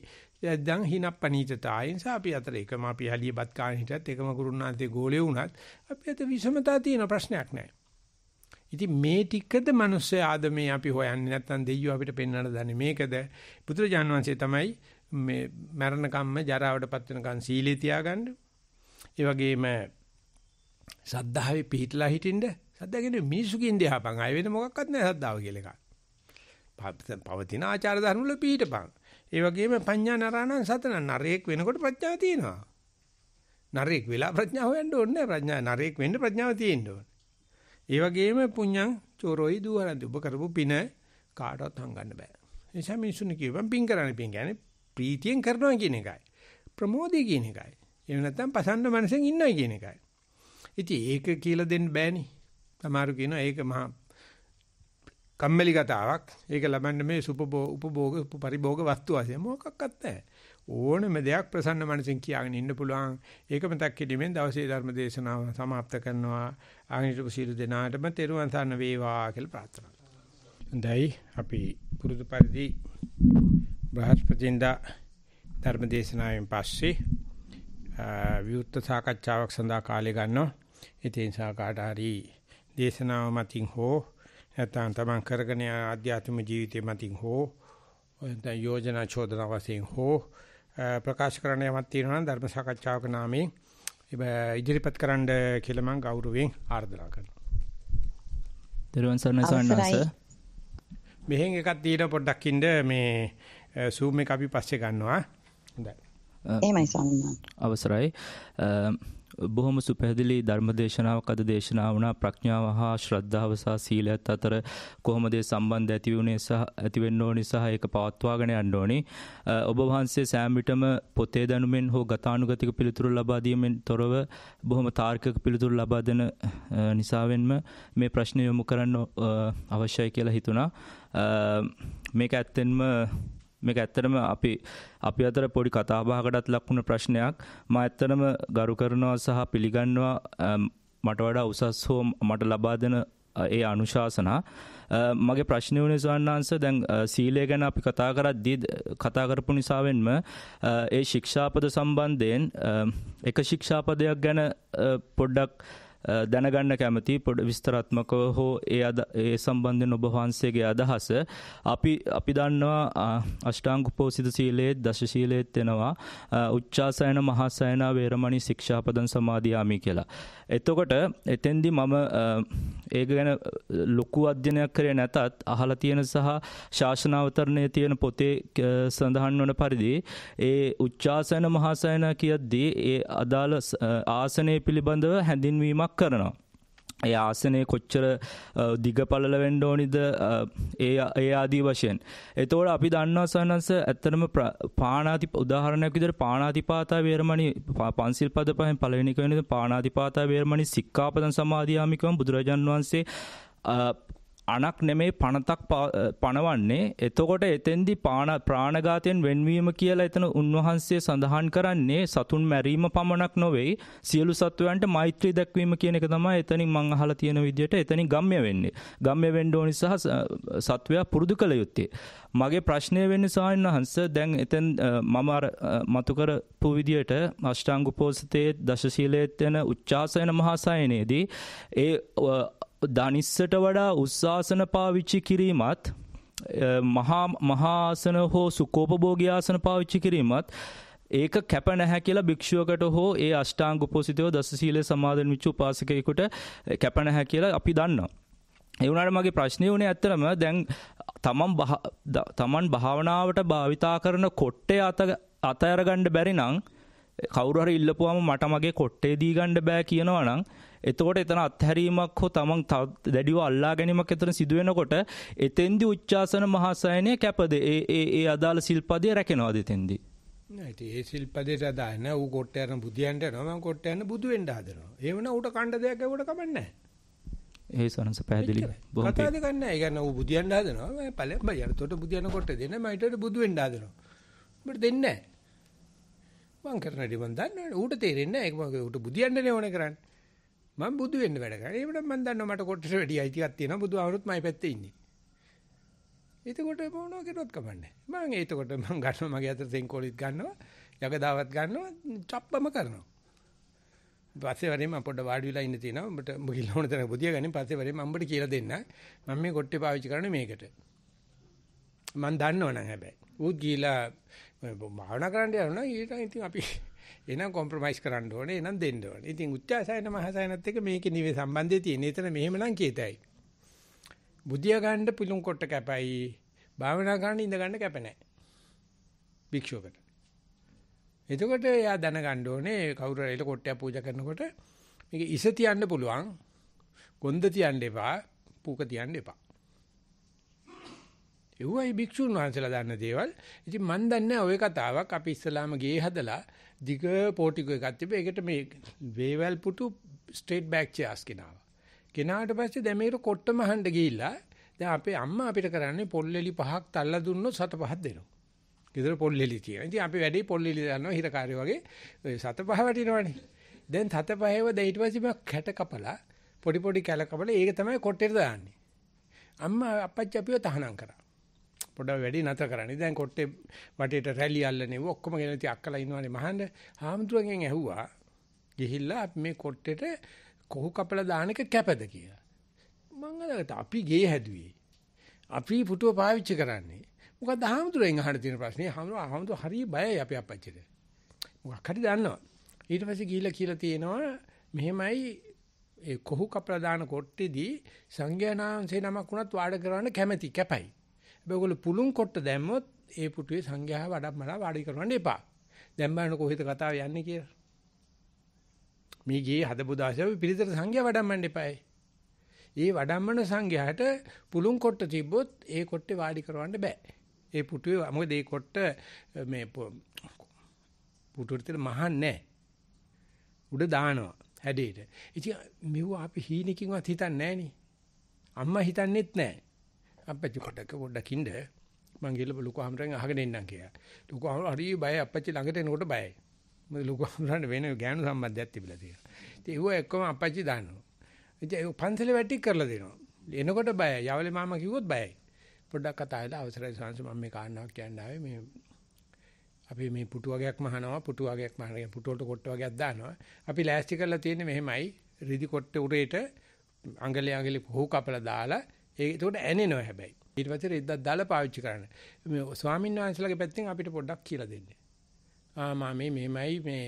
දැන් හිනප්පනීතතාවය නිසා අපි අතර එකම අපි හැලියපත් කාණ හිටියත් එකම ගුරුනාන්තේ ගෝලේ වුණත් අපි අතර විෂමතාව තියෙන ප්‍රශ්නයක් නැහැ. ඉතින් මේ ටිකද මිනිස්සු ආදමේ අපි හොයන්නේ නැත්නම් දෙයියෝ අපිට පෙන්වන්න දන්නේ මේකද බුදුරජාන් වහන්සේ තමයි මේ මරණකම්ම ජරාවටපත් වෙනකන් සීලේ තියාගන්න. ඒ වගේම සද්ධාවේ පිහිටලා හිටින්න. සද්දා කියන්නේ මිනිසුකින් දෙහපන්. ආය වෙන මොකක්වත් නැහැ සද්ධාව කියලා එකක්. පවතින ආචාර ධර්ම වල පිහිටපන්. ඒ වගේම පඤ්ඤා නරාණං සතන නරේක් වෙනකොට ප්‍රඥාව තියෙනවා. නරේක් වෙලා ප්‍රඥාව හොයන්න ඕනේ ප්‍රඥා නරේක් වෙන්න ප්‍රඥාව තියෙන්න ඕනේ. ඒ වගේම පුඤ්ඤං චෝරොයි දුහරන්ති. ඔබ කරපු පින කාටවත් හංගන්න බෑ. ඒ නිසා මිනිසුන් කියපම් පින් කරන්නේ පින් කියන්නේ ප්‍රීතියෙන් කරනවා කියන එකයි. ප්‍රමෝදය කියන එකයි. එහෙම නැත්නම් පසන්න මනසෙන් ඉන්නයි කියන එකයි. ඉතින් ඒක කියලා දෙන්න බෑනේ. සමහරු කියනවා ඒක මහා කම්මැලි කතාවක්. ඒක ලබන්න මේ උපභෝග පරිභෝග වස්තු ආසිය මොකක්වත් නැහැ. ඕනම දෙයක් ප්‍රසන්න මනසින් කියාගෙන ඉන්න පුළුවන්. ඒක මතක් කිරීමෙන් දවසේ ධර්ම දේශනාව સમાપ્ત කරනවා. ආගිනිටු සීල දෙනාටම තෙරුවන් සරණ වේවා කියලා ප්‍රාර්ථනා කරනවා. දැයි අපි පුරුදු පරිදි බ්‍රහස්පතින්දා ධර්ම දේශනාවෙන් පස්සේ විවුර්ත සාකච්ඡාවක් සඳහා කාලය ගන්නවා. ඒ නිසා කාට හරි දේශනාව මතින් හෝ නැත්නම් තමන් කරගෙන යන ආධ්‍යාත්මික ජීවිතය මතින් හෝ නැත්නම් යෝජනා චෝදන වශයෙන් හෝ ප්‍රකාශ කරන්න යමක් තියෙනවා නම් ධර්ම සාකච්ඡාවක නාමයෙන් ඉදිරිපත් කරන්න කියලා මම ගෞරවයෙන් ආර්දනා කරනවා. දරුවන් සර්ණ සර්ණස මෙහෙන් එකක් තියෙන පොඩ්ඩක් ඉන්න මේ Zoom එක අපි පස්සේ ගන්නවා. හොඳයි. එහෙමයි ස්වාමීන් අවසරයි. බොහොම සුපැදිලි ධර්මදේශනාවක් අද දේශනා වුණා ප්‍රඥාව හා ශ්‍රද්ධාව සහ සීලයත් අතර කොහොමද සම්බන්ධ ඇති වුණේ සහ ඇති වෙන්න ඕනි සහ ඒක පවත්වාගෙන යන්න ඕනි. ඔබ වහන්සේ සෑම විටම පොතේ දැනුමෙන් හෝ ගතානුගතික පිළිතුරු ලබා දීමෙන් තොරව බොහොම තාර්කික පිළිතුරු ලබා දෙන නිසාවෙන්ම මේ ප්‍රශ්නය යොමු කරන්න අවශ්‍යයි කියලා හිතුණා. මේක ඇත්තෙන්ම මේක ඇත්තටම අපි අපි අතර පොඩි කතා බහකටත් ලක් වුණ ප්‍රශ්නයක් මම ඇත්තටම ගරු කරනවා සහ පිළිගන්නවා මට වඩා උසස් හෝ මට ලබා දෙන ඒ අනුශාසනා මගේ ප්‍රශ්නය වුණේ සවන්නාංශ දැන් සීලය ගැන අපි කතා කරද්දී කතා කරපු නිසාවෙන්ම ඒ ශික්ෂාපද සම්බන්ධයෙන් එක ශික්ෂාපදයක් ගැන පොඩ්ඩක් දැනගන්න කැමති පොඩ විස්තරත්මකව හෝ ඒ අද ඒ සම්බන්ධයෙන් ඔබ වහන්සේගේ අදහස අපි අපි දන්නවා අෂ්ටාංග උපෝසිත සීලයේ දශ සීලයේත් වෙනවා උච්චාසයන මහාසයන වේරමණී ශික්ෂාපදං සමාදියාමි කියලා. එතකොට එතෙන්දි මම ඒක ගැන ලොකු අධ්‍යයනයක් කරේ නැතත් අහලා තියෙන සහ ශාසනාවතරණයේ තියෙන පොතේ සඳහන් වන පරිදි ඒ උච්චාසන මහාසයන කියද්දී ඒ අදාළ ආසනය පිළිබඳව හැඳින්වීමක් පෙන්නුමක් කරනවා. ඒ ආසනය කොච්චර දිගපලල වෙන්ඩ ඕනිද ඒ ඒ ආදී වශයෙන්. එතවට අපි දන්නවාසන්නස ඇත්තරම පානාති උදාහරණයක් විදර පානාතිපාතා වේරමණි පන්සිල් පද පහෙන් පලවෙනිකවෙනද පානාතිපාතා වේරමණි සික්කාපදන් සමාධයාමිකවම් බුදුරජන් වන්සේ අනක් නෙමේ පනතක් පනවන්නේ එතකොට එතෙන්දි පාන ප්‍රාණඝාතයෙන් වෙන්වීම කියලා එතන උන්වහන්සේ සඳහන් කරන්නේ සතුන් මැරීම පමණක් නොවේ සියලු සත්වයන්ට මෛත්‍රී දක්වීම කියන එක තමයි එතනින් මං අහලා තියෙන විදිහට එතනින් ගම්ම්‍ය වෙන්නේ ගම්ම්‍ය වෙන්න ඕනි සහ සත්වයා පුරුදු කළ යුත්තේ මගේ ප්‍රශ්නය වෙන්නේ සාහින් වහන්ස දැන් එතෙන් මම අර මතු කරපු විදියට අෂ්ටාංග උපෝසතයේ දශශීලයේ යන උච්චාසන මහාසයනේදී ඒ ධනිස්සට වඩා උස්සාසන පාවිච්චි කිරීමත් මහා මහාසන හෝ සුකෝපභෝගයාසන පාවිච්චි කිරීමත් ඒක කැප නැහැ කියලා භික්ෂුවකට හෝ ඒ අෂ්ටාංග උපෝසිතව දස සීලය සමාදන් වෙච්ච උපාසකයෙකුට කැප නැහැ කියලා අපි දන්නවා. ඒ වුණාට මගේ ප්‍රශ්නේ උනේ ඇත්තටම දැන් තමන් තමන් භාවනාවට භාවිතා කරන කොට්ටේ අත අත අරගන්න බැරි නම් කවුරුහරි ඉල්ලපුවාම මට මගේ කොට්ටේ දී ගන්න බෑ කියනවා නම් එතකොට එතන අත්හැරීමක් හෝ තමන් දැඩිව අල්ලා ගැනීමක් එතන සිදුවෙනකොට එතෙන්දි උච්චාසන මහාසයනය කැපද ඒ ඒ ඒ අදාළ සිල්පදේ රැකෙනවද එතෙන්දි නෑ ඒ සිල්පදේට අදාළ නෑ ඌ කොට්ට යන බුදියන්ට යනවා මම කොට්ට යන බුදු වෙන්න හදනවා ඒ වුණා ඌට කණ්ඩ දෙයක් ඇවුවට කමන්නේ නෑ ඒ සනස පැහැදිලි බොහොම කතා දෙයක් නෑ ඒ කියන්නේ ඌ බුදියන්ට හදනවා මම පළයන් බයරතොට බුදියන කොට්ට දෙන්න මම ඊටට බුදු වෙන්න හදනවා උඹට දෙන්නේ නෑ මං කරන දේ මං දන්නවනේ. ඌට තේරෙන්නේ නැහැ. ඒක මම ඌට බුදියන්නනේ ඕනේ කරන්නේ. මම බුදු වෙන්න වැඩ කරා. ඒ වුණා මං දන්නවා මට කොටට වැඩි අයිතියක් තියෙනවා. බුදු ආවරුත් මයි පැත්තේ ඉන්නේ. එතකොට මොනවා කරුවත් කමන්නේ. මං එතකොට මං ගන්නවා මගේ අතට සෙන්කෝලිත් ගන්නවා. යකදාවත් ගන්නවා. චප්පම කරනවා. පස්සේ වරේ මම පොඩ්ඩ වාඩි වෙලා ඉන්න තියෙනවා. උඹට උඹ කිලා ඕන තරම් බුදිය ගන්නේ. පස්සේ වරේ මම උඹට කියලා දෙන්න. මම මේ කොට්ටේ පාවිච්චි කරන්නේ මේකට. මං දන්නවනම් හැබැයි. ඌත් ගිහිලා භාවනා කරන්න යනවා ඊට ඉතින් අපි එනම් කොම්ප්‍රොමයිස් කරන්න ඕනේ එනම් දෙන්න ඕනේ. ඉතින් උච්චාසයන මහසයනත් එක්ක මේකේ නිවේ සම්බන්ධය තියෙන. එතන මෙහෙමනම් කීතයි. බුද්ධිය ගන්න පිලුම් කොට කැපයි. භාවනා කරන්න ඉඳ ගන්න කැප නැහැ. භික්ෂුවකට. එතකොට එයා දැනගන්න ඕනේ කවුරු හරි කොට්ටයක් පූජා කරනකොට මේක ඉස තියන්න පුළුවන්. ගොන්ද තියන්න එපා. පූක තියන්න එපා. ඒවයි භික්ෂුන් වහන්සේලා දන්න දේවල්. ඉතින් මන් දන්නේ ඔය කතාවක් අපි ඉස්සලාම ගේ හදලා දිග පෝටිකෝ එකක් තිබේ. ඒකට මේ වේවල් පුටු ස්ට්‍රේට් බෑක් චෙයාස් කෙනාවා. කෙනාට පස්සේ දැන් මේකට කොට්ටම හඬ ගිහිල්ලා දැන් අපේ අම්මා අපිට කරන්නේ පොල්ලෙලි පහක් තල්ලා දුන්නොත් සත පහක් දෙනවා. ගෙදර පොල්ලෙලි තියෙනවා. ඉතින් අපි වැඩේ පොල්ලෙලි දානවා හිරකාරය වගේ සත පහ වටිනවනේ. දැන් සත පහේව දැන් ඊට පස්සේ මම කැට කපලා පොඩි පොඩි කැල කපලා ඒක තමයි කොට්ටේට දාන්නේ. අම්මා අපච්චි අපිව තහනම් කරා. පොඩ්ඩක් වැඩි නැත කරන්නේ. දැන් කොට්ටේ වටේට රැලි අල්ලනේ ඔක්කොම ගෙන ඉති අක්කලා ඉන්නවනේ මහන්න. හාමුදුරගෙන් ඇහුවා ගිහිල්ලා මේ කොට්ටේට කොහු කපලා දාන එක කැපද කියලා. මං අදකට අපි ගේ හැදුවේ. අපි පුටුව පාවිච්චි කරන්නේ. මොකද හාමුදුරෙන් අහන්න තියෙන ප්‍රශ්නේ හාමුදුර හාමුදුර හරිය බයයි අපි අපච්චිට. මොකක් හරි දන්නවා. ඊට පස්සේ ගිහිල්ලා කියලා තියෙනවා මෙහෙමයි ඒ කොහු කපලා දාන කොට්ටේදී සංඝයානාංශේ නමක් වුණත් වාඩ කරවන්න කැමැති කැපයි. ඔයගොල්ලෝ පුළුන් කොට දැම්මොත් ඒ පුටුවේ සංඝයා වඩම්මලා වාඩි කරවන්න එපා. දැන් බලන්න කොහෙද කතාව යන්නේ කියලා. මේ ගියේ හදපු දාසයව පිළිතර සංඝයා වඩම්මන්න එපායි. ඒ වඩම්මන සංඝයාට පුළුන් කොට තිබ්බොත් ඒ කොටේ වාඩි කරවන්න බෑ. ඒ පුටුවේ මොකද ඒ කොට මේ පුටුවට තියෙන මහන්නේ උඩ දානවා හැඩේට. ඉතින් මෙව අපි හීනකින්වත් හිතන්නේ නෑනේ. අම්මා හිතන්නේත් නෑ. අපච්චි පොඩක පොඩක් ඉන්න මං ගිහලා ලොකු හාමුදුරන් අහගෙන ඉන්නම් කියලා. ලොකු හාමුදුරන් හරි බයයි අපච්චි ළඟට එනකොට බයයි. මොකද ලොකු හාමුදුරන් වෙන ගෑනු සම්බන්ධයක් තිබිලා තියෙනවා. ඉතින් ඒව එක්කම අපච්චි දානවා. ඉතින් පන්සලේ වැටික් කරලා දෙනවා. එනකොට බයයි. යවලේ මාමා කිව්වොත් බයයි. පොඩ්ඩක් කතා වෙලා අවසරයි සංස මම මේ කාරණාවක් කියන්න ආවේ මේ අපි මේ පුටු වගේක් මහනවා පුටු වගේක් මහනවා පුටු වලට කොට්ට වගේක් දානවා අපි ලෑස්ති කරලා තියෙන්නේ මෙහෙමයි රිදි කොට්ට උරේට අඟලේ අඟලේ හොහු කපලා දාලා ඒක ඒකට ඇනෙනවා හැබැයි. ඊට පස්සේ රෙද්දක් දාලා පාවිච්චි කරන්න. මේ ස්වාමීන් වහන්සේලාගේ පැත්තෙන් අපිට පොඩ්ඩක් කියලා දෙන්න. ආ මා මේ මෙහෙමයි මේ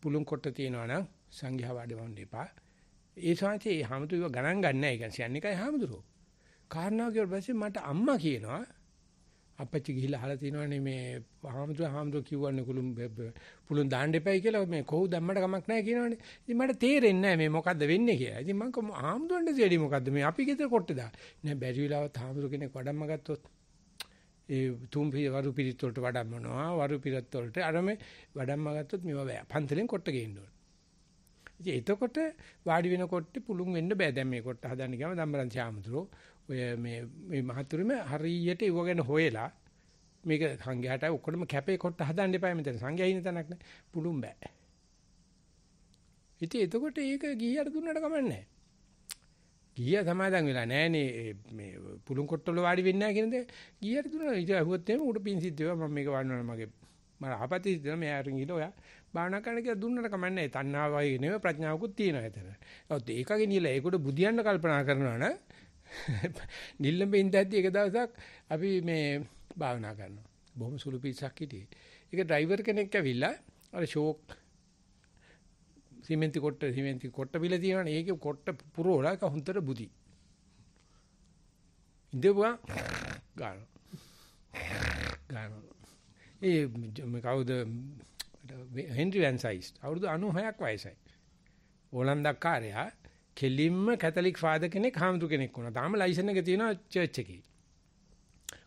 පුළුන් කොට තියනවා නම් සංඝයා වැඩ වන්න එපා. ඒ ශාන්තියේ හැමතුව ගණන් ගන්න නැහැ. ඒ කියන්නේ එකයි හැමතුරෝ. කාරණාව කියවල පස්සේ මට අම්මා කියනවා අපච්චි ගිහිල්ලා අහලා තිනවනේ මේ හාමුදුර හාමුදුර කිව්වන්නේ කුළුම් පුළුන් දාන්න එපයි කියලා මේ කොහොම දැම්මට කමක් නැහැ කියනවනේ. ඉතින් මට තේරෙන්නේ නැහැ මේ මොකද්ද වෙන්නේ කියලා. ඉතින් මම කොහොම හාමුදුරන්ට දෙඩි මොකද්ද මේ අපි ගෙදර කොට්ටේ දා. නෑ බැරි වෙලාවත් හාමුදුර කෙනෙක් වඩම්ම ගත්තොත් ඒ තුම් වරු පිරිත් වලට වඩම්මනවා වරු පිරිත් වලට අර මේ වඩම්ම ගත්තොත් මේවා බෑ. පන්තලෙන් කොට්ට ගේන්න ඕනේ. ඉතින් එතකොට වාඩි වෙනකොට පුළුන් වෙන්න බෑ. දැන් මේ කොට්ට හදන්න ගියාම ධම්මරන් ශාමුදුරෝ ඔය මේ මේ මහත්තුරුම හරියට ඒව ගැන හොයලා මේක සංඝයාට ඔක්කොම කැපේ කොට හදන්න එපා මෙතන සංඝයා ඉන්න තැනක් නෑ පුළුම් බෑ ඉතින් එතකොට ඒක ගිහියට දුන්නට කමන්නේ ගිහිය සමාදන් වෙලා නෑනේ මේ පුළුම් කොට්ටවල වාඩි වෙන්නේ නෑ කියනද ගිහියට දුන්නා ඉතින් ඇහුවත් එහෙම උඩ පින් සිද්ධ වෙවා මම මේක වන්නවනේ මගේ මම අහපති සිද්ධ වෙනවා මෙයා අරින් ගිහලා ඔයා භාවනා කරන්න කියලා දුන්නට කමන්නේ තණ්හාවයි නෙවෙයි ප්‍රඥාවකුත් තියෙනවා එතන. ඒත් ඒක ගෙනියලා ඒකට බුදියන්න කල්පනා කරනවා නම් නිල්ලඹ ඉඳද්දි එක දවසක් අපි මේ භාවනා කරනවා. බොහොම සුළු පිටසක් හිටියේ. ඒක ඩ්‍රයිවර් කෙනෙක් ඇවිල්ලා අර ෂෝක් සිමෙන්ති කොට සිමෙන්ති කොට බිල තියෙනවනේ. ඒකේ කොට පුරවලා ඒක හොන්තර බුදි. ඉඳපුවා ගන්න. ගන්න. ඒ කවුද හෙන්රි වැන්සයිස් අවුරුදු 96ක් වයසයි. ඕලන්දක්කාරයා කෙලින්ම කැතලික් ෆාදර් කෙනෙක් හාමුදුර කෙනෙක් වුණා. තාම ලයිසන් එක තියෙනවා චර්ච් එකේ.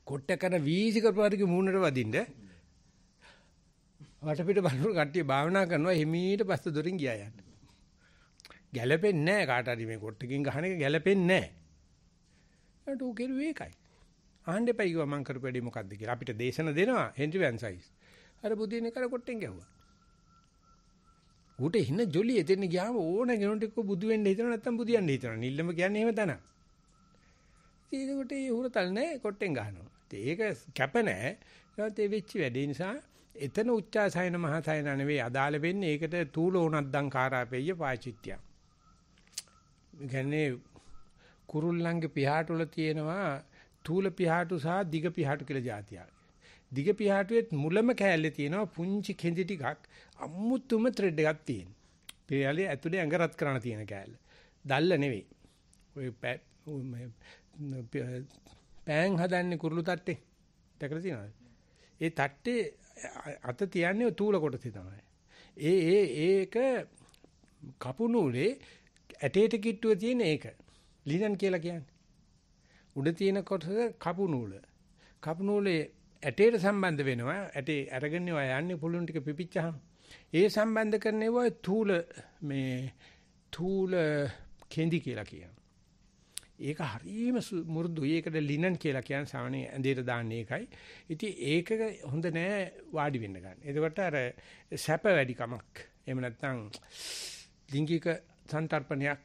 කොට්ට කරන වීසික පාරකේ මූණට වදින්න වටපිට බලන කට්ටිය භාවනා කරනවා හිමීට පස්ස දොරින් ගියා යන්න. ගැළපෙන්නේ නැහැ කාට හරි මේ කොට්ටකින් ගහන එක ගැළපෙන්නේ නැහැ. ඒකට ඌ කෙරුවේ ඒකයි. ආහන්න එපා කිව්වා මං කරපු වැඩේ මොකද්ද කියලා. අපිට දේශන දෙනවා හෙන්රි වැන්සයිස්. අර බුදිනේ කර කොට්ටෙන් ගැහුවා. ඌට හින ජොලිය එතෙන් ගියාම ඕන කෙනෙකුට එක්ක බුදු වෙන්න හිතනවා නැත්නම් බුදියන්න හිතනවා. නිල්ලම කියන්නේ එහෙම තනක්. ඉතින් ඒකට ඒ හුරතල් නැහැ කොට්ටෙන් ගහනවා. ඉතින් ඒක කැප නැහැ. ඒත් ඒ වෙච්ච වැඩේ නිසා එතන උච්චාසයන මහසයන නෙවෙයි අදාළ වෙන්නේ. ඒකට තූලෝණක් දන් කාරාපෙය්‍ය පාචිත්‍ය. කියන්නේ කුරුල්ලන්ගේ පිහාට වල තියෙනවා තූල පිහාටු සහ දිග පිහාටු කියලා જાතියක්. දිග පියාටුවෙත් මුලම කෑල්ලේ තියෙනවා පුංචි කෙඳි ටිකක් අමුතුම ත්‍රෙඩ් එකක් තියෙන. පියාලේ ඇතුලේ ඇඟ රත් කරන්න තියෙන කෑල්ල. දැල්ල නෙවෙයි. ඔය පෑන් හදන්නේ කුරුළු තට්ටේ. දැකලා තියෙනවද? ඒ තට්ටේ අත තියන්නේ තූල කොටසේ තමයි. ඒ ඒ ඒක කපුනූලේ ඇටේට කිට්ටුව තියෙන ඒක. ලිනන් කියලා කියන්නේ. උඩ තියෙන කොටස කපුනූල. කපුනූලේ ඇටේට සම්බන්ධ වෙනවා ඇටේ අරගෙන ඔය යන්නේ පුළුන් ටික පිපිච්චහම ඒ සම්බන්ධ කරන්නේ ඔය තූල මේ තූල කෙඳි කියලා කියනවා. ඒක හරීම මුරුදුයි. ඒකට ලිනන් කියලා කියන සාමාන්‍ය ඇඳේට දාන්න එකයි. ඉතින් ඒක හොඳ නෑ වාඩි වෙන්න ගන්න. එතකොට අර සැප වැඩි කමක්. එහෙම නැත්නම් ලිංගික සන්තරපණයක්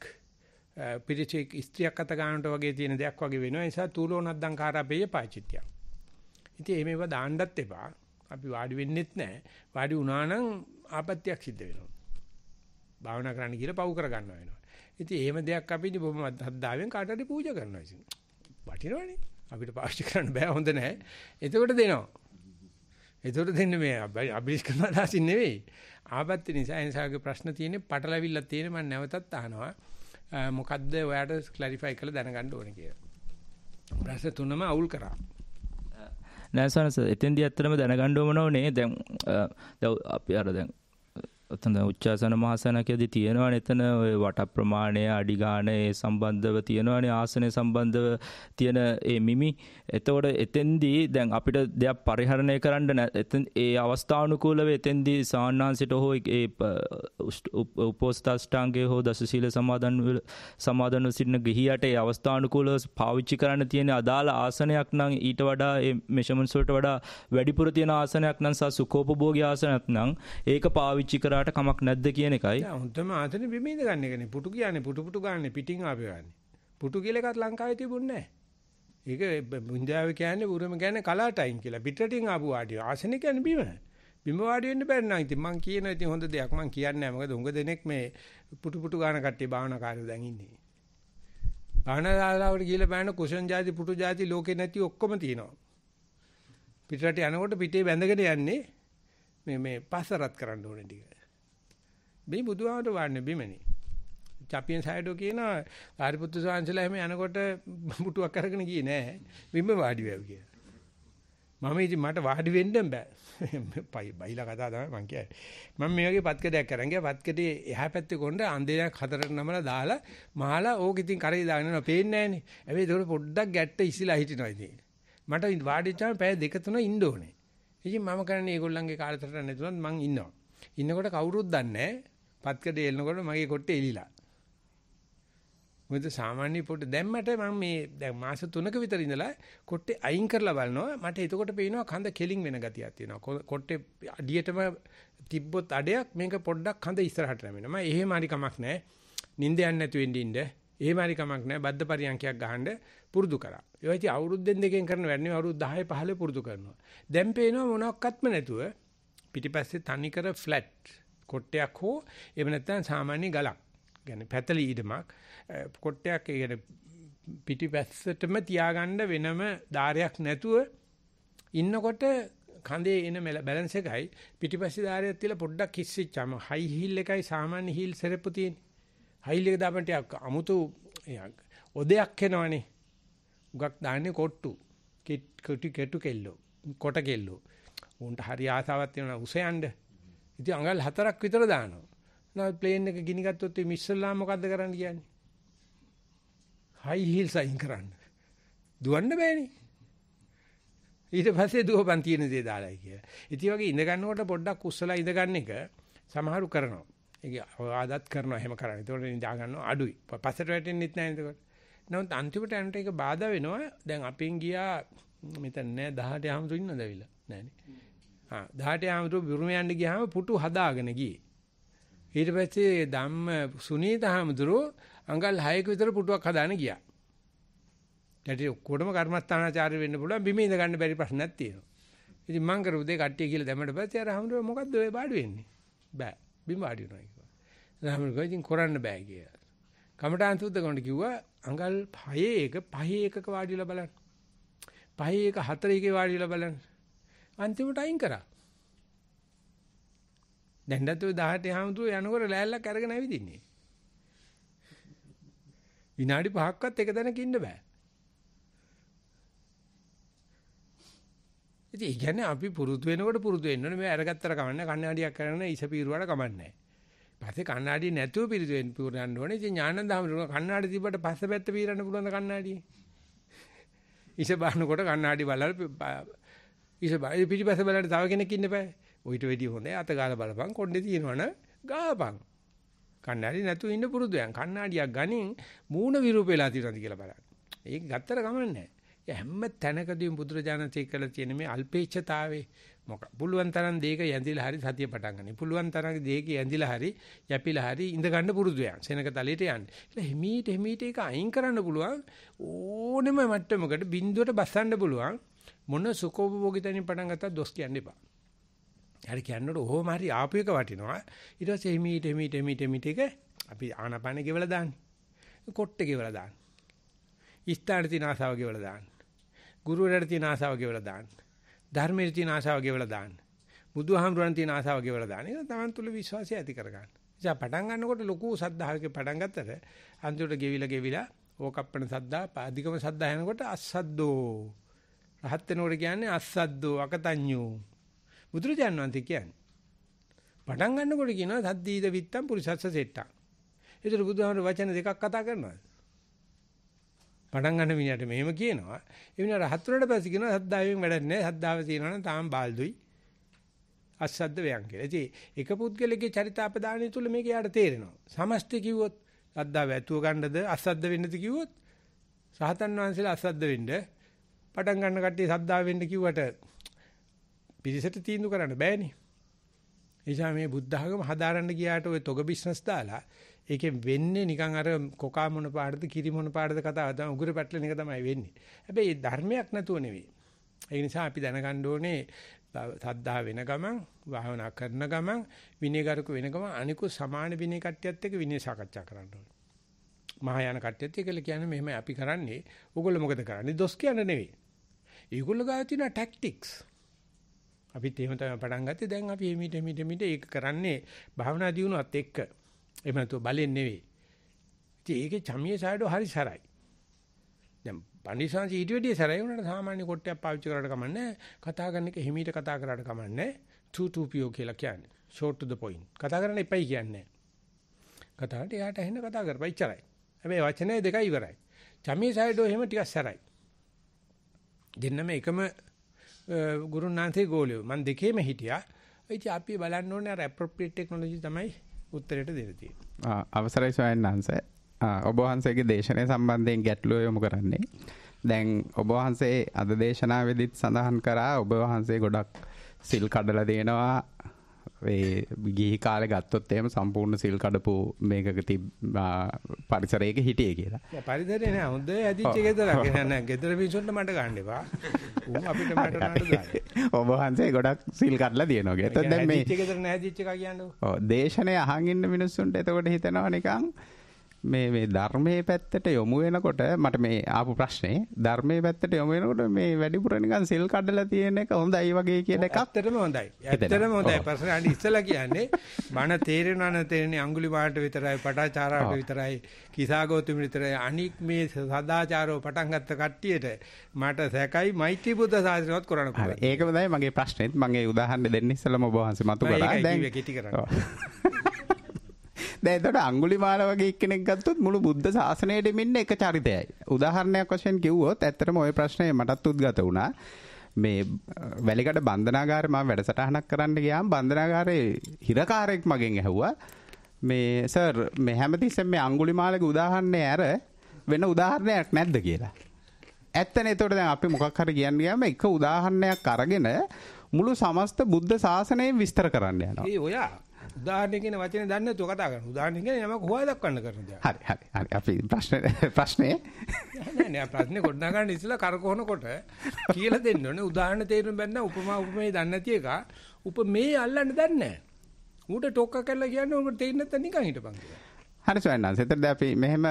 පිරිචෙක් ස්ත්‍රියක් අත ගන්නට වගේ තියෙන දෙයක් වගේ වෙනවා. ඒ නිසා තූලෝනද්දං කාරාපේය පාචිත්‍යම්. ඉතින් මේව දාන්නත් එපා. අපි වාඩි වෙන්නෙත් නැහැ. වාඩි වුණා නම් ආපත්‍යක් සිද්ධ වෙනවා. භාවනා කරන්න කියලා පව් කරගන්න වෙනවා. ඉතින් එහෙම දෙයක් අපි ඉතින් බොහොම අද්දාවෙන් කාට හරි පූජා කරනවා ඉතින්. වටිනවනේ. අපිට පාවිච්චි කරන්න බෑ හොඳ නැහැ. එතකොට දෙනවා. එතකොට දෙන්නේ මේ අබිරිස් කරන අදහසින් නෙවෙයි. ආපත්‍ය නිසා එන්සාගේ ප්‍රශ්න තියෙන්නේ පටලවිල්ල තියෙන මම නැවතත් අහනවා. මොකද්ද ඔයාට ක්ලැරිෆයි කරලා දැනගන්න ඕනේ කියලා. ප්‍රශ්න තුනම අවුල් කරා. නෑසනස එතෙන්දි ඇත්තටම දැනගන්න ඕන ඕනේ දැන් දැන් අපි අර දැන් තඳ උච්චාසන මහසනකයද තියෙනවා එතන ඔය වට ප්‍රමාණය අඩිගාන ඒ සම්බන්ධව තියෙනවානේ ආසනය සම්බන්ධව තියෙන ඒ මිමි එතකොට එතෙන්දී දැන් අපිට දෙයක් පරිහරණය කරන්න නැ එතන් ඒ අවස්ථානුකූලව එතෙන්දී සාන්නාන්සිට හෝ ඒ උපෝස්ථාෂ්ටාන්ගේ හෝ දසශීල සමාදන් සමාදන්ව සිටින ගිහියට ඒ අවස්ථානුකූලව පාවිච්චි කරන්න තියෙන අදාළ ආසනයක් නම් ඊට වඩා ඒ මෙෂමන්ස් වලට වඩා වැඩිපුර තියෙන ආසනයක් නම් සහ සුඛෝපභෝගී ආසනයක් නම් ඒක පාවිච්චි කරා ආවට කමක් නැද්ද කියන එකයි. හොඳම ආතන බිම ඉඳ ගන්න එකනේ. පුටු කියන්නේ පුටු පුටු ගන්න පිටින් ආපේවන්නේ. පුටු කියලා එකක් ලංකාවේ තිබුණේ නැහැ. ඒක බුන්දාවේ කියන්නේ බුරම කියන්නේ කලා ටයිම් කියලා. පිටරටින් ආපු ආඩිය. ආසනෙ කියන්නේ බිම. බිම වාඩි වෙන්න බැරි නම් ඉතින් මං කියන ඉතින් හොඳ දෙයක් මං කියන්නේ නැහැ. මොකද උඟ දෙනෙක් මේ පුටු පුටු ගන්න කට්ටිය භාවනා කාර්යෝ දැන් ඉන්නේ. භාවනාලාවට ගිහිල්ලා බලන කුෂන් જાති පුටු જાති ලෝකේ නැති ඔක්කොම තියෙනවා. පිටරට යනකොට පිටේ බැඳගෙන යන්නේ මේ මේ පස්සරත් කරන්න ඕනේ ටික. මේ බුදුහාමර වඩන්නේ බිමනේ. චපියන් සයඩෝ කියනවා ආරිපුත්තු සාංශලා එහෙම යනකොට මුටුවක් අරගෙන ගියේ නෑ. බිම වාඩි වෙව් කියලා. මම ඉතින් මට වාඩි වෙන්න බෑ. බයිලා කතා තමයි මං කියන්නේ. මම මේ වගේ පත්කඩයක් අරන් ගියා. පත්කඩේ එහා පැත්තේ කොණ්ඩ අන්දේයක් හතරට නමලා දාලා මහලා ඕක ඉතින් කරේ දාගෙන නෝ පේන්නේ නෑනේ. හැබැයි ඒක පොඩ්ඩක් ගැට්ට ඉසිලා හිටිනවා ඉතින්. මට වාඩිච්චාම පැය දෙක තුන ඉන්න ඕනේ. ඉතින් මම කරන්නේ ඒගොල්ලන්ගේ කාලතරට නැතුණත් මං ඉන්නවා. ඉන්නකොට කවුරුත් දන්නේ නැහැ. පත්කඩේ එල්නකොට මගේ කොට්ටේ එලිලා. මොකද සාමාන්‍ය පොට දැම්මට මම මේ දැන් මාස 3ක විතර ඉඳලා කොට්ටේ අයින් කරලා බලනවා. මට එතකොට පේනවා කඳ කෙලින් වෙන ගතියක් තියෙනවා. කොට්ටේ අඩියටම තිබ්බොත් අඩයක් මේක පොඩ්ඩක් කඳ ඉස්සරහට නැමෙනවා. මම එහෙම හරි කමක් නැහැ. නිින්ද යන්නේ නැතු වෙන්න ඉන්න. එහෙම හරි කමක් නැහැ. බද්ද පරියන්කයක් ගහන්න පුරුදු කරා. ඒවා ඉතින් අවුරුද්දෙන් දෙකෙන් කරන වැඩනේ අවුරුදු 10 15 පුරුදු කරනවා. දැන් පේනවා මොනක්වත්ම නැතුව පිටිපස්සේ තනිකර ෆ්ලැට් කොට්ටයක් හෝ එහෙම නැත්නම් සාමාන්‍ය ගලක්. يعني පැතලි ඉදමක් කොට්ටයක් يعني පිටිපැස්සටම තියාගන්න වෙනම ධාරයක් නැතුව ඉන්නකොට කඳේ එන බැලන්ස් එකයි පිටිපස්සේ ධාරයක් තියලා පොඩ්ඩක් හිස්සිච්චාම හයි හීල් එකයි සාමාන්‍ය හීල් සරප්පු තියෙන. හයිල් එක දාපන් ටිකක් අමුතු ඔදයක් එනවනේ. උගක් දාන්නේ කොට්ටු. කෙටි කෙටු කෙල්ලෝ. කොට කෙල්ලෝ. උන්ට හරි ආසාවක් තියෙනවා උසයන්ඩ ඉතින් අඟල් හතරක් විතර දානවා. නැත්නම් ප්ලේන් එක ගිනි ගත්තොත් මේ ඉස්සල්ලා මොකද්ද කරන්න කියන්නේ? හයි හීල්ස් අයින් කරන්න. දුවන්න බෑනේ. ඊට පස්සේ දුවපන් තියෙන දේ දාලායි කියලා. ඉතින් වගේ ඉඳ ගන්නකොට පොඩ්ඩක් උස්සලා ඉඳ ගන්න එක සමහරු කරනවා. ඒක ආදත් කරනවා එහෙම කරන්නේ. ඒතකොට නිදා ගන්නවා අඩුයි. පස්සට වැටෙන්නෙත් නැහැ නේද? නමුත් අන්තිමට යනට ඒක බාධා වෙනවා. දැන් අපින් ගියා මෙතන නෑ 18 හැමතුින්න දවිලා. නෑනේ. ආ 18 ආමතු බුරුම යන්න ගියාම පුටු හදාගෙන ගියේ. ඊට පස්සේ ධම්ම සුනීත ආමතුරු අඟල් 6ක විතර පුටුවක් හදාගෙන ගියා. ඊට ඔක්කොටම කර්මස්ථානාචාර්ය වෙන්න පුළුවන් බිම ඉඳ ගන්න බැරි ප්‍රශ්නක් තියෙනවා. ඉතින් මං කරු උදේ කට්ටිය කියලා දැමඩ පස්සේ අර හමුදුර මොකද්ද ඔය බාඩු වෙන්නේ? බෑ. බිම වාඩි වෙනවා කිව්වා. රාමුල් ගෝ ඉතින් කරන්න බෑ කියලා. කමටාන් සුද්ධ කරනට කිව්වා අඟල් 5 එක 5 එකක වාඩිලා බලන්න. පහේ එක හතර එකේ වාඩිලා බලන්න. අන්තිමට අයින් කරා. දැන් දතු 18 හැමතුරු යනකොට ලෑල්ලක් අරගෙන ඇවිදින්නේ. විනාඩි 5ක්වත් එක දැනක ඉන්න බෑ. ඉතින් ඒ කියන්නේ අපි පුරුදු වෙනකොට පුරුදු වෙන්න ඕනේ මේ අරගත්තර කමන්නේ කණ්ණාඩියක් කරගෙන ඉසපීරුවාට කමන්නේ නැහැ. පස්සේ කණ්ණාඩිය නැතුව පිරිදු වෙන්න පුරන්න ඕනේ. ඉතින් ඥානන්දහම කණ්ණාඩිය තිබ්බට පස්ස පැත්ත පීරන්න පුළුවන් කණ්ණාඩිය. ඉස බානකොට කණ්ණාඩි බලලා ඉස බයි පිටිපස්ස බලන්න තව කෙනෙක් ඉන්න බෑ. ඔయిత වෙඩි හොඳයි අත ගාලා බලපන් කොණ්ඩේ තියෙනවනම් ගාපන්. කණ්ණාඩි නැතුව ඉන්න පුරුදුයන්. කණ්ණාඩියක් ගනින් මූණ විරූප වෙලා තියෙනවද කියලා බලන්න. ඒක ගත්තර ගමන්නේ හැම තැනකදීම බුදුරජාණන්සේ කියලා තියෙන මේ අල්පේච්ඡතාවේ මොක පුළුවන් තරම් දෙයක යැඳිලා හරි සතිය පටන් ගන්න. පුළුවන් තරම් දෙයක යැඳිලා හරි යැපිලා හරි ඉඳ ගන්න පුරුදු යන්න. සෙනක තලයට යන්න. એટલે හිමීට හිමීට ඒක අයින් කරන්න පුළුවන් ඕනෙම මට්ටමකට බින්දුවට බස්සන්න පුළුවන්. මොන සුඛෝපභෝගිතෙන් පටන් ගත්තත් දොස් කියන්න එපා. හරි කියන්නකොට ඕම හරි ආපු එක වටිනවා. ඊට පස්සේ හිමීට හිමීට හිමීට හිමීට එක අපි ආනපාන ගෙවලා දාන්නේ. කොට්ට ගෙවලා දාන්න. ස්ථාන තියෙන ආසාව ගෙවලා දාන්න. ගුරුවරයාට තියෙන ආසාව ගෙවලා දාන්න. ධර්මයේ තියෙන ආසාව ගෙවලා දාන්න. බුදුහාමුදුරන් තියෙන ආසාව ගෙවලා දාන්න. ඒක තමන් තුළ විශ්වාසය ඇති කරගන්න. ඉතින් පටන් ගන්නකොට ලොකු සද්ධාවක පටන් ගත්තට අන්තිමට ගෙවිලා ගෙවිලා ඕකප්පණ සද්දා පාදිකම සද්දා යනකොට අස්සද්දෝ රහත් වෙනකොට කියන්නේ අස්සද්දෝ අකතඤ්ඤෝ. බුදුරජාණන් වහන්සේ කියන්නේ. පටන් ගන්නකොට කියනවා සද්දීද විත්තම් පුරිසස්ස සෙට්ටක්. ඒතර බුදුහාමර වචන දෙකක් කතා කරනවා. පටන් ගන්න මිනිහට මෙහෙම කියනවා. ඒ විනා රහත් වලට පස්සේ කියනවා සද්දාවෙන් වැඩක් නැහැ. සද්දාව තියෙනවා නම් තාම බාල්දුයි. අස්සද්ද වයන් කියලා. ඉතින් එක පුද්ගලගේ චරිතාපදානය තුල මේක යාට තේරෙනවා. සමස්ත කිව්වොත් සද්දාව ඇතුව ගන්නද අස්සද්ද වෙන්නද කිව්වොත් සහතන් වහන්සේලා අස්සද්ද වෙන්නේ පටන් ගන්න කට්ටිය සද්දා වෙන්න කිව්වට පිරිසට තීන්දු කරන්න බෑනේ. එනිසා මේ බුද්ධ ආගම හදාරන්න ගියාට ওই තොග බිස්නස් දාලා ඒකෙන් වෙන්නේ නිකන් අර කොකා මොන පාඩද කිරි මොන පාඩද කතාව තමයි උගුර පැටලෙන එක තමයි වෙන්නේ. හැබැයි ධර්මයක් නැතුව නෙවෙයි. ඒ නිසා අපි දැනගන්න ඕනේ සද්ධා වෙන ගමන් භාවනා කරන ගමන් විනයගරුක වෙන ගමන් අනිකු සමාන විනය කට්ටියත් එක්ක විනය සාකච්ඡා කරන්න ඕනේ. මහායාන කට්ටියත් එක්කලා කියන්නේ මෙහෙම අපි කරන්නේ. ඕගොල්ලෝ මොකද කරන්නේ? දොස් කියන්නේ නෙවෙයි. ඒගොල්ලෝ ගාව තියෙන ටැක්ටික්ස්. අපිත් එහෙම තමයි පටන් ගත්තේ. දැන් අපි මේ මිට මිට මිට ඒක කරන්නේ භාවනා දියුණුවත් එක්ක. එහෙම නැතුව බලෙන් නෙවෙයි. ඉතින් ඒකේ චමියේ සාඩෝ හරි සරයි. දැන් පණ්ඩිතසංශ ඊට වැඩිය සරයි වුණාට සාමාන්‍ය කොට්ටයක් පාවිච්චි කරලා කමන්නේ කතා කරන එක හිමීට කතා කරාට කමන්නේ two two po කියලා කියන්නේ short to the point කතා කරන්න එපයි කියන්නේ කතාවට එයාට ඇහෙන කතා කරපයි ඉච්චරයි හැබැයි වචනේ දෙකයි ඉවරයි චමී සයිඩෝ එහෙම ටිකක් සරයි දෙන්නම එකම ගුරුනාන්සේ ගෝලියෝ. මම දෙකේම හිටියා. ඉතින් අපි බලන්න ඕනේ අර appropriate technology තමයි උත්තරයට දෙන්න තියෙන්නේ. අවසරයි සොයන්න අංශ. ඔබ වහන්සේගේ දේශනය සම්බන්ධයෙන් ගැටලුව යොමු කරන්නේ. දැන් ඔබ වහන්සේ අද දේශනාවේදීත් සඳහන් කරා ඔබ වහන්සේ ගොඩක් සිල් කඩලා දෙනවා ඒ ගිහි කාලෙ ගත්තොත් එහෙම සම්පූර්ණ සිල් කඩපු මේකක තිබ පරිසරයක හිටියේ කියලා. පරිසරේ නෑ හොඳ ඇදිච්ච ගෙදරක් නෑ ගෙදර මිනිසුන්ට මට ගන්න එපා. උන් අපිට මට නඩ දාන්නේ. ඔබ වහන්සේ ගොඩක් සිල් කඩලා දිනනවා. එතකොට දැන් මේ ඇදිච්ච ගෙදර නෑ ඇදිච්ච එක කියන්නේ. ඔව් දේශනේ අහන් ඉන්න මිනිස්සුන්ට එතකොට හිතනවා නිකන් මේ මේ ධර්මයේ පැත්තට යොමු වෙනකොට මට මේ ආපු ප්‍රශ්නේ ධර්මයේ පැත්තට යොමු වෙනකොට මේ වැඩිපුර නිකන් සෙල් කඩලා තියෙන එක හොඳයි වගේ කියන එකක් ඇත්තටම හොඳයි. ඇත්තටම හොඳයි. ප්‍රශ්න අනිත් ඉස්සලා කියන්නේ මන තේරෙනවා න තේරෙන්නේ අඟුලි මාට විතරයි පටාචාරාට විතරයි කිසాగෝතුම විතරයි අනික් මේ සදාචාරෝ පටන් ගත්ත කට්ටියට මට සැකයි මෛත්‍රී බුද්ධ සාසනයවත් කරන්න පුළුවන්. ඒකම තමයි මගේ ප්‍රශ්නේත් මම ඒ උදාහරණ දෙන්න ඉස්සලම ඔබ වහන්සේ මතු කරා. දැන් ඒක කිටි කරන්න. දැන් එතකොට අඟුලිමාල වගේ එක්කෙනෙක් ගත්තොත් මුළු බුද්ධ ශාසනයෙම ඉන්න එක චරිතයයි. උදාහරණයක් වශයෙන් කිව්වොත් ඇත්තටම ওই ප්‍රශ්නේ මටත් උද්ගත වුණා. මේ වැලිකඩ බන්ධනාගාරේ මම වැඩසටහනක් කරන්න ගියාම බන්ධනාගාරේ හිරකාරයෙක් මගෙන් ඇහුවා මේ සර් මේ හැමතිස්සෙම මේ අඟුලිමාලගේ උදාහරණය ඇර වෙන උදාහරණයක් නැද්ද කියලා. ඇත්තනේ එතකොට දැන් අපි මොකක් හරි කියන්න ගියාම එක උදාහරණයක් අරගෙන මුළු සමස්ත බුද්ධ ශාසනය විස්තර කරන්න යනවා. ඒ ඔයා උදාහරණ කියන වචනේ දන්නේ නැතුව කතා කරනවා. උදාහරණ කියන්නේ නමක් හොයා දක්වන්න කරන දේ. හරි හරි හරි අපි ප්‍රශ්නේ ප්‍රශ්නේ නෑ නෑ ප්‍රශ්නේ ගොඩනගා ගන්න ඉස්සලා කරකවනකොට කියලා දෙන්න ඕනේ. උදාහරණ තේරුම් බැන්න උපමා උපමේ දන්නේ නැති එක උපමේ අල්ලන්න දන්නේ නැහැ. ඌට ටොක්ක කරලා කියන්නේ උඹට තේින්න නැත්නම් නිකන් හිටපන් කියලා. හරි සවන්නාංශ. එතකොට අපි මෙහෙම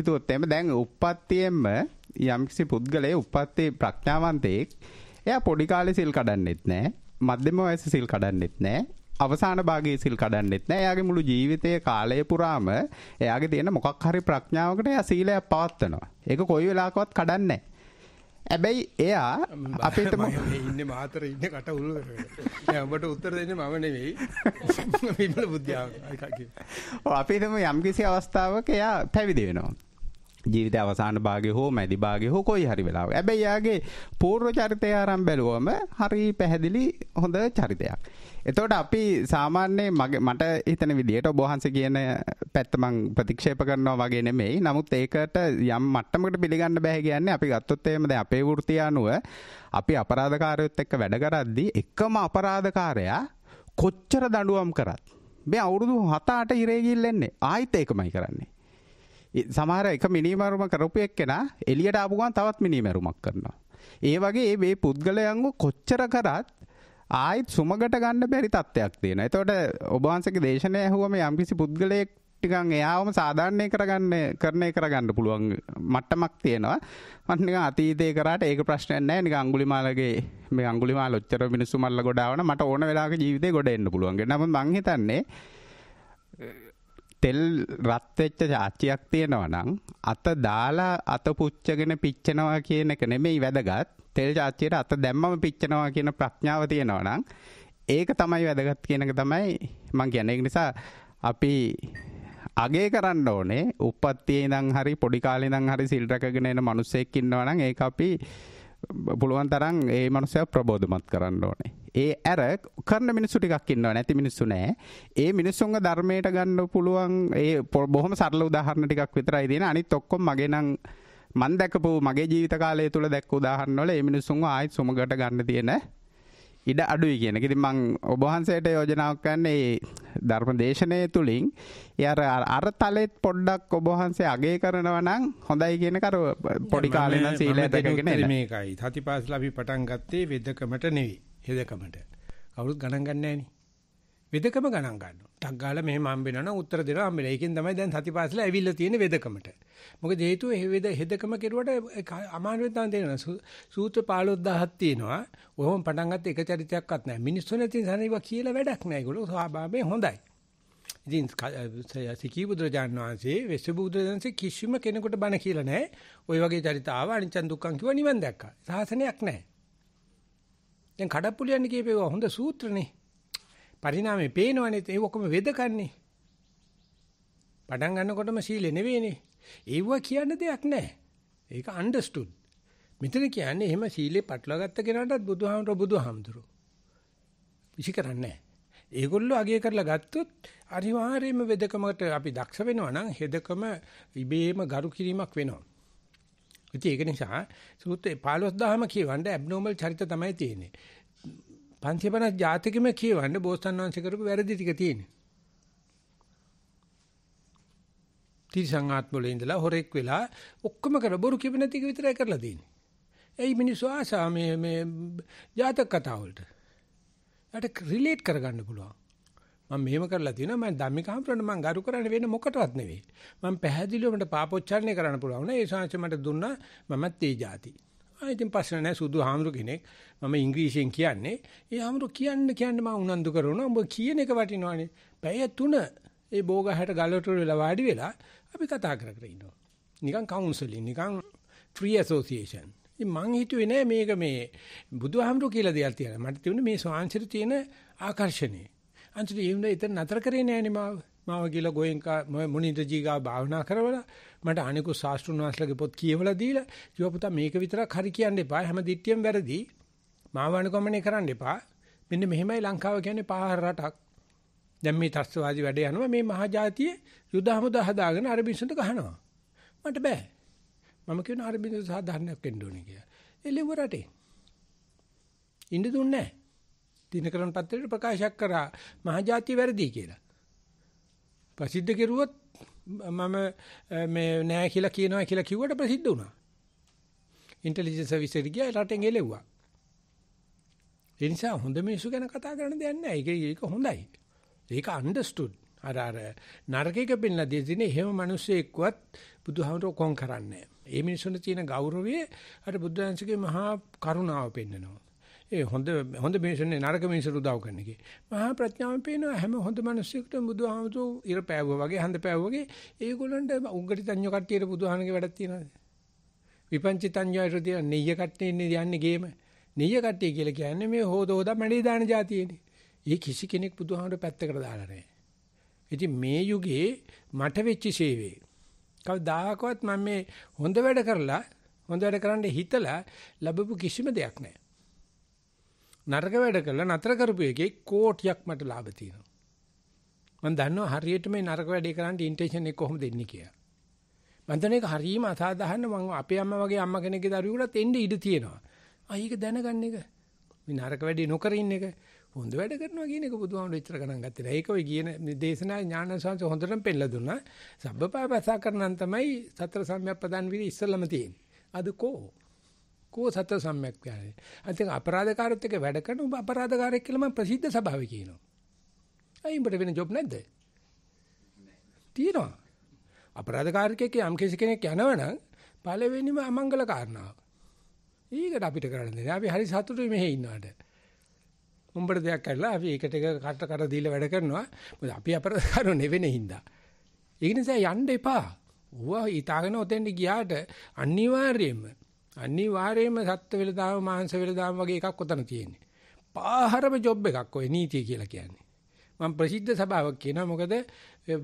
හිතුවොත් එහෙම දැන් උප්පත්තියෙම යම්කිසි පුද්ගලයේ උප්පත්ති ප්‍රඥාවන්තයෙක් එයා පොඩි කාලේ සිල් කඩන්නෙත් නෑ. මධ්‍යම වයසේ සිල් කඩන්නෙත් නෑ. අවසාන භාගයේ සිල් කඩන්නෙත් නෑ. එයාගේ මුළු ජීවිතයේ කාලය පුරාම එයාගේ තියෙන මොකක් හරි ප්‍රඥාවකට එයා සීලයක් පවත්නවා. ඒක කොයි වෙලාවකවත් කඩන්නේ නෑ. ඇබැයි එයා අපිට ඉන්න මාතර ඉන්න කට උල් ඔබට උත්තර දෙන්න මම නෙවෙයි විමල බුද්ධාව අපිටම යම්කිසි අවස්ථාවක එයා පැවිදි වෙනවා ජීවිත අවසාන භාගය හෝ මැදි භාගය හෝ කොයි හරි වෙලාවක. හැබැයි යාගේ පූර්ව චරිතය අරන් බැලුවම හරි පැහැදිලි හොඳ චරිතයක්. එතකොට අපි සාමාන්‍ය මට හිතන විදිහට ඔබ වහන්සේ කියන පැත්ත මං ප්‍රතික්ෂේප කරනවා වගේ නෙමෙයි. නමුත් ඒකට යම් මට්ටමකට පිළිගන්න බෑ කියන්නේ අපි ගත්තොත් එහෙම දැන් අපේ වෘත්තිය අනුව අපි අපරාධකාරයොත් එක්ක වැඩ කරද්දී එකම අපරාධකාරයා කොච්චර දඬුවම් කරත් මේ අවුරුදු 7 8 ඉරේ ගිහින් එන්නේ ආයිත් ඒකමයි කරන්නේ. සමහර එක මිනිමරුම කරපු එක්කෙන එලියට ආපුගන් තවත් මිනිමැරුමක් කරනවා. ඒ වගේ ඒ මේ පුද්ගලයන්ගු කොච්චර කරත් ආයිත් සුමගට ගන්න බැරි තත්ත්වයක් තියෙන. එතකොට ඔබවහන්සේගේ දේශනය ඇහුවම යම්කිසි පුද්ගලයෙක් ටිකන් එයාවම සාධාරණය කරගන්න කරණය කරගන්න පුළුවන් මට්ටමක් තියෙනවා. මට නිකන් අතීතේ කරාට ඒක ප්‍රශ්නයක් නැහැ. නිකන් අඟුලිමාලගේ මේ අඟුලිමාල ඔච්චර මිනිස්සු මල්ල ගොඩාවන මට ඕන වෙලාවක ජීවිතේ ගොඩ එන්න පුළුවන්. නමුත් මං හිතන්නේ තෙල් රත් වෙච්ච චාච්චියක් තියෙනවා නම් අත දාලා අත පුච්චගෙන පිච්චෙනවා කියන එක නෙමෙයි වැදගත්. තෙල් චාච්චියට අත දැම්මම පිච්චෙනවා කියන ප්‍රඥාව තියෙනවා නම් ඒක තමයි වැදගත් කියන එක තමයි මම කියන්නේ. ඒක නිසා අපි අගේ කරන්න ඕනේ. උපත්තියේ ඉඳන් හරි පොඩි කාලේ ඉඳන් හරි සිල් රැකගෙන එන මිනිස්සෙක් ඉන්නවා නම් ඒක අපි පුළුවන් තරම් ඒ මනුස්සයා ප්‍රබෝධමත් කරන්න ඕනේ. ඒ ඇර කරන මිනිස්සු ටිකක් ඉන්නවා නැති මිනිස්සු නෑ. ඒ මිනිස්සුන්ගේ ධර්මයට ගන්න පුළුවන් ඒ බොහොම සරල උදාහරණ ටිකක් විතරයි දෙන. අනිත් ඔක්කොම මගේ නම් මන් දැකපු මගේ ජීවිත කාලය තුල දැක්ක උදාහරණ වල මේ මිනිස්සුන්ව ආයෙත් සමගට ගන්න තියෙන ඉඩ අඩුයි කියන ඉතින් මං ඔබහන්සේට යෝජනාවක් කරන්නේ ධර්ම දේශනය තුළින් යර අර තලෙත් පොඩ්ඩක් ඔබහන්සේ අගේ කරනවා නම් හොඳයි කියන කර පොඩි කාලේ නම් සීලය දැකගෙන මේකයි සතිපාසල අපි පටන් ගත්තේ වෙදකමට නෙවෙයි හෙදකමට. කවුරුත් ගණන් ගන්නෑ නේ. වෙදකම ගණන් ගන්නවා. ටක් ගාලා මෙහෙම හම්බ වෙනවා නම් උත්තර දෙනවා හම්බ වෙනවා. ඒකෙන් තමයි දැන් සතිපාසල ඇවිල්ලා තියෙන්නේ වෙදකමට. මොකද හේතුව හෙද හෙදකම කෙරුවට අමාරුවෙන් තමයි තේරෙනවා. සූත්‍ර 15000ක් තියෙනවා. ඔහොම පටන් ගත්ත එක චරිතයක්වත් නැහැ. මිනිස්සු නැති සනීවා කියලා වැඩක් නැහැ. ඒගොල්ලෝ ස්වභාවයෙන් හොඳයි. ඉතින් සිකී බුදුරජාණන් වහන්සේ වෙස්සබු බුදුරජාණන්සේ කිසිම කෙනෙකුට බණ කියලා නැහැ. ওই වගේ චරිත ආව අනිච්චන් දුක්ඛන් කිව්ව නිවන් දැක්කා. සාසනයක් නැහැ. දැන් කඩප්පුලියන්නේ කියපේවා හොඳ සූත්‍රනේ. පරිණාමේ පේනවනේ ඒ ඔක්කොම වෙදකන්නේ. පටන් ගන්නකොටම සීලෙ නෙවෙයිනේ. ඒව කියන්න දෙයක් නැහැ. ඒක අන්ඩර්ස්ටුඩ්. මෙතන කියන්නේ එහෙම සීලේ පටලවාගත්ත කෙනාටත් බුදුහාමර බුදුහාමඳුරු. විසි කරන්නේ නැහැ. ඒගොල්ලෝ අගය කරලා ගත්තොත් අනිවාර්යයෙන්ම වෙදකමකට අපි දක්ෂ වෙනවා නම් හෙදකම ඉබේම ගරු කිරීමක් වෙනවා. ඉතින් ඒක නිසා සූත්‍රේ 15000ම කියවන්න ඇබ්නෝමල් චරිත තමයි තියෙන්නේ. 550 ජාතිකෙම කියවන්න බෝසත්න් වහන්සේ කරපු වැරදි ටික තියෙන්නේ. තිරිසංඝාත්ම වල ඉඳලා හොරෙක් වෙලා ඔක්කොම කර බොරු කියපෙ නැති එක විතරයි කරලා දෙන්නේ. ඒ මිනිස්සු ආසා මේ මේ ජාතක කතා වලට. යට රිලේට් කරගන්න පුළුවන්. මම මෙහෙම කරලා තියෙනවා මම ධම්මිකාමරණ මම ගරු කරන්නේ වෙන මොකටවත් නෙවෙයි මම පැහැදිලිව මට පාපොච්චාරණය කරන්න පුළුවන් වුණා ඒ ශාංශ මට දුන්නා මමත් ඒ જાති ආ ඉතින් ප්‍රශ්න නැහැ සුදු හාමුදුර කෙනෙක් මම ඉංග්‍රීසියෙන් කියන්නේ ඒ හාමුදුර කියන්න කියන්න මම උනන්දු කරනවා උඹ කියන එක වටිනවනේ පැය 3 ඒ බෝගහට ගලවටු වෙලා වාඩි වෙලා අපි කතා කර කර ඉන්නවා නිකන් කවුන්සලින් නිකන් ෆ්‍රී ඇසෝසියේෂන් මං හිතුවේ නෑ මේක මේ බුදුහාමුදුර කියලා දෙයක් තියෙනවා මට තිබුණේ මේ ශාංශර තියෙන ආකර්ෂණේ අන්තිමට ඒ වුණා ඉතින් නතර කරේ නෑනේ මාව. මාව කියලා ගෝයෙන්කා මොනින්ද ජීගා භාවනා කරවලා මට අනිකු ශාස්ත්‍රුන් වහන්සේලාගේ පොත් කියවලා දීලා කිව්වා පුතා මේක විතරක් හරි කියන්න එපා. හැම දිට්ටියම වැරදි. මාව අනුගමනය කරන්න එපා. මෙන්න මෙහෙමයි ලංකාව කියන්නේ පාහර රටක්. දැන් මේ ත්‍ස්තවාදී වැඩ යනවා මේ මහජාතිය යුද හමුදා හදාගෙන අරබින්සුන්ට ගහනවා මට බෑ මම කියන අරබින්සු සාධාරණයක් වෙන්න ඕනේ කියලා ඒ ලෙවරටේ ඉන්න දුන්නේ නැහැ දිනකරන් පත්‍රයේ ප්‍රකාශයක් කරා මහජාතිය වැරදි කියලා. ප්‍රසිද්ධ කෙරුවොත් මම මේ නෑ කියලා කියනවා කියලා කිව්වට ප්‍රසිද්ධ වුණා. ඉන්ටෙලිජන්ස් සර්විස් එකට ගියා රටෙන් එළෙව්වා. ඒ නිසා හොඳ මිනිස්සු ගැන කතා කරන්න දෙයක් නෑ. ඒක ඒක හොඳයි. ඒක අන්ඩර්ස්ටුඩ්. අර අර නරකයක පෙන්ලා දෙදිනේ එහෙම මිනිස්සෙක්වත් බුදුහාමරෝ කොන් කරන්නේ නෑ. ඒ මිනිස්සුන්ට තියෙන ගෞරවය අර බුද්ධාංශිකේ මහා කරුණාව පෙන්නනවා. ඒ හොඳ හොඳ මිනිස්සුනේ නරක මිනිස්සුට උදව් කරන එකේ. මහා ප්‍රඥාවෙන් පේන හැම හොඳ මිනිස්සෙකුටම බුදුහාමුදුරු ඉර පෑවුවා වගේ හඳ පෑවුවා වගේ ඒගොල්ලන්ට උග්ගටිතඤ්ඤ කට්ටියට බුදුහාමුදුරගේ වැඩක් තියනවාද? විපංචිතඤ්ඤයට තියන නෙయ్య කට්ටිය ඉන්නේ යන්නේ ගේම. නෙయ్య කට්ටිය කියලා කියන්නේ මේ හොදෝදා මැඩේ දාන જાතියනේ. ඒ කිසි කෙනෙක් බුදුහාමුදුරු පැත්තකට දාලා නැහැ. ඉතින් මේ යුගයේ මට වෙච්ච සේවේ කවදාකවත් මම මේ හොඳ වැඩ කරලා හොඳ වැඩ කරන්න හිතලා ලැබපු කිසිම දෙයක් නැහැ. නරක වැඩ කළා නතර කරපු එකේ කෝටියක් මට ලාභ තියෙනවා. මම දන්නවා හරියට මේ නරක වැඩේ කරන්න ඉන්ටෙන්ෂන් එක කොහොමද දෙන්නේ කියලා. මම දන්නේ ඒක හරීම අසාධාරණ මම අපේ අම්මා වගේ අම්මා කෙනෙක්ගේ දරුවෙකුට එන්න ඉඩ තියෙනවා. ආ ඒක දැනගන්න එක. මේ නරක වැඩේ නොකර ඉන්න එක හොඳ වැඩ කරනවා කියන එක බුදුහාමුදුරු ඉච්චර ගණන් ගත්තේ නැහැ. ඒක ඔය කියන දේශනා ඥානසංශ හොඳටම පෙන්නලා දුන්නා. සබ්බපාපසා කරනන් තමයි සතර සම්‍යක් ප්‍රදාන් විදි ඉස්සල්ලාම තියෙන්නේ. අද කෝ කෝ සත සම්‍යක් ඥානයි. අන්තිම අපරාධකාරයත් එක්ක වැඩ කරන උඹ අපරාධකාරයෙක් කියලා මම ප්‍රසිද්ධ සභාවේ කියනවා. අයි උඹට වෙන ජොබ් නැද්ද? තියෙනවා. අපරාධකාරකෙක් යම් කෙනෙක් යනවනම් පළවෙනිම අමංගල කාරණාව. ඊකට අපිට කරන්න දෙන්නේ. අපි හරි සතුටුයි මෙහෙ ඉන්නවට. උඹට දෙයක් කරලා අපි ඒකට එක කට කට දීලා වැඩ කරනවා. මොකද අපි අපරාධකාරෝ නෙවෙනේ හින්දා. ඒ නිසා යන්න එපා. ඌවා ඊතාගෙන ඔතෙන්ට ගියාට අනිවාර්යයෙන්ම අනිවාර්යයෙන්ම සත්ත්ව වෙලදාම මාංශ වෙලදාම වගේ එකක් උතන තියෙන්නේ. පාහරම ජොබ් එකක් ඔය නීතිය කියලා කියන්නේ. මම ප්‍රසිද්ධ සභාවක් කියනවා මොකද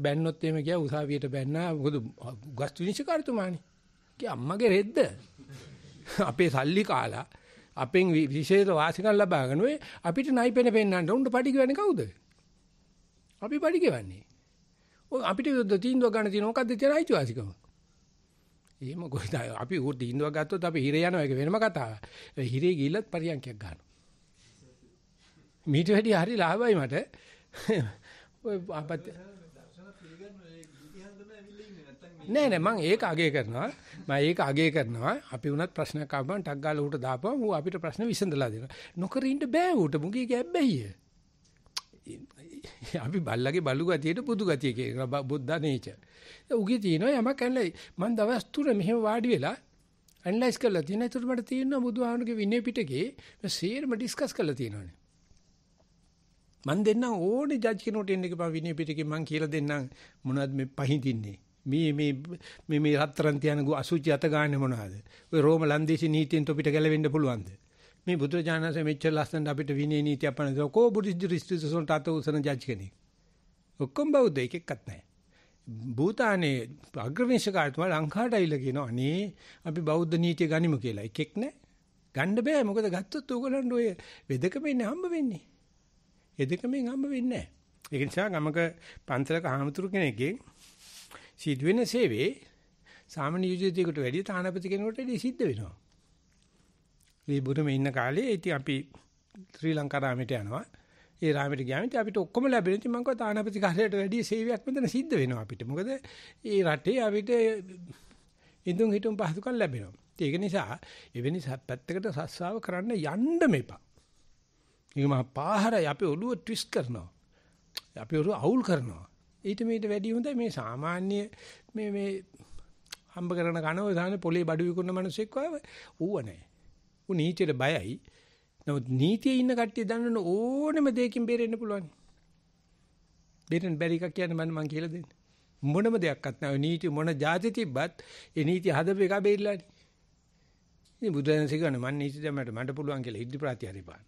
බැන්නොත් එහෙම ගියා උසාවියට බැන්නා මොකද ගස් විනිශ්චයකාරතුමානේ. කිය අම්මගේ රෙද්ද. අපේ සල්ලි කාලා අපෙන් විශේෂ වාසිකම් ලබාගෙන ඔය අපිට නයිපෙන පෙන්නන්න උන්ට පඩි කියන්නේ කවුද? අපි පඩි කියන්නේ. ඔය අපිට තීන්දුව ගන්න තියෙන මොකද්ද තියෙන අයිතිවාසිකම? එහෙම කොහෙද අපි උඩ දින්දුවක් ගත්තොත් අපි හිරේ යනවා ඒක වෙනම කතාවක්. හිරේ ගිහිල්ලත් පරියන්කයක් ගන්නවා. මීට වැඩි හරි ලාභයි මට. ඔය අපත් නෑ නෑ මම ඒක අගය කරනවා මම ඒක අගය කරනවා අපි උනත් ප්‍රශ්නයක් ආවම ටක් ගාලා ඌට දාපුවම ඌ අපිට ප්‍රශ්න විසඳලා දෙනවා නොකර ඉන්න බෑ ඌට මුගේ ගැබ්බැහිය අපි බල්ලගේ බලු ගතියට බුදු ගතිය කියලා බුද්ධ නේච. උගේ තියෙනවා යමක් ඇනලා මම දවස් තුන මෙහෙම වාඩි වෙලා ඇනලයිස් කරලා තියෙනවා. ඒතර මට තියෙනවා බුදුහාමුදුරගේ විනය පිටකේ සේරම ඩිස්කස් කරලා තියෙනවානේ. මම දෙන්න ඕනේ ජජ් කෙනෙකුට එන්න එක විනය පිටකේ මම කියලා දෙන්නම් මොනවද මේ පහඳින්නේ. මේ මේ මේ මේ රත්තරන් තියන අසුචි අත ගන්න මොනවද? ඔය රෝම ලන්දේසි නීතියෙන් තොපිට ගැලවෙන්න පුළුවන්ද? මේ බුදුරජාණන්සේ මෙච්චර ලස්සනට අපිට විනය නීතිය අපන දෝ කෝ බුද්ධ දෘෂ්ටි වලට අත උසන ජජ් කෙනෙක්. ඔක්කොම බෞද්ධ එකෙක්වත් නැහැ. භූතානේ අග්‍රවේශකාරතුමා ලංකාවට ඇවිල්ලා කියනවා අනේ අපි බෞද්ධ නීතිය ගනිමු කියලා. එකෙක් නැහැ. ගන්න බෑ. මොකද ගත්තොත් උගලන්ට ඔය වෙදකමෙන් හම්බ වෙන්නේ. වෙදකමෙන් හම්බ වෙන්නේ නැහැ. ඒක නිසා ගමක පන්සලක ආමතුරු කෙනෙක්ගෙන් සිදුවෙන සේවේ සාමාන්‍ය යුජිතයකට වැඩිය තානාපති කෙනෙකුට සිද්ධ වෙනවා. විබුරුමේ ඉන්න කාලේ ඉතින් අපි ශ්‍රී ලංකාරාමයට යනවා. ඒ රාමයට ගියාම ඉතින් අපිට ඔක්කොම ලැබෙන ඉතින් මම කිව්වා තානාපති කාර්යයට වැඩිය සේවයක් මෙතන සිද්ධ වෙනවා අපිට. මොකද ඒ රටේ අපිට ඉදුම් හිටුම් පහසුකම් ලැබෙනවා. ඒක නිසා එවැනි පැත්තකට සස්සාව කරන්න යන්න මේපා. ඒක මහා පාහරයි අපේ ඔළුව ට්විස්ට් කරනවා. අපේ ඔළුව අවුල් කරනවා. ඊට මේට වැඩි හොඳයි මේ සාමාන්‍ය මේ මේ හම්බ කරන කන ඔය සාමාන්‍ය පොලේ බඩු විකුණන මිනිස්සෙක් ඌව නැහැ. ඌ නීතියට බයයි. නමුත් නීතියේ ඉන්න කට්ටිය දන්නවන ඕනෙම දෙයකින් බේරෙන්න පුළුවන්. බේරෙන්න බැරි එකක් කියන්නේ මම මං කියලා දෙන්නේ. මොනම දෙයක්වත් නැහැ. නීති මොන જાති තිබ්බත් ඒ නීති හදපු එක බේරිලානේ. ඉතින් බුදුරජාණන් සිගන්නේ මං නීති දෙන්නට මට පුළුවන් කියලා ඉද්ධි ප්‍රාතිහාරය පාන.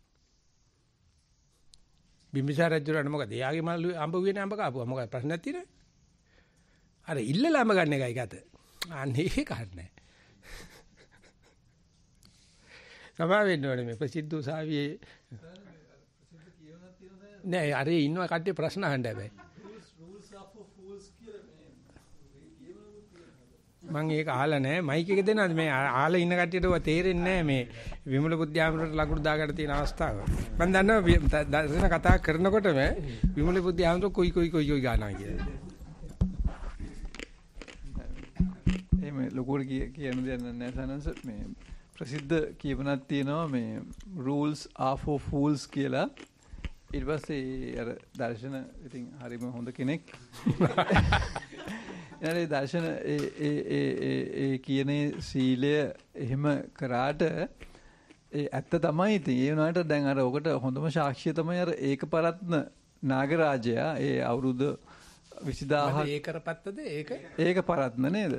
බිම්බිසාර රජුරණ මොකද? එයාගේ මල් අඹ වෙන අඹ කාපුවා. මොකද ප්‍රශ්නක් තියෙනවද? අර ඉල්ලලාම ගන්න එකයි ගත. අනේ කන්නේ. ගමා වෙන්න ඕනේ මේ ප්‍රසිද්ධ උසාවියේ නෑ අරේ ඉන්නවා කට්ටිය ප්‍රශ්න අහන්න හැබැයි මම ඒක අහලා නෑ මයික් එක දෙනවද මේ අහලා ඉන්න කට්ටියට ඔය තේරෙන්නේ නෑ මේ විමල බුද්ධාමරට ලකුණු දාගන්න තියෙන අවස්ථාව මම දන්නවා දර්ශන කතා කරනකොටම විමල බුද්ධාමර කොයි කොයි කොයි කොයි ගානවා කියලා එහෙම ලොකුවට කියන දෙයක් නෑ සනන්ස මේ ප්‍රසිද්ධ කියපනක් තියෙනවා මේ rules are for fools කියලා. ඊට පස්සේ අර දර්ශන ඉතින් හරිම හොඳ කෙනෙක්. එනලේ දර්ශන ඒ ඒ ඒ ඒ කියන්නේ සීලය එහෙම කරාට ඒ ඇත්ත තමයි ඉතින්. ඒ වුණාට දැන් අර ඔකට හොඳම සාක්ෂිය තමයි අර ඒකපරත්න නාගරාජයා ඒ අවුරුදු 20000ක් ඒ කරපත්තද ඒක ඒක පරත්න නේද?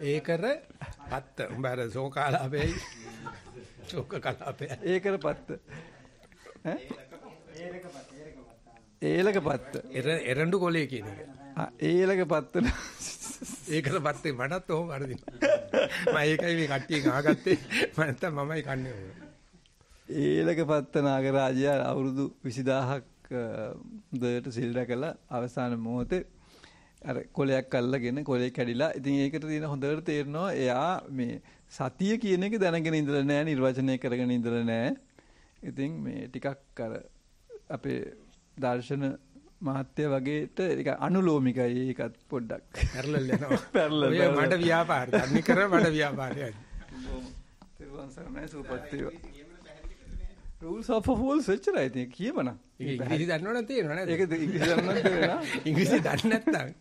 ඒකර පත්ත. උඹ අර ශෝකාලාපේයි. ශෝක කලාපේ. ඒකර පත්ත. ඈ? ඒලක පත්ත. ඒලක පත්ත. එරඬු කොලේ කියන එක. ආ ඒලක පත්ත. ඒකර පත්තේ මටත් ඔහොම අරදිනවා. මම ඒකයි මේ කට්ටිය ගහගත්තේ. මම නැත්තම් මමයි කන්නේ ඕක. ඒලක පත්ත නාගරාජයා අවුරුදු 20000ක් දයට සිල් රැකලා අවසාන මොහොතේ අර කොලයක් අල්ලගෙන කොලේ කැඩිලා ඉතින් ඒකට තියෙන හොඳට තේරෙනවා එයා මේ සතිය කියන එක දැනගෙන ඉඳලා නැහැ නිර්වචනය කරගෙන ඉඳලා නැහැ ඉතින් මේ ටිකක් අර අපේ දර්ශන මහත්ය වගේට ඒක අනුලෝමිකයි ඒකත් පොඩ්ඩක් පැරලල් යනවා පැරලල් ඔය මට ව්‍යාපාර දන්නේ කර මට ව්‍යාපාරයයි තිරුවන් සරණයි සූපත් වේවා rules of a whole switcher I think කියවනම් ඉංග්‍රීසි දන්නවනම් තේරෙනවා නේද? ඒක ඉංග්‍රීසි දන්නවනම් තේරෙනවා. ඉංග්‍රීසි දන්නේ නැත්නම්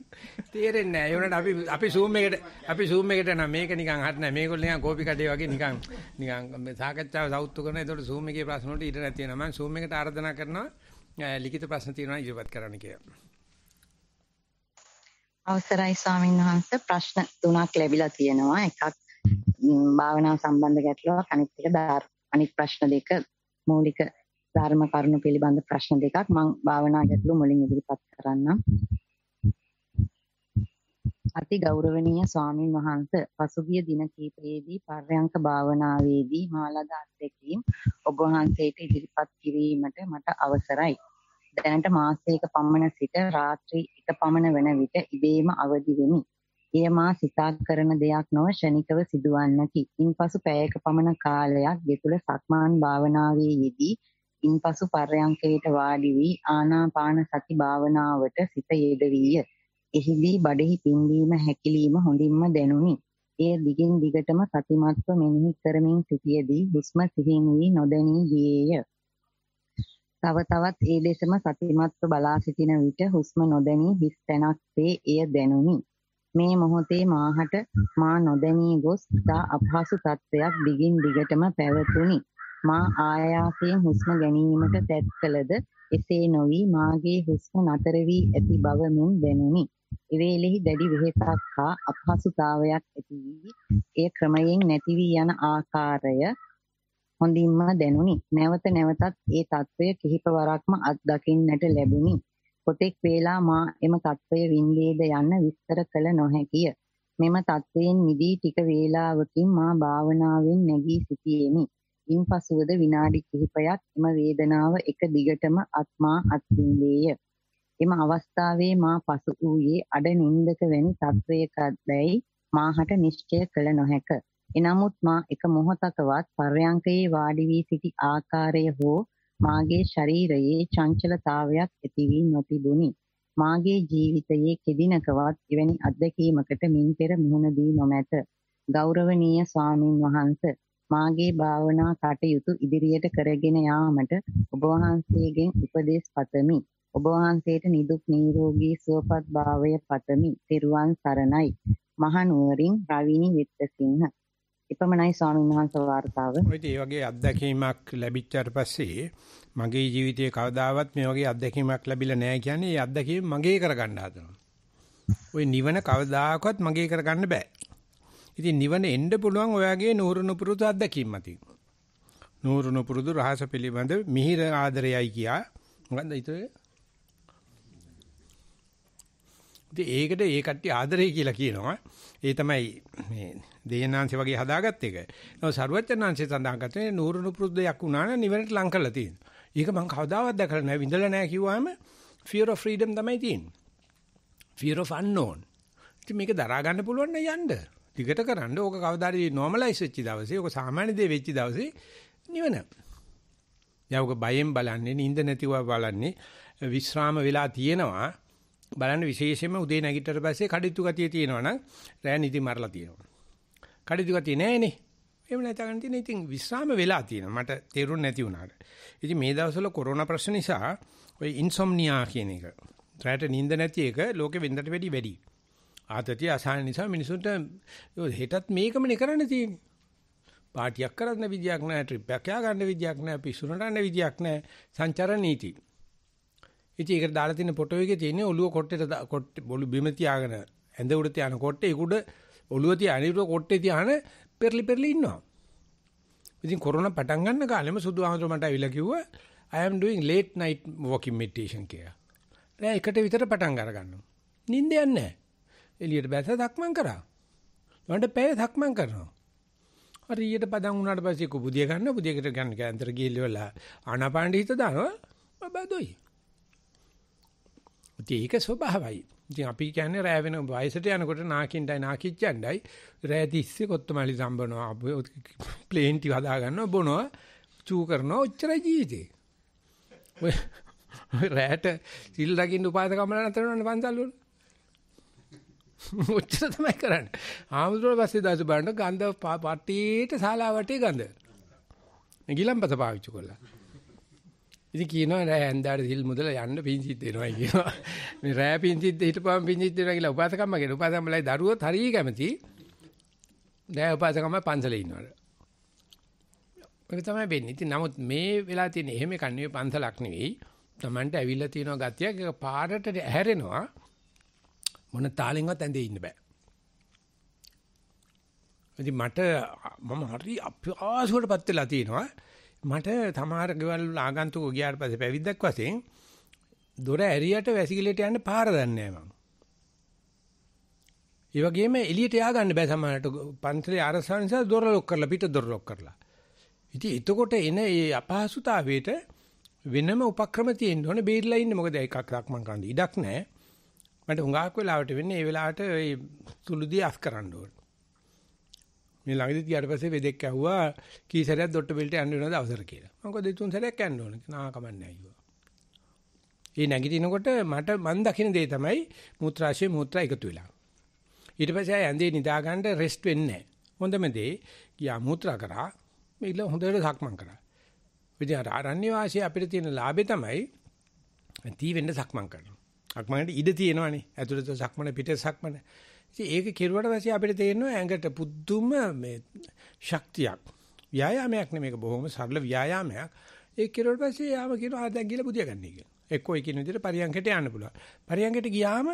තේරෙන්නේ නැහැ. ඒ වුණාට අපි අපි Zoom එකට අපි Zoom එකට නම් මේක නිකන් හරි නැහැ. මේගොල්ලෝ නිකන් කෝපි කඩේ වගේ නිකන් නිකන් මේ සාකච්ඡාව සවුත්තු කරනවා. ඒතකොට Zoom එකේ ප්‍රශ්න වලට ඉඩ නැති වෙනවා. මම Zoom එකට ආරාධනා කරනවා ලිඛිත ප්‍රශ්න තියෙනවා ඉදිරිපත් කරන්න කියලා. අවසරයි ස්වාමීන් වහන්සේ ප්‍රශ්න තුනක් ලැබිලා තියෙනවා. එකක් භාවනාව සම්බන්ධ ගැටලුවක් අනිත් එක අනිත් ප්‍රශ්න දෙක මූලික ධර්ම කරුණු පිළිබඳ ප්‍රශ්න දෙකක් මම භාවනා ගැටළු මුලින් ඉදිරිපත් කරන්නම්. අති ගෞරවනීය ස්වාමින් වහන්සේ පසුගිය දින කීපයේදී පර්යංක භාවනාවේදී මාලද අත්දැකීම් ඔබ වහන්සේට ඉදිරිපත් කිරීමට මට අවසරයි. දැනට මාසයක පමණ සිට රාත්‍රී එක පමණ වන විට ඉබේම අවදි වෙමි. එය මා සිතා කරන දෙයක් නොව ෂණිකව සිදුවන්නකි. ඉන්පසු පැයක පමණ කාලයක් ගෙතුල සක්මාන් භාවනාවේ යෙදී ඉන්පසු පර්යංකයට වාඩි වී ආනාපාන සති භාවනාවට සිත යෙදවිය. එහිදී බඩෙහි පිම්බීම හැකිලිම හොඳින්ම දැනුනි. එය දිගින් දිගටම සතිමත්ව මෙනෙහි කරමින් සිටියේදී හුස්ම සිහින් වී නොදැනී ගියේය. තව තවත් ඒ දෙසම සතිමත්ව බලා සිටින විට හුස්ම නොදැනී හිස් තැනක් වේ එය දැනුනි. මේ මොහොතේ මාහට මා නොදැනී ගොස් ඉතා අපහසු තත්ත්වයක් දිගින් දිගටම පැවතුණි. මා ආයාසයෙන් හුස්ම ගැනීමට තැත් කළද එසේ නොවි මාගේ හුස්ම නතර වී ඇති බව මෙන් දැනුනි. එවේලෙහි දැඩි වෙහෙසක් හා අපහසුතාවයක් ඇති වී ඒ ක්‍රමයෙන් නැති වී යන ආකාරය හොඳින්ම දැනුනි. නැවත නැවතත් ඒ తත්වය කිහිප වරක්ම අත්දකින්නට ලැබුණි. කොතෙක් වේලා මා එම తත්වය වින්දේද යන්න විස්තර කළ නොහැකිය. මෙම తත්වයෙන් මිදී ටික වේලාවකින් මා භාවනාවෙන් නැගී සිටියෙමි. ඉන්පසුවද විනාඩි කිහිපයක් එම වේදනාව එක දිගටම අත්මා අත්විඳේය. එම අවස්ථාවේ මා පසු වූයේ අඩ නින්දක වැනි තත්වයකදැයි මාහට නිශ්චය කළ නොහැක. එනමුත් මා එක මොහොතකවත් පර්යංකයේ වාඩි වී සිටි ආකාරය හෝ මාගේ ශරීරයේ චංචලතාවයක් ඇති වී නොතිබුණි. මාගේ ජීවිතයේ කෙදිනකවත් එවැනි අත්දැකීමකට මින් පෙර මුහුණ දී නොමැත. ගෞරවනීය ස්වාමින් වහන්සේ මාගේ භාවනා කටයුතු ඉදිරියට කරගෙන යාමට ඔබ වහන්සේගෙන් උපදෙස් පතමි. ඔබ වහන්සේට නිදුක් නිරෝගී සුවපත් භාවය පතමි. ත්‍රිවන් සරණයි. මහනුවරින් රවිනි විත්තසිංහ. එපමණයි ස්වාමීන් වහන්සේ වර්තාව. ඔයිට මේ වගේ අත්දැකීමක් ලැබිච්චාට පස්සේ මගේ ජීවිතයේ කවදාවත් මේ වගේ අත්දැකීමක් ලැබිලා නැහැ කියන්නේ ඒ අත්දැකීම මගේ කරගන්න හදනවා. ওই නිවන කවදාකවත් මගේ කරගන්න බෑ. ඉතින් නිවන එන්න පුළුවන් ඔයාගේ නూరుණු පුරුදු අත්දැකීම් මතින්. නూరుණු පුරුදු රහස පිළිබඳ මිහිර ආදරයයි කියා. මොකන්ද ඊතේ? ඉතින් ඒකට ඒ කට්ටිය ආදරේ කියලා කියනවා. ඒ තමයි මේ දේනාංශ වගේ හදාගත්ත එක. නෝ සරුවචනාංශය සඳහන් කරන්නේ නూరుණු පුරුදු දෙයක් වුණා නම් නිවනට ලං කරලා තියෙනවා. ඒක මම කවදාවත් දැකලා නැහැ, විඳලා නැහැ කිව්වම fear of freedom තමයි තියෙන්නේ. fear of unknown. ඉතින් මේක දරා ගන්න පුළුවන් නම් යන්න. දිගට කරන්න ඕක කවදාරි normalize වෙච්ච දවසේ ඕක සාමාන්‍ය දේ වෙච්ච දවසේ නිවන. යවක බයෙන් බලන්නේ නිින්ද නැතිව බලන්නේ විශ්‍රාම වෙලා තියෙනවා බලන්න විශේෂයෙන්ම උදේ නැගිටතර පස්සේ කඩਿੱතු ගතිය තියෙනවා නම් රෑ නිදි මරලා තියෙනවා. කඩਿੱතු ගතිය නෑනේ. එහෙම නැතනම් තියෙන ඉතින් විශ්‍රාම වෙලා තියෙනවා. මට තේරුන්නේ නැති වුණාට. ඉතින් මේ දවස්වල කොරෝනා ප්‍රශ්න නිසා ඔය ඉන්සොම්නියා කියන එක රෑට නිින්ද නැති එක ලෝකෙ වෙන්දට වැඩි වැඩි. ආතතිය අසහන නිසා මිනිසුන්ට හෙටත් මේකමනේ කරන්න තියෙන්නේ. පාටියක් කරන්න විදියක් නැහැ, ට්‍රිප් එකක් ගන්න විදියක් නැහැ, පිස්සුනට යන්න විදියක් නැහැ. සංචාර නීති. ඉතින් ඒකට දාලා තියෙන ෆොටෝ එකේ තියෙන්නේ ඔළුව කොට්ටේට කොට් බොළු බිම තියාගෙන ඇඳ උඩ තියාන කොට්ටේ ඒක උඩ ඔළුව තියාන ඉරුව කොට්ටේ තියාන පෙරලි පෙරලි ඉන්නවා. ඉතින් කොරෝනා පටන් ගන්න කාලෙම සුදු ආහතර මට ඇවිල්ලා කිව්වා I am doing late night walking meditation කියලා. දැන් එකට විතර පටන් අරගන්නවා. නිින්ද යන්නේ නැහැ. එළියට බැස ධක්මං කරා. ළඟට පැය ධක්මං කරනවා. හරියට පදන් වුණාට පස්සේ කුබුදිය ගන්න බුදියකට ගන්න කැන්තර ගිල්ලවල ආනාපානෙ හිත දානවා බබදොයි. ඒක ස්වභාවයි. ඉතින් අපි කියන්නේ රෑ වෙන වයසට යනකොට නාකින්ඩයි නාකිච්චණ්ඩයි රෑ තිස්සේ කොත්තමලි සම්බනවා ප්ලේන් ටි හදා ගන්නවා බොනවා චූ කරනවා ඔච්චරයි ජීවිතේ. ඔය රෑට සිල් දකින්න උපාසකම්මලා නැතනවනේ පන්සල් වල. ඔච්චර තමයි කරන්නේ. ආමුදුර පස්සේ දාස බලන්න ගඳ පටියට ශාලාවටේ ගඳ. ගිලම්පත පාවිච්චි කරලා. ඉතින් කියනවා නෑ ඇන්දාට සිල් මුදල යන්න පිංසිත් දෙනවා කියනවා. මේ රෑ පිංසිත් හිටපුවම පිංසිත් දෙනවා කියලා උපාසකම්ම කියන උපාසකම්මලයි දරුවොත් හරිය කැමති. නෑ උපාසකම්ම පන්සලේ ඉන්නවලු. ඒක තමයි වෙන්නේ. ඉතින් නමුත් මේ වෙලා තියෙන එහෙම කන්නේ පන්සලක් නෙවෙයි. Tamanට ඇවිල්ලා තියෙනවා ගතියක් ඒක පාරට හැරෙනවා. මොන තාලෙන්වත් ඇඳේ ඉන්න බෑ. ඉතින් මට මම හරි අපහසුවටපත් වෙලා තියෙනවා. මට තමාර ගෙවල් ආගන්තුක ගියාට පස්සේ පැවිද්දක් වශයෙන් දොර ඇරියට වැසිකිළියට යන්න පාර දන්නේ නැහැ මම. ඒ වගේම එළියට ය아가න්න බෑ සමහරට පන්සලේ ආරසාව නිසා දොර ලොක් කරලා පිට දොර ලොක් කරලා. ඉතින් එතකොට එන ඒ අපහසුතාවයට වෙනම උපක්‍රම තියෙන්න ඕනේ බේරලා ඉන්න මොකද එකක් රක්මන් කරන්න ඉඩක් නැහැ. මට හුඟක් වෙලාවට වෙන්නේ ඒ වෙලාවට ඒ සුළුදී අස් කරන්න ඕන. මේ ළඟදී ගියාට පස්සේ වෙදෙක් ඇහුවා කී සැරයක් දොට්ට බිල්ට යන්න වෙනවද අවසර කියලා. මම කිව්වා දෙතුන් සැරයක් යන්න ඕන. නා කමන්නේ අයියෝ. ඒ නැගිටිනකොට මට මන් දකින දේ තමයි මුත්‍රාශය මුත්‍රා එකතු වෙලා. ඊට පස්සේ ආය ඇඳේ නිදා ගන්න රෙස්ට් වෙන්නේ නැහැ. හොඳම දේ ගියා මුත්‍රා කරා මේල හොඳට සක්මන් කරා. විදිහට ආරණ්‍ය වාසී අපිට තියෙන ලාභේ තමයි තී වෙන්න සක්මන් කරනවා. සක්මනට ඉඩ තියෙනවානේ. ඇතුළත සක්මන පිට සක්මන. ඉතින් ඒක කෙරුවට පස්සේ අපිට තේරෙනවා ඇඟට පුදුම මේ ශක්තියක්. ව්‍යායාමයක් නෙමෙයි මේක බොහොම සරල ව්‍යායාමයක්. ඒක කෙරුවට පස්සේ යාම කියනවා දැන් ගිහලා බුදිය ගන්න කියලා. එක්කෝ ඒ කියන විදිහට පරියන්කට යන්න පුළුවන්. පරියන්කට ගියාම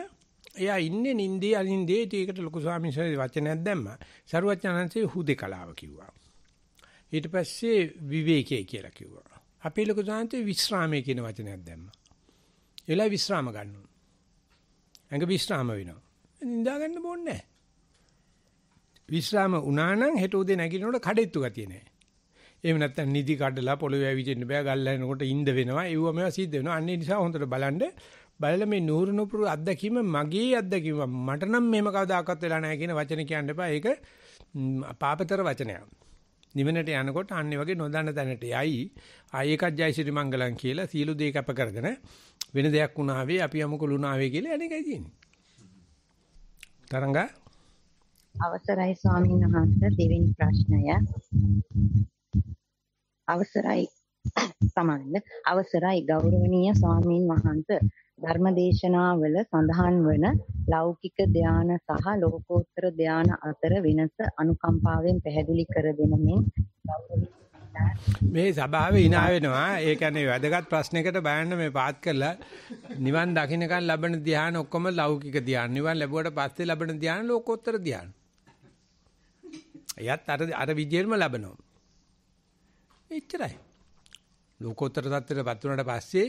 එයා ඉන්නේ නින්දේ අනින්දේ ඒකට ලොකු ස්වාමීන් වහන්සේ වචනයක් දැම්ම. සරුවචනන්සේ හුදේකලාව කිව්වා. ඊට පස්සේ විවේකයේ කියලා කිව්වා. අපේ ලොකු ස්වාමීන් වහන්සේ විස්රාමයේ කියන වචනයක් දැම්ම. එලා විස්රාම ගන්නවා. ඇඟ විස්්‍රාම වෙනවා. නිදා ගන්න ඕනේ නැහැ. විස්්‍රාම වුණා නම් හෙට උදේ නැගිටිනකොට කඩෙත්තු ගතිය නැහැ. එහෙම නැත්නම් නිදි කඩලා පොළොවේ ඇවිදින්න බෑ ගල් ලැනකොට ඉඳ වෙනවා. ඒව මේවා සිද්ධ වෙනවා. අන්න ඒ නිසා හොඳට බලන්න බලලා මේ නూరు නුපුරු අත්දැකීම මගේ අත්දැකීම මට නම් මේව කවදාකවත් වෙලා නැහැ කියන වචන කියන්න එපා. ඒක පාපතර වචනයක්. නිවනට යනකොට අන්නේ වගේ නොදන්න තැනට යයි. ආයෙකත් ජයසිරි මංගලම් කියලා සීළු දේ කැප කරගෙන වෙන දෙයක් වුණාවේ අපි යමුකු ලුණාවේ කියලා අනේකයි තියෙන්නේ. තරංගා අවසරයි ස්වාමීන් වහන්සේ දෙවෙනි ප්‍රශ්නය. අවසරයි සමන්ද අවසරයි ගෞරවනීය ස්වාමීන් වහන්ස ධර්මදේශනාවල සඳහන් වන ලෞකික ධාන සහ ලෝකෝත්තර ධාන අතර වෙනස අනුකම්පාවෙන් පැහැදිලි කර දෙනමින් මේ සභාවේ hina වෙනවා ඒ කියන්නේ වැදගත් ප්‍රශ්නයකට බයන්න මේ පාත් කරලා නිවන් දකින්නකන් ලැබෙන ධාන ඔක්කොම ලෞකික ධාන නිවන් ලැබුවට පස්සේ ලැබෙන ධාන ලෝකෝත්තර ධාන. එයත් අර අර විදියෙම ලැබෙනවා. එච්චරයි. ලෝකෝත්තර தත්ත්වයටපත් වුණාට පස්සේ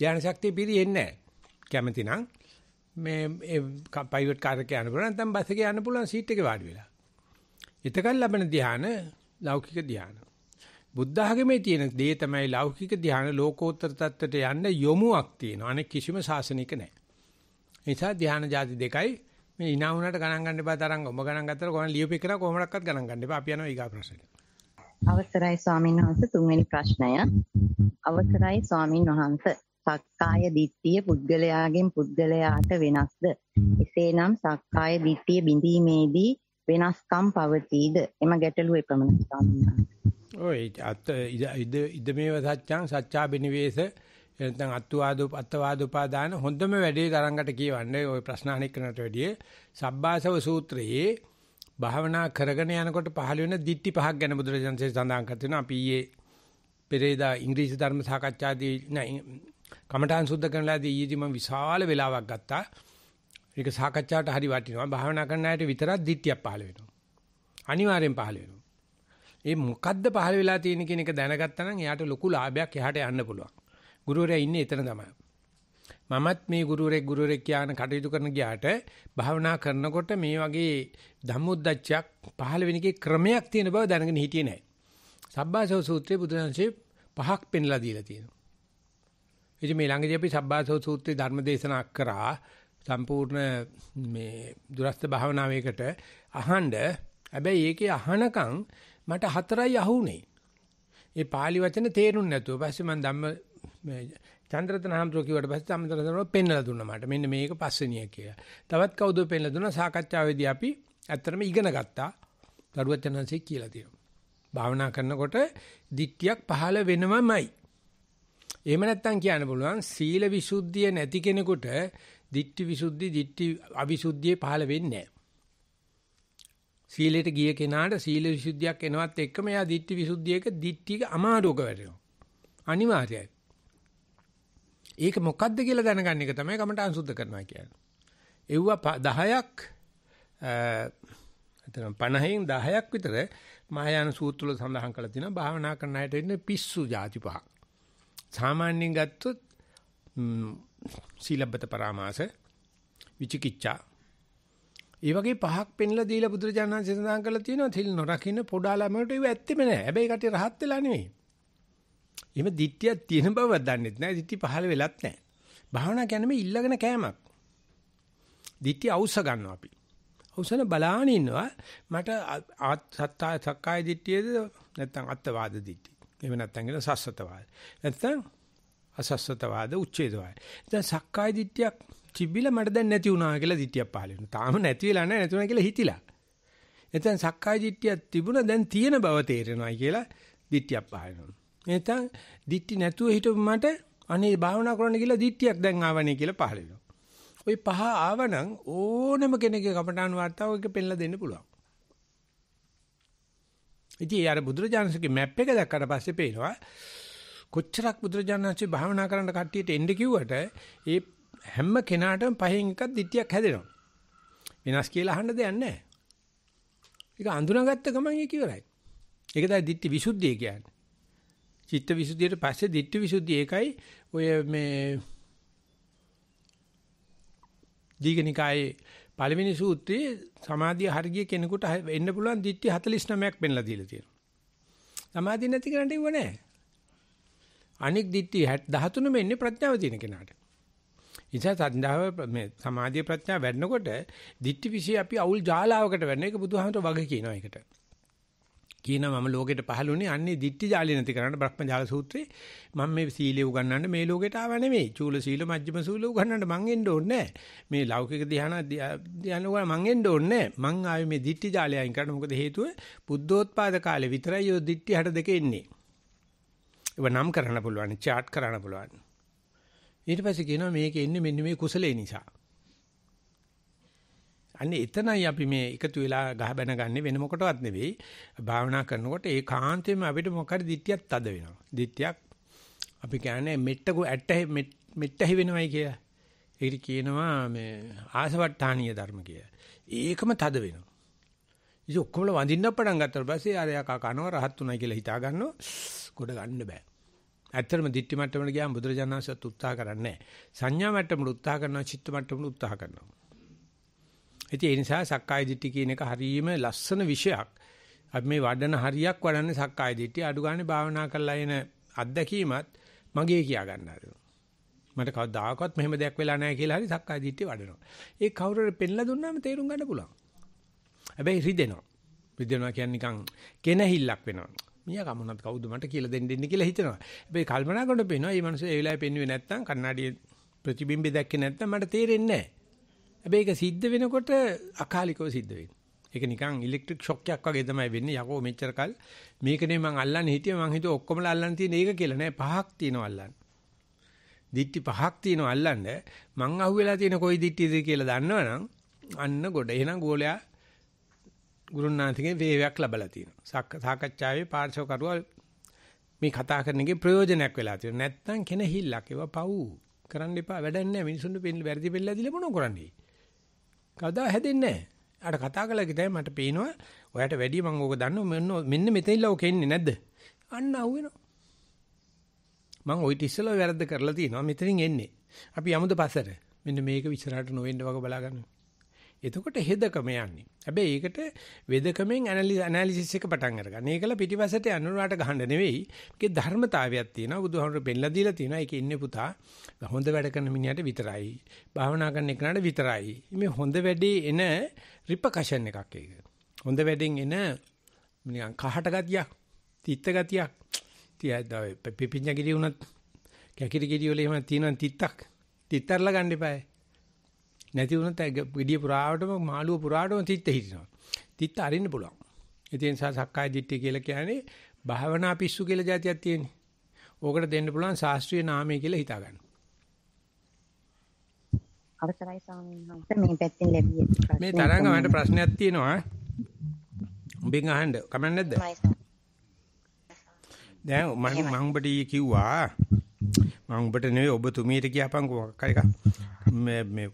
ධානය ශක්තිය පිරෙන්නේ නැහැ. කැමතිනම් මේ ප්‍රයිවට් කාර් එකේ යන්න පුළුවන් නැත්නම් බස් එකේ යන්න පුළුවන් සීට් එකේ වාඩි වෙලා. එතකල් ලැබෙන ධාන ලෞකික ධාන. බුද්ධ ආගමේ තියෙන දේ තමයි ලෞකික ධාන ලෝකෝත්තර தත්ත්වයට යන්න යොමුක් තියෙනවා. අනෙක් කිසිම සාසනික නැහැ. නිසා ධාන જાති දෙකයි මේ ඉනා වුණාට ගණන් ගන්න එපා තරංග ඔබ ගණන් ගත්තට කොහොම ලියුපේ කරා කොහොමඩක්වත් ගණන් ගන්න එපා. අපි යනවා ඊගා ප්‍රශ්නෙට. අවසරයි ස්වාමීන් වහන්සේ තුන්වෙනි ප්‍රශ්නය. අවසරයි ස්වාමින් වහන්සේ සක්කාය දිට්ඨිය පුද්ගලයාගෙන් පුද්ගලයාට වෙනස්ද? එසේනම් සක්කාය දිට්ඨිය බිඳීමේදී වෙනස්කම් පවතීද? එම ගැටලුව එපමණයි ස්වාමීන් වහන්සේ. ඔය අත් ඉද ඉද මේව සත්‍යං සත්‍යාබිනිවේෂ එතන අත්වාදෝ අත්වාදෝපාදාන හොඳම වැඩේ තරංගට කියවන්නේ ওই ප්‍රශ්න අහන එකට වැඩිය සබ්බාසව සූත්‍රයේ භාවනා කරගෙන යනකොට පහළ වෙන ditthi පහක් ගැන බුදුරජාන්සේ සඳහන් කර තිනවා අපි ඊයේ පෙරේදා ඉංග්‍රීසි ධර්ම සාකච්ඡාදී නෑ කමඨාන් සුද්ධ කරනලාදී ඊයේදී මම විශාල වෙලාවක් ගත්තා. ඒක සාකච්ඡාවට හරි වටිනවා. භාවනා කරන අයට විතරක් ditthියක් පහළ වෙනවා. අනිවාර්යෙන් පහළ වෙනවා. ඒ මොකද්ද පහළ වෙලා තියෙන කියන එක දැනගත්තා නම් එයාට ලොකු ලාභයක් එහාට යන්න පුළුවන්. ගුරුවරයා ඉන්නේ එතන තමයි. මමත් මේ ගුරුරෙක් ගුරුරෙක් කියන කටයුතු කරන ගියාට භාවනා කරනකොට මේ වගේ ධම්මොද්දච්චයක් පහළ වෙන එකේ ක්‍රමයක් තියෙන බව දැනගෙන හිටියේ නැහැ. සබ්බාසව සූත්‍රයේ බුදුරජාණන්සේ පහක් පෙන්ලා දීලා තියෙනවා. ඉතින් මේ ළඟදී අපි සබ්බාසව සූත්‍රයේ ධර්ම දේශනා කරා සම්පූර්ණ මේ දුරස්ත භාවනාවේකට අහඬ හැබැයි ඒකේ අහනකම් මට හතරයි අහුනේ. ඒ pāli වචන තේරුම් නැතුව පස්සේ මම ධම්ම චන්ද්‍රතන හම්තුරු කිව්වට පස්සේ චන්ද්‍රතන පෙන්නලා දුන්නා මට. මෙන්න මේක පස්සෙනිය කියලා. තවත් කවුද පෙන්නලා දුන්නා සාකච්ඡාවේදී අපි ඇත්තටම ඉගෙන ගත්තා. දරුවචනන්සේ කියලා තියෙනවා. භාවනා කරනකොට දික්තියක් පහළ වෙනවමයි. එහෙම නැත්තම් කියන්න පුළුවන් සීල විසුද්ධිය නැති කෙනෙකුට දික්ටි විසුද්ධි දික්ටි අවිසුද්ධිය පහළ වෙන්නේ නැහැ. සීලයට ගිය කෙනාට සීල විසුද්ධියක් එනවත් එක්කම එයා දික්ටි විසුද්ධියක දික්ටික අමාරුවක වැටෙනවා. අනිවාර්යයි. ඒක මොකද්ද කියලා දැනගන්න එක තමයි කමටහන් සුද්ධ කරනවා කියන්නේ. එව්ව 10ක් එතන 50න් 10ක් විතර මහායාන සූත්‍ර වල සඳහන් කරලා තියෙනවා භාවනා කරන අයට ඉන්න පිස්සු જાති පහක්. සාමාන්‍යයෙන් ගත්තොත් සීලබ්බත පරාමාස විචිකිච්ඡා ඒ වගේ පහක් පෙන්ලා දීලා බුදුරජාණන් වහන්සේ සඳහන් කරලා තියෙනවා තිල් නොරකින්න පොඩා ළමයට ඒව ඇත්තෙම නෑ. හැබැයි කටිය රහත් වෙලා නෙවෙයි. එහෙම දිට්ඨියක් තියෙන බව දන්නෙත් නැහැ. දිට්ඨි පහළ වෙලත් නැහැ. භාවනා කියන්නේ මේ ඉල්ලගෙන කෑමක්. දිට්ඨිය අවශ්‍ය ගන්නවා අපි. අවශ්‍යන බලාන ඉන්නවා. මට සත්තා සක්කාය දිට්ඨියද නැත්නම් අත්වාද දිට්ඨිය. එහෙම නැත්නම් කියන සස්සතවාද. නැත්නම් අසස්සතවාද උච්ඡේදවාද. දැන් සක්කාය දිට්ඨියක් තිබිලා මට දැන් නැති වුණා කියලා දිට්ඨියක් පහළ වෙනවා. තාම නැති වෙලා නැහැ නැතුණා කියලා හිතිලා. එතෙන් සක්කාය දිට්ඨියක් තිබුණා දැන් තියෙන බව තේරෙනවායි කියලා දිට්ඨියක් පහළ වෙනවා. නැත්තම් දික්ටි නැතුව හිටපු මට අනේ භාවනා කරන්න කියලා දික්ටියක් දැන් ආවනේ කියලා පහල වෙනවා. ওই පහ ආවනම් ඕනම කෙනෙක්ගේ කපටාන් වර්තාවක පෙන්ලා දෙන්න පුළුවන්. ඉතින් යාර බුදුරජාණන්සේගේ මැප් එක දැක්කට පස්සේ පේනවා කොච්චරක් බුදුරජාණන්සේ භාවනා කරන්න කට්ටියට එන්න කිව්වට ඒ හැම කෙනාටම පහෙන් එකක් දික්ටියක් හැදෙනවා. වෙනස් කියලා අහන්න දෙයක් නැහැ. ඒක අඳුනාගත්ත ගමන් ඒක ඉවරයි. ඒක තමයි ditthi visuddhi කියන්නේ. චිත්ත විසුද්ධියට පස්සේ ditthi විසුද්ධිය ඒකයි ඔය මේ දීගනිකායේ පළවෙනි සූත්‍රයේ සමාධිය හරිය කෙනෙකුට එන්න පුළුවන් ditthi 49ක් පෙන්ලා දීලා තියෙනවා. සමාධිය නැති කරන්නේ ඌ නෑ. අනික් ditthi 13 මෙන්නේ ප්‍රඥාව තියෙන කෙනාට. නිසා සද්ධාව මේ සමාධිය ප්‍රඥා වැඩනකොට ditthi විශේෂ අපි අවුල් ජාලාවකට වෙන එක බුදුහාමර වගේ කියනවා ඒකට. කියනවා මම ලෝකෙට පහළුණේ අන්නේ ditthi ජාලි නැති කරන්න බ්‍රහ්මජාල සූත්‍රේ මම මේ සීලය උගන්වන්න මේ ලෝකෙට ආව නෙමෙයි චූල සීල මජ්ජිම සීල උගන්වන්න මං එන්න ඕනේ මේ ලෞකික ධ්‍යාන ධ්‍යාන උගන්න මං එන්න ඕනේ මං ආවේ මේ ditthi ජාලය අයින් කරන්න මොකද හේතුව බුද්ධෝත්පාද කාලේ විතරයි ඔය ditthi 62 එන්නේ ඒව නම් කරන්න පුළුවන් චාට් කරන්න පුළුවන් ඊට පස්සේ කියනවා මේක එන්නේ මෙන්න මේ කුසලේ නිසා අන්නේ එතනයි අපි මේ එකතු වෙලා ගහ බැන ගන්න වෙන මොකටවත් නෙවෙයි. භාවනා කරනකොට ඒ කාන්තේම අපිට මොකක් හරි දිට්ටියක් තද වෙනවා. දිට්ටියක් අපි කියන්නේ මෙට්ටකු ඇට්ට මෙට්ටහි වෙනවයි කියලා. ඒකට කියනවා මේ ආසවට්ටානීය ධර්ම කියලා. ඒකම තද වෙනවා. ඉතින් ඔක්කොම වඳින්න පටන් ගත්තා පස්සේ අර යකා කනව රහත් උනායි කියලා හිතා ගන්නවා. ගොඩ ගන්න බෑ. ඇත්තටම දිට්ටි මට්ටමට ගියාම බුදුරජාණන් වහන්සේත් උත්සාහ කරන්නේ නැහැ. සංඥා මට්ටමට උත්සාහ කරනවා, චිත්ත මට්ටමට උත්සාහ කරනවා. ඉතින් ඒ නිසා සක්කාය දිට්ඨිය කියන එක හරීම ලස්සන විෂයක්. අපි මේ වඩන හරියක් වඩන්නේ සක්කාය දිට්ඨිය අඩු ගන්න භාවනා කරලා එන අත්දැකීමත් මගේ කියා ගන්න හදනවා. මට කවදාකවත් මෙහෙම දෙයක් වෙලා නැහැ කියලා හරි සක්කාය දිට්ඨිය වඩනවා. ඒ කවුරුර පෙන්ලා දුන්නාම තේරුම් ගන්න පුළුවන්. හැබැයි රිදෙනවා. රිදෙනවා කියන්නේ නිකන් කෙනහිල්ලක් වෙනවා. මියා කමනත් කවුද මට කියලා දෙන්න දෙන්නේ කියලා හිතනවා. හැබැයි කල්පනා කරනකොට පේනවා මේ මිනිස්සු ඒ වෙලාවේ පෙන්වුවේ නැත්තම් කන්නඩියේ ප්‍රතිබිම්බය දැක්කේ නැත්තම් මට තේරෙන්නේ නැහැ. හැබැයි ඒක සිද්ධ වෙනකොට අකාලිකව සිද්ධ වෙනවා. ඒක නිකන් ඉලෙක්ට්‍රික් ෂොක් එකක් වගේ තමයි වෙන්නේ. යකෝ මෙච්චර කල් මේකනේ මං අල්ලන්නේ හිටියේ මං හිතුවේ ඔක්කොමලා අල්ලන්න තියෙන එක කියලා නෑ පහක් තියෙනවා අල්ලන්න. දික්ටි පහක් තියෙනවා අල්ලන්න. මං අහුවෙලා තියෙන කොයි දික්ටිද කියලා දන්නවනම් අන්න ගොඩ. එහෙනම් ගෝලයා ගුරුනාන්තිගේ වේවයක් ලැබලා තියෙනවා. සාකච්ඡාවේ පාර්ශවකරුවා මේ කතා කරන එකේ ප්‍රයෝජනයක් වෙලා තියෙනවා. නැත්තම් කෙනහිල්ලක් ඒවා පව් කරන්න එපා. වැඩක් නෑ මිනිසුන්ට වෙන්නේ වැඩි දෙයක් ලැබිලා මොනව කරන්නේ? කවදා හැදෙන්නේ නැහැ. අර කතා කළා කිව්වයි මට පේනවා ඔයාට වැඩිය මම ඕක දන්නවා මෙන්න මෙන්න මෙතනilla ඕක එන්නේ නැද්ද? අන්න අහුවෙනවා. මම ওই ටිස්සල වැරද්ද කරලා තියෙනවා මෙතනින් එන්නේ. අපි යමුද පස්සට. මෙන්න මේක විසරාට නොවෙන්න වගේ බලාගන්න. එතකොට හෙදකම යන්නේ. හැබැයි ඒකට වෙදකමෙන් ඇනලිසිස් එක පටන් අරගන්න. ඒකල පිටිපසට අනුරාට ගහන්න නෙවෙයි. ඒකේ ධර්මතාවයක් තියෙනවා. බුදුහාමුදුරු පෙන්ලා දීලා තියෙනවා. ඒකේ ඉන්නේ පුතා හොඳ වැඩ කරන මිනිහට විතරයි. භාවනා කරන එකනට විතරයි. මේ හොඳ වැඩේ එන රිපකෂන් එකක් ඒක. හොඳ වැඩෙන් එන නිකන් කහට ගතියක්, තිත්ත ගතියක්. තියද්දා පිපිඤ්ඤා ගිරිය උනත් කැකිරි ගිරිය වල එහෙම තියෙනවා තිත්තක්. තිත්තරලා ගන්න එපායි. නැති වුණොත් ගෙඩිය පුරාවටම මාළුව පුරාවටම තිත්ත හිටිනවා. තිත්ත අරින්න පුළුවන්. ඒ නිසා සක්කාය දිට්ඨිය කියලා කියන්නේ භාවනා පිස්සු කියලා જાතියක් තියෙන්නේ. ඕකට දෙන්න පුළුවන් ශාස්ත්‍රීය නාමය කියලා හිතා ගන්න. අවසරයි ස්වාමීන් වහන්සේ මේ පැත්තෙන් ලැබිය. මේ තරංග වලට ප්‍රශ්නයක් තියෙනවා. උඹෙන් අහන්න කමක් නැද්ද? දැන් මම මම උඹට ඊ කිව්වා මම උඹට නෙවෙයි ඔබතුමීට කියපන් කොහක් හරි එකක් මේ මේ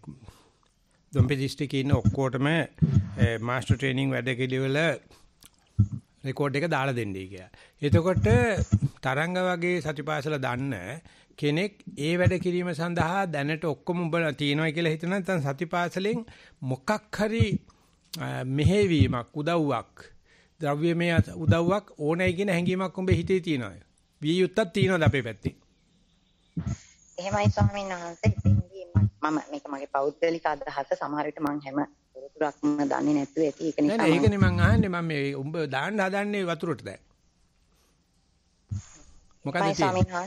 දොම්පි දිස්ත්‍රික්කේ ඉන්න ඔක්කොටම මාස්ටර් ට්‍රේනින් වැඩ පිළිවෙල රෙකෝඩ් එක දාලා දෙන්නයි කියලා. එතකොට තරංග වගේ සතිපාසල දන්න කෙනෙක් ඒ වැඩ කිරීම සඳහා දැනට ඔක්කොම උඹලා තියනවා කියලා හිතන නැත්නම් සතිපාසලෙන් මොකක් හරි මෙහෙවීමක් උදව්වක් ද්‍රව්‍යමය උදව්වක් ඕනයි කියන හැඟීමක් උඹේ හිතේ තියෙනවා. විය යුත්තක් තියෙනවද අපේ පැත්තේ? එහෙමයි ස්වාමීන් වහන්සේ. මම මේක මගේ පෞද්ගලික අදහස සමහර විට මම හැම වතුරක්ම දන්නේ නැතුව ඇති ඒක නිසා නෑ ඒකනේ මං අහන්නේ මම මේ උඹ දාන්න හදන්නේ වතුරට දැන් මොකද තියෙන්නේ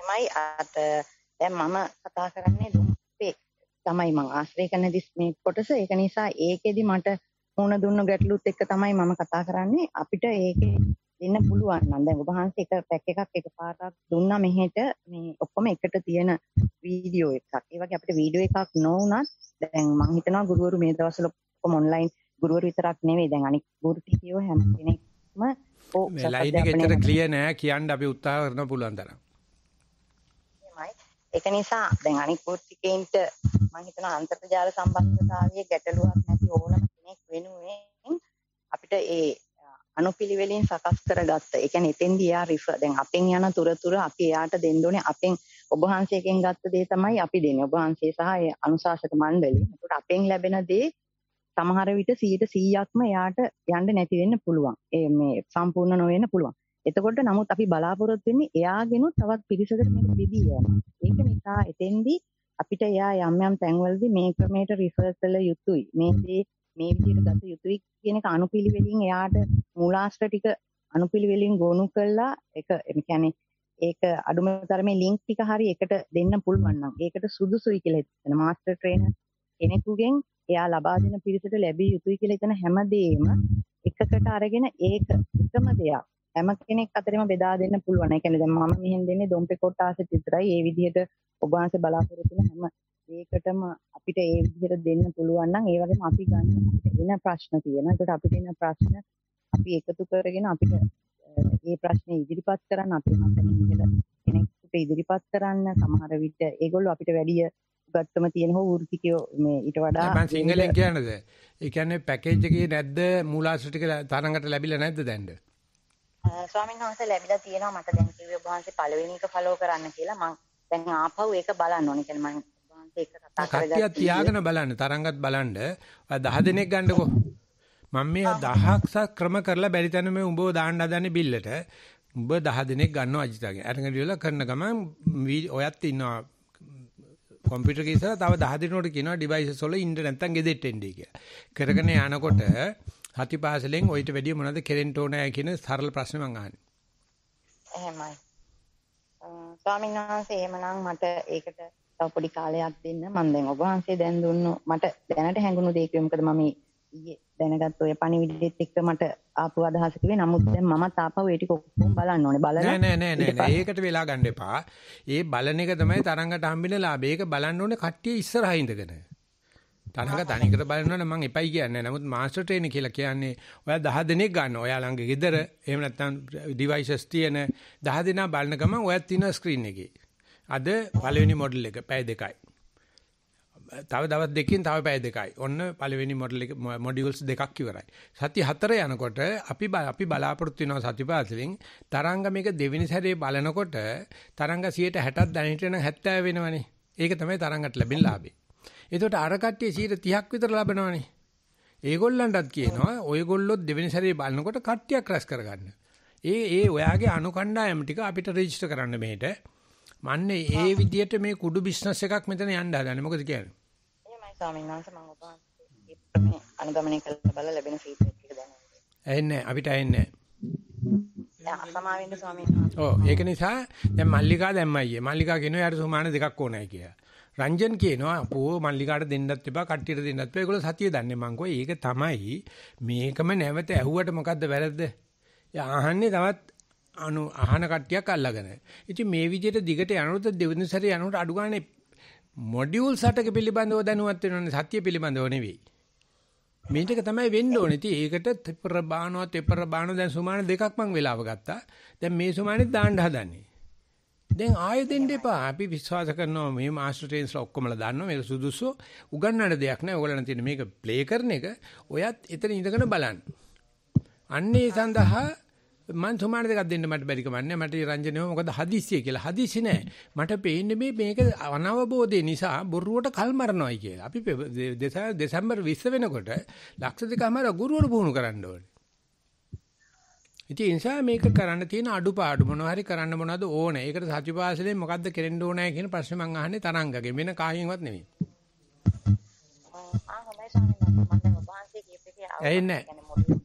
එමයි අත දැන් මම කතා කරන්නේ දුම්පේ තමයි මං ආශ්‍රය කරන දිස් මේ කොටස ඒක නිසා ඒකෙදි මට මුණ දුන්න ගැටලුත් එක්ක තමයි මම කතා කරන්නේ අපිට ඒකේ දෙන්න පුළුවන් නම් දැන් ඔබ වහන්සේ එක පැක් එකක් එකපාරට දුන්නා මෙහෙට මේ ඔක්කොම එකට තියෙන වීඩියෝ එකක්. ඒ වගේ අපිට වීඩියෝ එකක් නොවුනත් දැන් මම හිතනවා ගුරුවරු මේ දවස්වල ඔක්කොම ඔන්ලයින් ගුරුවරු විතරක් නෙවෙයි දැන් අනික් ගුරු ටිකියෝ හැම කෙනෙක්ම මේ ලයින් එක ඇත්තට ක්ලියර් නෑ කියන්න අපි උත්සාහ කරන පුළුවන් තරම්. ඒක නිසා දැන් අනික් ගුරු ටිකේන්ට මම හිතනවා අන්තර්ජාල සම්බන්ධතාවයේ ගැටලුවක් නැති ඕනම කෙනෙක් වෙනුවෙන් අපිට ඒ අනුපිළිවෙලින් සකස් කරගත්ත. ඒ කියන්නේ එතෙන්දී එයා රිෆර් දැන් අපෙන් යන තුරතුර අපි එයාට දෙන්න ඕනේ අපෙන් ඔබ වහන්සේගෙන් ගත්ත දේ තමයි අපි දෙන්නේ. ඔබ වහන්සේ සහ ඒ අනුශාසක මණ්ඩලය. ඒකට අපෙන් ලැබෙන දේ සමහර විට 100%ක්ම එයාට යන්න නැති වෙන්න පුළුවන්. ඒ මේ සම්පූර්ණ නොවෙන්න පුළුවන්. එතකොට නමුත් අපි බලාපොරොත්තු වෙන්නේ එයාගෙනුත් තවත් පිරිසකට මේක බෙදී යනවා. ඒක නිසා එතෙන්දී අපිට එයා යම් යම් තැන්වලදී මේ ක්‍රමයට රිෆර් කළ යුතුයි. මේ දේ මේ විදිහට ගත යුතුයි කියන එක අනුපිළිවෙලින් එයාට මූලාශ්‍ර ටික අනුපිළිවෙලින් ගොනු කළා ඒක يعني ඒක අඩුම තරමේ ලින්ක් ටික හරි එකට දෙන්න පුළුවන් නම් ඒකට සුදුසුයි කියලා හිතන මාස්ටර් ට්‍රේනර් කෙනෙකුගෙන් එයා ලබා දෙන පිරිසට ලැබිය යුතුයි කියලා හිතන හැමදේම එකකට අරගෙන ඒක එකම දෙයක් හැම කෙනෙක් අතරෙම බෙදා දෙන්න පුළුවන්. ඒ කියන්නේ දැන් මම මෙහෙන් දෙන්නේ දොම්පේ කොටාසෙ විතරයි. ඒ විදිහට ඔබ වහන්සේ බලාපොරොත්තු වෙන හැම ඒකටම අපිට ඒ විදිහට දෙන්න පුළුවන් නම් ඒ වගේම අපි ගන්න අපිට එන ප්‍රශ්න තියෙනවා. ඒකට අපිට එන ප්‍රශ්න අපි එකතු කරගෙන අපිට ඒ ප්‍රශ්නේ ඉදිරිපත් කරන්න අපි මතකින් ඉහළ කෙනෙකුට ඉදිරිපත් කරන්න සමහර විට ඒගොල්ලෝ අපිට වැඩිය උගත්තම තියෙන හෝ වෘත්තිකයෝ මේ ඊට වඩා මම සිංහලෙන් කියනද? ඒ කියන්නේ පැකේජ් එකේ නැද්ද මූලාශ්‍ර ටික තරඟට ලැබිලා නැද්ද දැන්? ස්වාමීන් වහන්සේ ලැබිලා තියෙනවා මට දැන් කිව්වේ ඔබ වහන්සේ පළවෙනි එක ෆලෝ කරන්න කියලා මම දැන් ආපහු ඒක බලන්න ඕනේ කියලා මම වහන්සේ එක කතා කරගත්තා. කට්ටිය තියාගෙන බලන්න තරංගත් බලන්න 10 දිනක් ගන්නකෝ. මම මේ 1000ක් ක්‍රම කරලා බැරි තැන මේ උඹව දාන්න හදන්නේ බිල්ලට. උඹ 10 දිනක් ගන්නවා අජිතාගේ. අරගෙන ඉවරලා කරන ගමන් ඔයත් ඉන්නවා කම්පියුටර් එකේ ඉස්සලා තව 10 දිනකට කියනවා ඩිවයිසස් වල ඉන්න නැත්තම් ගෙදෙට්ට එන්නේ කියලා. කරගෙන යනකොට හතිපාසලෙන් ඔయిత වැඩිය මොනවද කෙරෙන්න ඕනෑ කියන සරල ප්‍රශ්නේ මං අහන්නේ. එහෙමයි. ස්වාමීන් වහන්සේ එහෙමනම් මට ඒකට තව පොඩි කාලයක් දෙන්න මම දැන් ඔබ වහන්සේ දැන් දුන්නු මට දැනට හැඟුණු දේ කිව්වේ මොකද මම ඊයේ දැනගත්ත ඔය පණිවිඩෙත් එක්ක මට ආපු අදහස කිව්වේ නමුත් දැන් මමත් ආපහු ඒ ටික ඔක්කොම බලන්න ඕනේ බලලා නෑ නෑ නෑ නෑ ඒකට වෙලා ගන්න එපා. ඒ බලන එක තමයි තරංගට හම්බෙන ලාභය. ඒක බලන්න ඕනේ කට්ටිය ඉස්සරහා ඉඳගෙන. තනක තනිකර බලනවනම් මම එපයි කියන්නේ. නමුත් මාස්ටර් ට්‍රේනර් කියලා කියන්නේ ඔයා 10 දෙනෙක් ගන්න. ඔයා ළඟ ගෙදර එහෙම නැත්නම් ඩිවයිසස් තියෙන 10 දෙනා බලන ගමන් ඔයත් තියෙන ස්ක්‍රීන් එකේ. අද පළවෙනි මොඩල් එක පැය දෙකයි. තව දවස් දෙකකින් තව පැය දෙකයි. ඔන්න පළවෙනි මොඩල් එක මොඩියුල්ස් දෙකක් ඉවරයි. සති 4 යනකොට අපි අපි බලාපොරොත්තු වෙනවා සතිපාසලෙන් තරංග මේක දෙවෙනි සැරේ බලනකොට තරංග 160ක් දැනෙන්න 70 වෙනවනේ. ඒක තමයි තරංගට ලැබෙන ලාභය. එතකොට අර කට්ටිය 130ක් විතර ලබනවනේ. ඒගොල්ලන්ටත් කියනවා ඔයගොල්ලොත් දෙවෙනි සැරේ බලනකොට කට්ටියක් රැස් කරගන්න. ඒ ඒ ඔයාගේ අනුකණ්ඩායම් ටික අපිට රෙජිස්ටර් කරන්න මෙහෙට. මන්නේ ඒ විදියට මේ කුඩු බිස්නස් එකක් මෙතන යන්න හදන්නේ. මොකද කියන්නේ? එහෙමයි ස්වාමීන් වහන්සේ මම ඔබ මේ අනුගමනය කරලා බලලා ලැබෙන ෆීඩ්බැක් එක දැනගන්න. ඇහෙන්නේ අපිට ඇහෙන්නේ නැහැ. ස්වාමීන් වහන්සේ. ඔව් ඒක නිසා දැන් මල්ලිකා දැම්මයි. මල්ලිකා කියනවා යාට සුමාන දෙකක් ඕනයි කියලා. රංජන් කියනවා පෝ මල්ලිකාට දෙන්නත් එපා කට්ටියට දෙන්නත් එපා. ඒගොල්ලෝ සතිය දන්නේ මං ඒක තමයි මේකම නැවත ඇහුවට මොකද්ද වැරද්ද? අහන්නේ තවත් අනු අහන කට්ටියක් අල්ලගෙන. ඉතින් මේ විදිහට දිගට යනකොට දෙවෙනි සැරේ යනකොට අඩු ගානේ මොඩියුල්ස් අටක පිළිබඳව දැනුවත් වෙනවනේ සත්‍ය පිළිබඳව නෙවෙයි. මේක තමයි වෙන්න ඕනේ. ඉතින් ඒකට තෙපර බානවා තෙපර බාන දැන් සුමාන දෙකක් මං වෙලාව ගත්තා. දැන් මේ සුමානෙත් දාන්න හදන්නේ. දැන් ආයෙ දෙන්න එපා. අපි විශ්වාස කරනවා මේ මාස්ටර් ට්‍රේන්ස්ලා ඔක්කොමලා දන්නවා මේක සුදුසු. උගන්නන්න දෙයක් නැහැ. ඔයගලන් තියෙන මේක ප්ලේ කරන එක. ඔයත් එතන ඉඳගෙන බලන්න. අන්නේ සඳහා මං සමාන දෙකක් දෙන්න මට බැරි කමන්නේ මට රංජනව මොකද හදිස්සිය කියලා හදිස්සි නෑ මට පේන්නේ මේ මේක අනවබෝධය නිසා බොරුවට කල් මරනවායි කියලා අපි දෙසැම්බර් 20 වෙනකොට ලක්ෂ දෙකමාර ගුරුවරු පුහුණු කරන්න ඕනේ ඉතින් ඒ නිසා මේක කරන්න තියෙන අඩුපාඩු මොනවා හරි කරන්න මොනවද ඕනේ. ඒකට සතිපාසලේ මොකද්ද කරෙන්න ඕනේ කියන ප්‍රශ්නේ මං අහන්නේ තරංගගේ වෙන කායින්වත් නෙමෙයි. ආ හොමයි ස්වාමීන් වහන්සේ මම ඔබ වහන්සේ කියපේ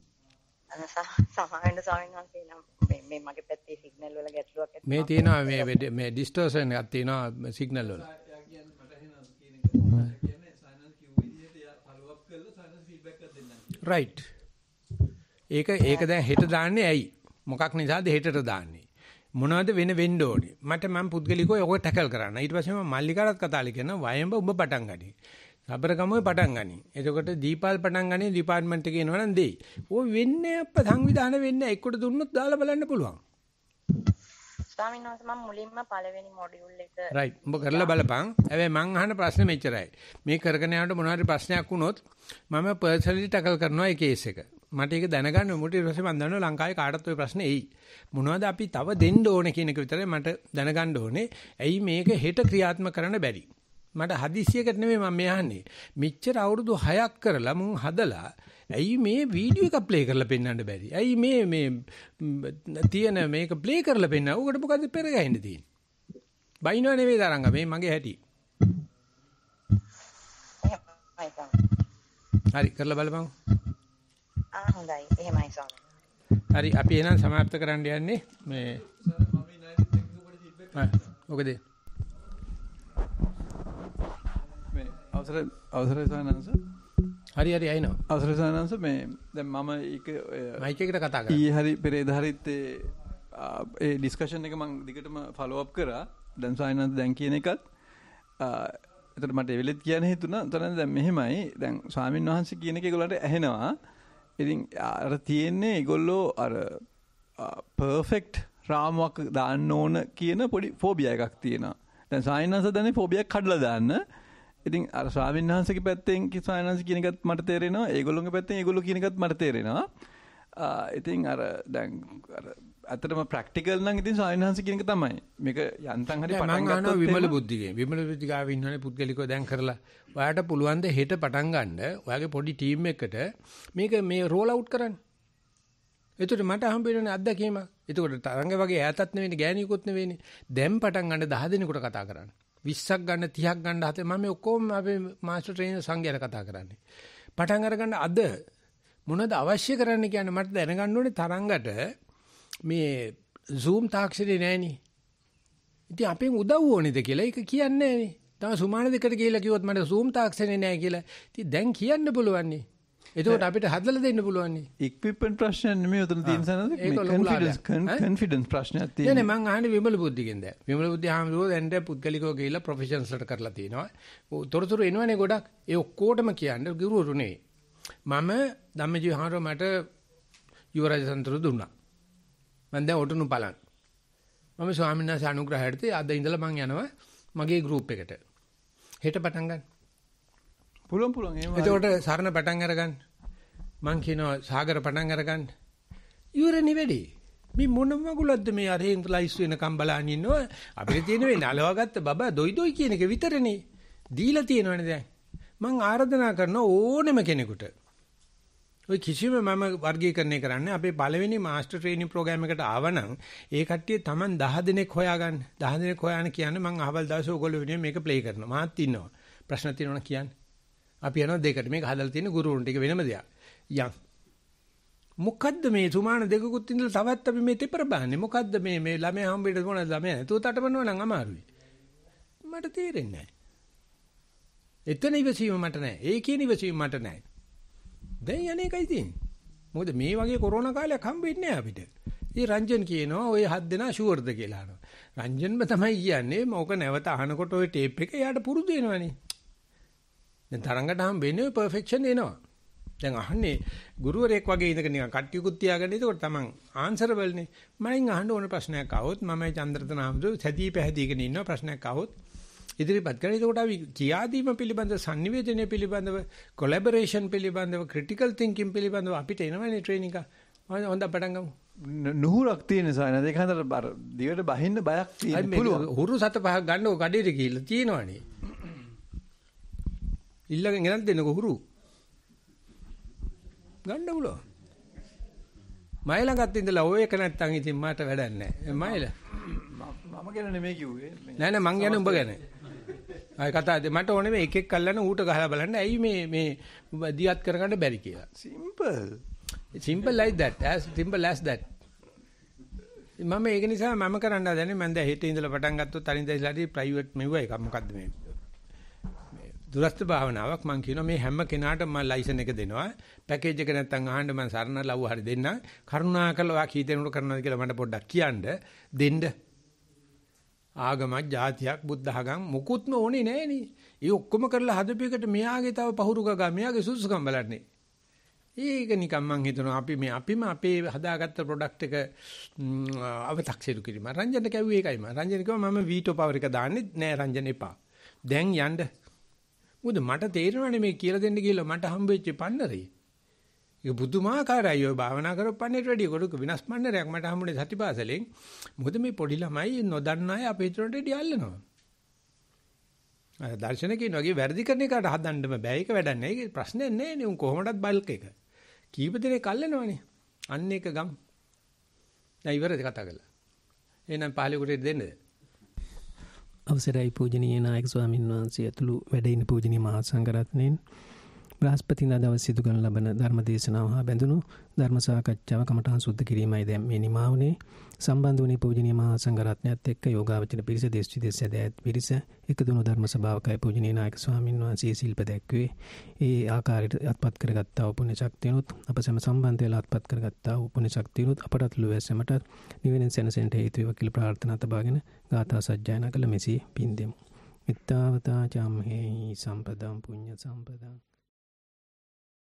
සමාවෙන්න ස්වාමීන් වහන්සේ නම් මේ මේ මගේ පැත්තේ සිග්නල් වල ගැටලුවක් ඇති මේ තියෙනවා මේ මේ ඩිස්ටර්ෂන් එකක් තියෙනවා සිග්නල් වල right ඒක ඒක දැන් හෙට දාන්නේ ඇයි මොකක් නිසාද හෙටට දාන්නේ මොනවද වෙන වෙන්න ඕනේ මට මම පුද්ගලිකව ඔක ටැකල් කරන්න ඊට පස්සේ මම මල්ලිකාටත් කතාලි කරනවා වයඹ ඔබ පටන් ගන්නේ සබරගමුවේ පටන් ගනි. එතකොට දීපාල් පටන් ගන්නේ ඩිපාර්ට්මන්ට් එකේ එනවනම් දෙයි. ඕ වෙන්නේ අප්ප සංවිධාන වෙන්නේ එක්කට දුන්නොත් දාලා බලන්න පුළුවන්. ස්වාමීන් වහන්සේ මම මුලින්ම පළවෙනි මොඩියුල් එක right උඹ කරලා බලපන් හැබැයි මං අහන ප්‍රශ්නේ මෙච්චරයි මේ කරගෙන යනකොට මොනවා හරි ප්‍රශ්නයක් වුණොත් මම පර්සනලි ටැකල් කරනවා ඒ කේස් එක මට ඒක දැනගන්න මොටි ඊපස්සේ මම දන්නවා ලංකාවේ කාටත් ওই ප්‍රශ්නේ එයි මොනවද අපි තව දෙන්න ඕනේ කියන එක විතරයි මට දැනගන්න ඕනේ ඇයි මේක හෙට ක්‍රියාත්මක කරන්න බැරි මට හදිස්සියකට නෙමෙයි මම මෙහන්නේ. මෙච්චර අවුරුදු 6ක් කරලා මං හදලා ඇයි මේ වීඩියෝ එක ප්ලේ කරලා පෙන්වන්න බැරි? ඇයි මේ මේ තියෙන මේක ප්ලේ කරලා පෙන්වන්න? උකට මොකද පෙරගහින්න තියෙන්නේ? බයිනෝ නෙමෙයි තරංග මේ මගේ හැටි. හරි කරලා බලපන්. ආ හොඳයි. එහෙමයි ස්වාමී. හරි අපි එහෙනම් સમાપ્ત කරන්න යන්නේ මේ ඔකද අවසර අවසරයි සානංශ. හරි හරි අයිනෝ. අවසරයි සානංශ මේ දැන් මම ඒක මයික් එකට කතා කරා. ඊ හරි පෙරේද හරිත් ඒ ඩිස්කෂන් එක මම දිගටම ෆලෝ අප් කරා. දැන් සානංශ දැන් කියන එකත් එතකොට මට එවෙලෙත් කියන්න හිතුණා. උතන දැන් මෙහෙමයි. දැන් ස්වාමින් වහන්සේ කියන එක ඒගොල්ලන්ට ඇහෙනවා. ඉතින් අර තියෙන්නේ ඒගොල්ලෝ අර පර්ෆෙක්ට් රාමුවක් දාන්න ඕන කියන පොඩි ෆෝබියා එකක් තියෙනවා. දැන් සායනස දැනේ ෆෝබියක් කඩලා දාන්න. ඉතින් අර ස්වාමීන් වහන්සේගේ පැත්තෙන් කිසානන්ස කියන එකත් මට තේරෙනවා. ඒගොල්ලෝගේ පැත්තෙන් ඒගොල්ලෝ කියන එකත් මට තේරෙනවා. ඉතින් අර දැන් අර ඇත්තටම ප්‍රැක්ටිකල් නම් ඉතින් ස්වාමීන් වහන්සේ කියන එක තමයි. මේක යන්තම් හරි පටන් ගන්නවා විමල බුද්ධිගේ. විමල බුද්ධි ගාව ඉන්නවනේ පුද්ගලිකව දැන් කරලා. ඔයාට පුළුවන් ද හෙට පටන් ගන්න ඔයාගේ පොඩි ටීම් එකකට මේක මේ රෝල් අවුට් කරන්න. එතකොට මට හම්බ වෙනනේ අත්දැකීම. එතකොට තරංග වගේ ඈතත් නෙවෙයි ගෑණියෙකුත් නෙවෙයි. දැන් පටන් ගන්න 10 දිනකට කතා කරන්නේ. 20ක් ගන්න 30ක් ගන්න හතේ මම ඔක්කොම අපේ මාස්ටර් ට්‍රේනර් සංගයර කතා කරන්නේ. පටන් අරගන්න අද මොනවද අවශ්‍ය කරන්න කියන්නේ මට දැනගන්න ඕනේ තරංගට මේ zoom තාක්ෂණේ නැහෙනේ. ඉතින් අපෙන් උදව් ඕනේද කියලා ඒක කියන්නේ නැහනේ. තම සුමාන දෙකට කියලා කිව්වොත් මට zoom තාක්ෂණේ නැහැ කියලා. ඉතින් දැන් කියන්න බලවන්නේ. එතකොට අපිට හදලා දෙන්න පුළුවන් නේ. ඉක්විප්මන්ට් ප්‍රශ්නයක් නෙමෙයි උතන තියෙන සනද කන්ෆිඩන්ස් කන්ෆිඩන්ස් ප්‍රශ්නයක් තියෙනවා. නේ මං අහන්නේ විමල බුද්ධිගෙන් දැන්. විමල බුද්ධි ආමරෝ දැන් දැන් පුද්ගලිකව ගිහිල්ලා ප්‍රොෆෙෂන්ස් වලට කරලා තිනවා. තොරතුරු එනවනේ ගොඩක්. ඒ ඔක්කොටම කියන්නේ ගුරුවරු නෙවෙයි. මම ධම්මජීව ආමරෝ මට යුවරජ සන්තරු දුන්නා. මම දැන් ඔටුනු බලන්න. මම ස්වාමීන් වහන්සේ අනුග්‍රහයට අද ඉඳලා මම යනවා මගේ ගෲප් එකට. හෙට පටන් ගන්න. පුළුවන් පුළුවන් එහෙම. එතකොට සරණ පටන් අරගන්න. මං කියනවා සාගර පටන් අරගන්න. ඉවරනේ වැඩි. මේ මොන මගුලක්ද මේ අරේ ලයිස් වෙනකම් බලන් ඉන්නව? අපිට තියෙන වෙන්නේ අලවගත්ත බබා දොයි දොයි කියන එක විතරනේ. දීලා තියෙනවනේ දැන්. මං ආරාධනා කරන ඕනෙම කෙනෙකුට ඔය කිසිම මම වර්ගීකරණය කරන්නේ අපේ පළවෙනි මාස්ටර් ට්‍රේනින් ප්‍රෝග්‍රෑම් එකට ආවනම් ඒ කට්ටිය Taman 10 දෙනෙක් හොයාගන්න 10 දෙනෙක් හොයාන කියන්නේ මම අහවල් දවසේ ඕගොල්ලෝ වෙනුවෙන් මේක ප්ලේ කරනවා මාත් ඉන්නවා ප්‍රශ්න තියෙනවනම් කියන්නේ අපි යනවා දෙකට. මේක හදලා තියෙන ගුරුවරුන් ටික වෙනම දෙයක්. යම්. මොකද්ද මේ සුමාන දෙකකුත් ඉඳලා තවත් අපි මේ තෙපර බහන්නේ. මොකද්ද මේ මේ ළමයා හම්බෙන්න මොන ළමයා නැතුව තටමනවා නම් අමාරුයි. මට තේරෙන්නේ නැහැ. එතන ඉවසීම මට නැහැ. ඒ කියන ඉවසීම මට නැහැ. දැන් යන්නේ කයි තියෙන්නේ? මොකද මේ වගේ කොරෝනා කාලයක් හම්බෙන්නේ නැහැ අපිට. ඉතින් රංජන් කියනවා ඔය හත් දෙනා ෂුවර්ද කියලා අහනවා. රංජන්ම තමයි කියන්නේ මොක නැවත අහනකොට ඔය ටේප් එක එයාට පුරුදු වෙනවනේ. දැන් තරංගට හම් වෙන්නේ පර්ෆෙක්ෂන් එනවා. දැන් අහන්නේ ගුරුවරයෙක් වගේ ඉඳගෙන නිකන් කට්ටියකුත් තියාගෙන ඒකට තමන් ආන්සරබල් නේ. මයින් අහන්න ඕන ප්‍රශ්නයක් ආවොත් මම චන්ද්‍රතන හම්දු සැදී පැහැදීගෙන ඉන්න ප්‍රශ්නයක් ආවොත් ඉදිරිපත් කරන ඒකට අපි කියාදීම පිළිබඳ sannivedanaya පිළිබඳව collaboration පිළිබඳව critical thinking පිළිබඳව අපිට එනවනේ ට්‍රේනින්ග් එක. හොඳ පටන් ගමු. නුහුරක් තියෙන සාන දෙක හතර දිවට බහින්න බයක් තියෙන පුළුවන්. හුරු සත පහක් ගන්නව කඩේට ගිහිල්ලා තියෙනවනේ. ඉල්ලගෙන ගෙනත් දෙන්නකො හුරු. ගන්න බුලෝ. මයි ළඟත් ඉඳලා ඔය එක නැත්තම් ඉතින් මාට වැඩක් නැහැ. මයිල. මම ගැන නෙමෙයි කිව්වේ. නෑ නෑ මං ගැන උඹ ගැන. අය කතා මට ඕනේ මේ එක එක කල්ලාන ඌට ගහලා බලන්න. ඇයි මේ මේ දියත් කරගන්න බැරි කියලා. Simple. Simple like that. as simple as that. මම ඒක නිසා මම කරන්න හදන්නේ මම දැන් හෙට ඉඳලා පටන් ගත්තොත් අනිද්දා ඉඳලා ප්‍රයිවට් මෙව්වා එක මොකද්ද මේ? දුරස්ත භාවනාවක් මම කියනවා මේ හැම කෙනාටම මම ලයිසන් එක දෙනවා පැකේජ් එක නැත්තම් අහන්න මම සරණ ලව්ව හරි දෙන්න කරුණාකරලා ඔයා කී දෙනෙකුට කරනවද කියලා මට පොඩ්ඩක් කියන්න දෙන්න ආගමක් જાතියක් බුද්ධහගම් මුකුත්ම ඕනේ නෑනේ ඒ ඔක්කොම කරලා හදපේකට මෙයාගේ තව පහුරු ගගා මෙයාගේ සුසුකම් බලන්නේ ඒක නිකන් මං හිතනවා අපි මේ අපිම අපේ හදාගත්ත ප්‍රොඩක්ට් එක අව탁සිරු කිරීම. රංජන කැව්වේ ඒකයි මම. රංජන කිව්වා මම වීටෝ පවර් එක දාන්නේ නෑ රංජන එපා. දැන් යන්න මොකද මට තේරෙනවනේ මේ කියලා දෙන්න කියලා මට හම්බෙච්ච පන්නරේ. ඒක පුදුමාකාරයි. ඔය භාවනා කරපන්නේට වැඩිය කොටක විනාශ පන්නරයක් මට හම්බුනේ සතිපාසලෙන්. මොකද මේ පොඩි ළමයි නොදන්න අය අපේ චරණට ඩිය අල්ලනවා. අර දර්ශන කියන වගේ වැඩි කරන එකට හදන්නම බෑ. ඒක වැඩක් නෑ. ඒක ප්‍රශ්නයක් නෑ නේ. උන් කොහොමඩත් බල්ක් එක. කීප දෙනෙක් අල්ලනවනේ. අන්න එක ගම්. දැන් ඉවරද කතා කළා. එහෙනම් පහලෙකුට දෙන්නද? අවසරයි පූජනීය නායක ස්වාමින් වහන්සේ ඇතුළු වැඩ ඉන්න පූජනීය මහා සංඝරත්නයන් බ්‍රහස්පතින්දා දවස් සිදු කරන ලබන ධර්ම දේශනාව හා බැඳුණු ධර්ම සාකච්ඡාව කමඨහන් සුද්ධ කිරීමයි දැන් මේ නිමා වුනේ සම්බන්ධ වුණේ පූජනීය මහා සංඝරත්නයත් එක්ක යෝගාවචන පිරිස දේශ විදේශ ඇදෑත් පිරිස එකදුණු ධර්ම සභාවකයි පූජනීය නායක ස්වාමින් වහන්සේ ශිල්ප දැක්වේ ඒ ආකාරයට අත්පත් කරගත්තා වූ පුණ්‍ය ශක්තියනොත් අප සැම සම්බන්ධ වෙලා අත්පත් කරගත්තා වූ පුණ්‍ය ශක්තියනොත් අපටත් ලොවැසැමට නිවෙන සැනසෙන්නට හේතු වේවා කියලා ප්‍රාර්ථනා තබාගෙන ගාථා සජ්ජායනා කළ මෙසේ පින් දෙමු. මිත්තාවතා චම්හෙහි සම්පදම් පුඤ්ඤ සම්පදම්